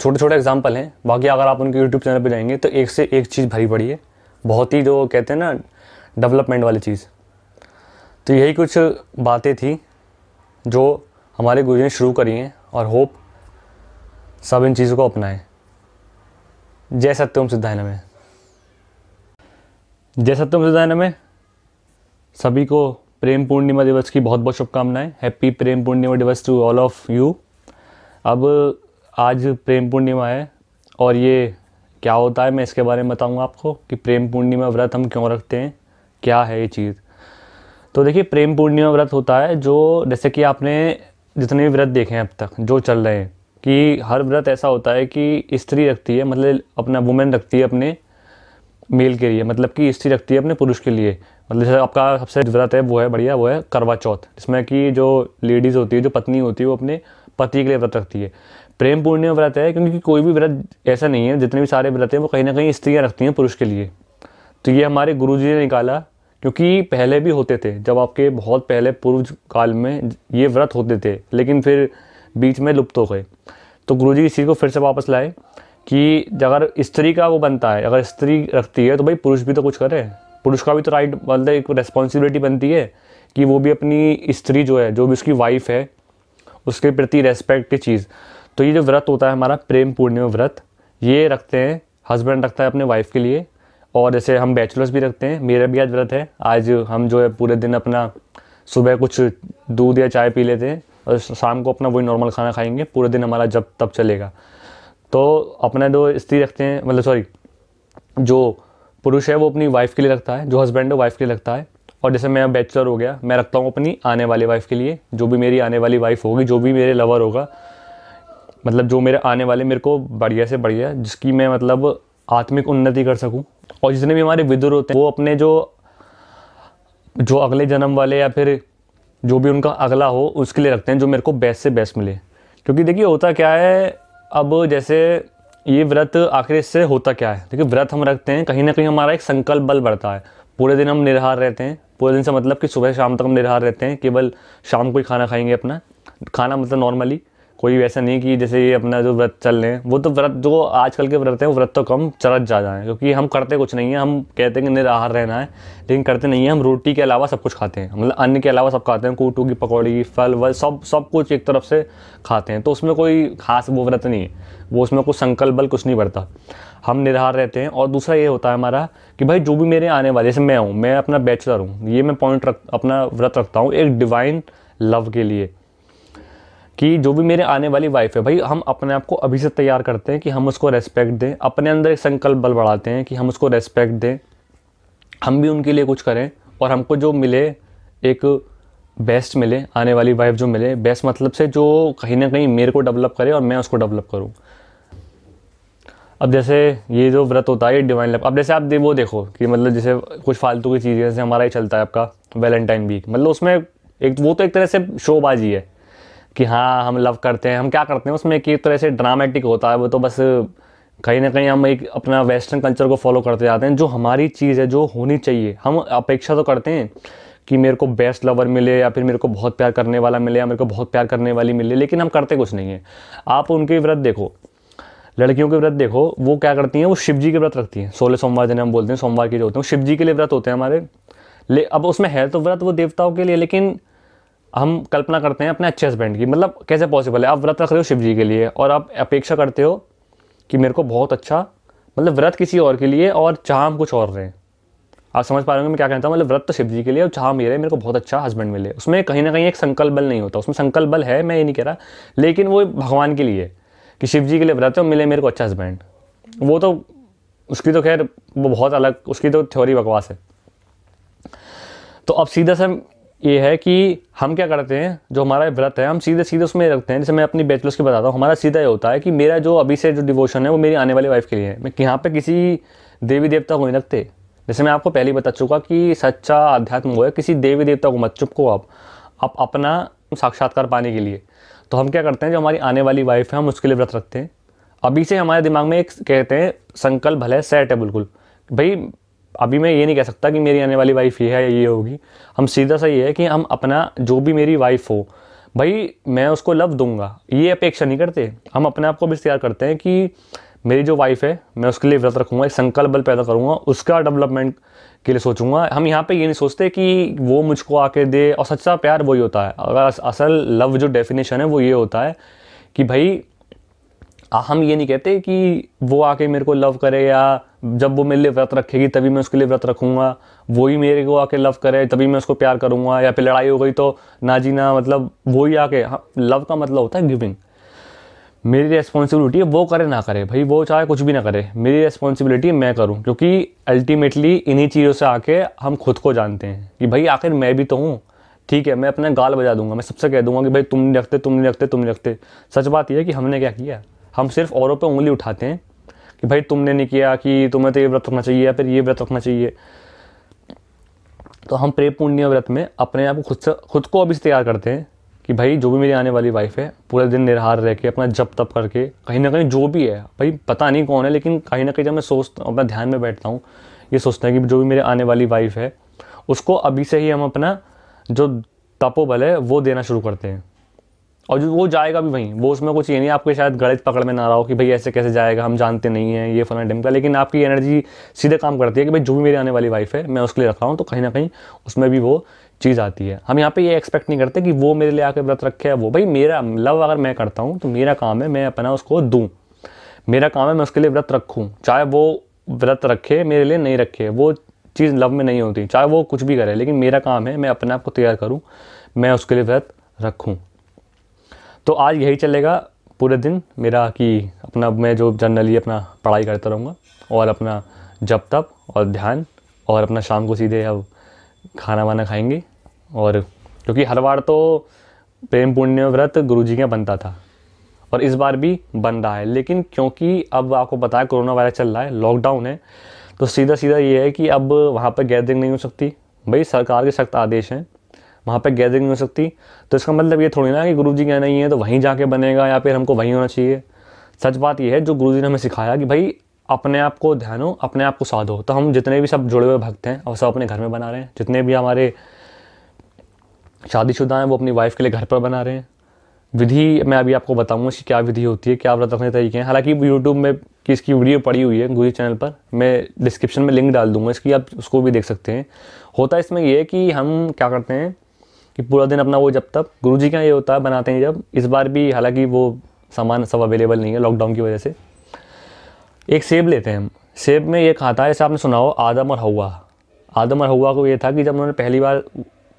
छोटे छोटे एग्जाम्पल हैं बाकी अगर आप उनके यूट्यूब चैनल पर जाएंगे तो एक से एक चीज़ भरी पड़ी है बहुत ही जो कहते हैं ना डेवलपमेंट वाली चीज़ तो यही कुछ बातें थी जो हमारे गुरु ने शुरू करी हैं और होप सब इन चीज़ों को अपनाएं जय सत्यम सिद्धायन में जय सत्यम सिद्धायन में सभी को प्रेम पूर्णिमा दिवस की बहुत बहुत शुभकामनाएं हैप्पी प्रेम पूर्णिमा दिवस टू ऑल ऑफ यू अब आज प्रेम पूर्णिमा है और ये क्या होता है मैं इसके बारे में बताऊंगा आपको कि प्रेम पूर्णिमा व्रत हम क्यों रखते हैं क्या है ये चीज़ तो देखिए प्रेम पूर्णिमा व्रत होता है जो जैसे कि आपने जितने भी व्रत देखे हैं अब तक जो चल रहे हैं कि हर व्रत ऐसा होता है कि स्त्री रखती है मतलब अपना वुमेन रखती है अपने मेल के लिए मतलब कि स्त्री रखती है अपने पुरुष के लिए मतलब जैसे आपका सबसे व्रत है वो है बढ़िया वो है करवा चौथ जिसमें कि जो लेडीज़ होती है जो पत्नी होती है वो अपने पति के लिए व्रत रखती है प्रेम पूर्णिमा व्रत है क्योंकि कोई भी व्रत ऐसा नहीं है जितने भी सारे व्रत हैं वो कहीं ना कहीं स्त्रियाँ रखती हैं पुरुष के लिए तो ये हमारे गुरु जी ने निकाला क्योंकि पहले भी होते थे जब आपके बहुत पहले पूर्व काल में ये व्रत होते थे लेकिन फिर बीच में लुप्त हो गए तो गुरु इस चीज़ को फिर से वापस लाए कि अगर स्त्री का वो बनता है अगर स्त्री रखती है तो भाई पुरुष भी तो कुछ करे पुरुष का भी तो राइट मतलब एक रेस्पॉन्सिबिलिटी बनती है कि वो भी अपनी स्त्री जो है जो भी उसकी वाइफ है उसके प्रति रेस्पेक्ट की चीज़ तो ये जो व्रत होता है हमारा प्रेम पूर्णिमा व्रत ये रखते हैं हस्बैंड रखता है अपने वाइफ के लिए और जैसे हम बैचलर्स भी रखते हैं मेरा भी आज व्रत है आज हम जो है पूरे दिन अपना सुबह कुछ दूध या चाय पी लेते हैं और शाम को अपना वही नॉर्मल खाना खाएंगे पूरे दिन हमारा जब तब चलेगा तो अपना जो स्त्री रखते हैं मतलब सॉरी जो पुरुष है वो अपनी वाइफ के लिए रखता है जो हस्बैंड है वाइफ के लिए रखता है और जैसे मैं बैचलर हो गया मैं रखता हूँ अपनी आने वाली वाइफ के लिए जो भी मेरी आने वाली वाइफ होगी जो भी मेरे लवर होगा मतलब जो मेरे आने वाले मेरे को बढ़िया से बढ़िया जिसकी मैं मतलब आत्मिक उन्नति कर सकूँ और जितने भी हमारे विदुर होते हैं वो अपने जो जो अगले जन्म वाले या फिर जो भी उनका अगला हो उसके लिए रखते हैं जो मेरे को बेस्ट से बेस्ट मिले क्योंकि देखिए होता क्या है अब जैसे ये व्रत आखिर इससे होता क्या है देखिए व्रत हम रखते हैं कहीं ना कहीं हमारा एक संकल्प बल बढ़ता है पूरे दिन हम निरहार रहते हैं पूरे दिन से मतलब कि सुबह शाम तक हम निरहार रहते हैं केवल शाम को ही खाना खाएंगे अपना खाना मतलब नॉर्मली कोई वैसा नहीं कि जैसे ये अपना जो व्रत चल रहे हैं वो तो व्रत जो आजकल के व्रत हैं वो व्रत तो कम चरत ज़्यादा हैं क्योंकि हम करते कुछ नहीं है हम कहते हैं कि निराहार रहना है लेकिन करते नहीं है हम रोटी के अलावा सब कुछ खाते हैं मतलब अन्न के अलावा सब खाते हैं कूटू की पकौड़ी फल वल सब सब कुछ एक तरफ से खाते हैं तो उसमें कोई खास वो व्रत नहीं है वो उसमें कुछ संकल्प बल कुछ नहीं बढ़ता हम निराहार रहते हैं और दूसरा ये होता है हमारा कि भाई जो भी मेरे आने वाले जैसे मैं हूँ मैं अपना बैचलर हूँ ये मैं पॉइंट रख अपना व्रत रखता हूँ एक डिवाइन लव के लिए कि जो भी मेरे आने वाली वाइफ है भाई हम अपने आप को अभी से तैयार करते हैं कि हम उसको रेस्पेक्ट दें अपने अंदर एक संकल्प बल बढ़ाते हैं कि हम उसको रेस्पेक्ट दें हम भी उनके लिए कुछ करें और हमको जो मिले एक बेस्ट मिले आने वाली वाइफ जो मिले बेस्ट मतलब से जो कहीं ना कहीं मेरे को डेवलप करे और मैं उसको डेवलप करूँ अब जैसे ये जो व्रत होता है ये डिवाइन लव अब जैसे आप दे वो देखो कि मतलब जैसे कुछ फालतू की चीज़ें जैसे हमारा ही चलता है आपका वैलेंटाइन वीक मतलब उसमें एक वो तो एक तरह से शोबाजी है कि हाँ हम लव करते हैं हम क्या करते हैं उसमें कि एक तरह से ड्रामेटिक होता है वो तो बस कहीं ना कहीं हम एक अपना वेस्टर्न कल्चर को फॉलो करते जाते हैं जो हमारी चीज़ है जो होनी चाहिए हम अपेक्षा तो करते हैं कि मेरे को बेस्ट लवर मिले या फिर मेरे को बहुत प्यार करने वाला मिले या मेरे को बहुत प्यार करने वाली मिले लेकिन हम करते कुछ नहीं है आप उनके व्रत देखो लड़कियों के व्रत देखो वो क्या करती हैं वो शिव जी के व्रत रखती हैं सोलह सोमवार जिन्हें हम बोलते हैं सोमवार के जो होते हैं शिव जी के लिए व्रत होते हैं हमारे ले अब उसमें है तो व्रत वो देवताओं के लिए लेकिन हम कल्पना करते हैं अपने अच्छे हस्बैंड की मतलब कैसे पॉसिबल है आप व्रत रख रहे हो शिव जी के लिए और आप अपेक्षा करते हो कि मेरे को बहुत अच्छा मतलब व्रत किसी और के लिए और चाह हम कुछ और रहे हैं आप समझ पा रहे होंगे मैं क्या कहता हूँ मतलब व्रत तो शिव जी के लिए और चाह मेरे मेरे को बहुत अच्छा हस्बैंड मिले उसमें कहीं ना कहीं एक संकल्प बल नहीं होता उसमें संकल्प बल है मैं ये नहीं कह रहा लेकिन वो भगवान के लिए कि शिव जी के लिए व्रत मिले मेरे को अच्छा हस्बैंड वो तो उसकी तो खैर वो बहुत अलग उसकी तो थ्योरी बकवास है तो अब सीधा सा ये है कि हम क्या करते हैं जो हमारा व्रत है हम सीधे सीधे उसमें रखते हैं जैसे मैं अपनी बैचलर्स की बताता हूँ हमारा सीधा ये होता है कि मेरा जो अभी से जो डिवोशन है वो मेरी आने वाली वाइफ के लिए है मैं यहाँ पे किसी देवी देवता को नहीं रखते जैसे मैं आपको पहले ही बता चुका कि सच्चा अध्यात्म हुआ है किसी देवी देवता को मत चुपको आप आप अपना साक्षात्कार पाने के लिए तो हम क्या करते हैं जो हमारी आने वाली वाइफ है हम उसके लिए व्रत रखते हैं अभी से हमारे दिमाग में एक कहते हैं संकल्प भले सेट है बिल्कुल भाई अभी मैं ये नहीं कह सकता कि मेरी आने वाली वाइफ ये है या ये होगी हम सीधा सा ये है कि हम अपना जो भी मेरी वाइफ हो भाई मैं उसको लव दूंगा ये अपेक्षा नहीं करते हम अपने आप को भी तैयार करते हैं कि मेरी जो वाइफ है मैं उसके लिए व्रत रखूँगा एक संकल्प बल पैदा करूँगा उसका डेवलपमेंट के लिए सोचूंगा हम यहाँ पे ये नहीं सोचते कि वो मुझको आके दे और सच्चा प्यार वही होता है अगर असल लव जो डेफिनेशन है वो ये होता है कि भाई हम ये नहीं कहते कि वो आके मेरे को लव करे या जब वो मेरे लिए व्रत रखेगी तभी मैं उसके लिए व्रत रखूँगा वो ही मेरे को आके लव करे तभी मैं उसको प्यार करूँगा या फिर लड़ाई हो गई तो ना जी ना मतलब वो ही आके लव हाँ, का मतलब होता है गिविंग मेरी रेस्पॉन्सिबिलिटी है वो करे ना करे भाई वो चाहे कुछ भी ना करे मेरी रेस्पॉन्सिबिलिटी मैं करूँ क्योंकि अल्टीमेटली इन्हीं चीज़ों से आके हम खुद को जानते हैं कि भाई आखिर मैं भी तो हूँ ठीक है मैं अपना गाल बजा दूंगा मैं सबसे कह दूंगा कि भाई तुम नहीं रखते तुम नहीं रखते तुम नहीं रखते सच बात यह है कि हमने क्या किया हम सिर्फ औरों पर उंगली उठाते हैं कि भाई तुमने नहीं किया कि तुम्हें तो ये व्रत रखना चाहिए या फिर ये व्रत रखना चाहिए तो हम प्रेम पुण्य व्रत में अपने आप को खुद से खुद को अभी से तैयार करते हैं कि भाई जो भी मेरी आने वाली वाइफ है पूरे दिन निरहार रह के अपना जप तप करके कहीं ना कहीं जो भी है भाई पता नहीं कौन है लेकिन कहीं ना कहीं जब मैं सोचता हूँ अपना ध्यान में बैठता हूँ ये सोचते हैं कि जो भी मेरे आने वाली वाइफ है उसको अभी से ही हम अपना जो तपोबल है वो देना शुरू करते हैं और जो वो जाएगा भी वहीं वो उसमें कुछ ये नहीं आपके शायद गलत पकड़ में ना रहा हो कि भाई ऐसे कैसे जाएगा हम जानते नहीं हैं ये फलाना ढिमका लेकिन आपकी एनर्जी सीधे काम करती है कि भाई जो भी मेरी आने वाली वाइफ है मैं उसके लिए रख रहा हूँ तो कहीं ना कहीं उसमें भी वो चीज़ आती है हम यहाँ पे ये एक्सपेक्ट नहीं करते कि वो मेरे लिए आके व्रत रखे वो भाई मेरा लव अगर मैं करता हूँ तो मेरा काम है मैं अपना उसको दूँ मेरा काम है मैं उसके लिए व्रत रखूँ चाहे वो व्रत रखे मेरे लिए नहीं रखे वो चीज़ लव में नहीं होती चाहे वो कुछ भी करे लेकिन मेरा काम है मैं अपने आप को तैयार करूँ मैं उसके लिए व्रत रखूँ तो आज यही चलेगा पूरे दिन मेरा कि अपना मैं जो जनरली अपना पढ़ाई करता रहूँगा और अपना जब तब और ध्यान और अपना शाम को सीधे अब खाना वाना खाएंगे और क्योंकि हर बार तो प्रेम पुण्य व्रत गुरु जी का बनता था और इस बार भी बन रहा है लेकिन क्योंकि अब आपको पता है कोरोना वायरस चल रहा है लॉकडाउन है तो सीधा सीधा ये है कि अब वहाँ पर गैदरिंग नहीं हो सकती भाई सरकार के सख्त आदेश हैं वहाँ पर गैदरिंग हो सकती तो इसका मतलब ये थोड़ी ना कि गुरु जी कहना ही है तो वहीं जाके बनेगा या फिर हमको वहीं होना चाहिए सच बात यह है जो गुरु जी ने हमें सिखाया कि भाई अपने आप को ध्यानो अपने आप को साधो तो हम जितने भी सब जुड़े हुए भक्त हैं और सब अपने घर में बना रहे हैं जितने भी हमारे शादीशुदा हैं वो अपनी वाइफ के लिए घर पर बना रहे हैं विधि मैं अभी आपको बताऊंगा इसकी क्या विधि होती है क्या व्रत रखने तरीके हैं हालांकि यूट्यूब में कि इसकी वीडियो पड़ी हुई है गुरु चैनल पर मैं डिस्क्रिप्शन में लिंक डाल दूंगा इसकी आप उसको भी देख सकते हैं होता इसमें यह है कि हम क्या करते हैं कि पूरा दिन अपना वो जब तक गुरु जी का ये होता है बनाते हैं जब इस बार भी हालांकि वो सामान सब अवेलेबल नहीं है लॉकडाउन की वजह से एक सेब लेते हैं हम सेब में ये खाता है जैसे आपने सुना हो आदम और हवा आदम और हवा को ये था कि जब उन्होंने पहली बार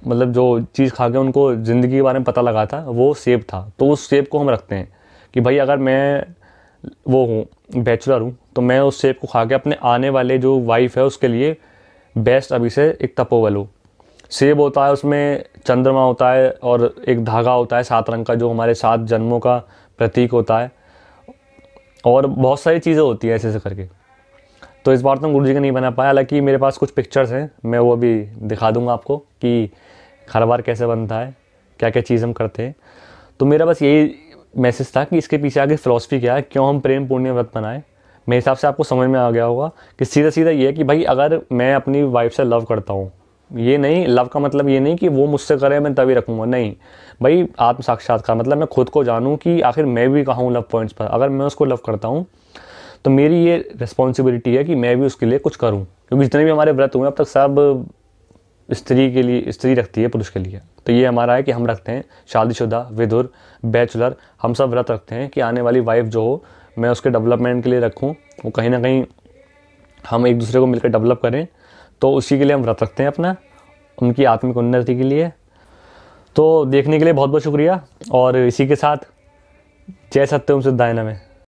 मतलब जो चीज़ खा के उनको ज़िंदगी के बारे में पता लगा था वो सेब था तो उस सेब को हम रखते हैं कि भाई अगर मैं वो हूँ बैचलर हूँ तो मैं उस सेब को खा के अपने आने वाले जो वाइफ है उसके लिए बेस्ट अभी से एक तपोवल हो सेब होता है उसमें चंद्रमा होता है और एक धागा होता है सात रंग का जो हमारे सात जन्मों का प्रतीक होता है और बहुत सारी चीज़ें होती हैं ऐसे ऐसे करके तो इस बार तो गुरु जी का नहीं बना पाया हालांकि मेरे पास कुछ पिक्चर्स हैं मैं वो भी दिखा दूंगा आपको कि हर बार कैसे बनता है क्या क्या चीज़ हम करते हैं तो मेरा बस यही मैसेज था कि इसके पीछे आगे फ़िलासफ़ी क्या है क्यों हम प्रेम पुण्य व्रत बनाएं मेरे हिसाब से आपको समझ में आ गया होगा कि सीधा सीधा ये है कि भाई अगर मैं अपनी वाइफ से लव करता हूँ ये नहीं लव का मतलब ये नहीं कि वो मुझसे करे मैं तभी रखूँगा नहीं भाई आत्म साक्षात्कार मतलब मैं खुद को जानूँ कि आखिर मैं भी कहाँ लव पॉइंट्स पर अगर मैं उसको लव करता हूँ तो मेरी ये रिस्पॉन्सिबिलिटी है कि मैं भी उसके लिए कुछ करूँ क्योंकि जितने भी हमारे व्रत हुए अब तक सब स्त्री के लिए स्त्री रखती है पुरुष के लिए तो ये हमारा है कि हम रखते हैं शादीशुदा विधुर बैचलर हम सब व्रत रखते हैं कि आने वाली वाइफ जो हो मैं उसके डेवलपमेंट के लिए रखूँ वो कहीं ना कहीं हम एक दूसरे को मिलकर डेवलप करें तो उसी के लिए हम व्रत रखते हैं अपना उनकी आत्मिक उन्नति के लिए तो देखने के लिए बहुत बहुत शुक्रिया और इसी के साथ जय सत्यम सिद्धायन में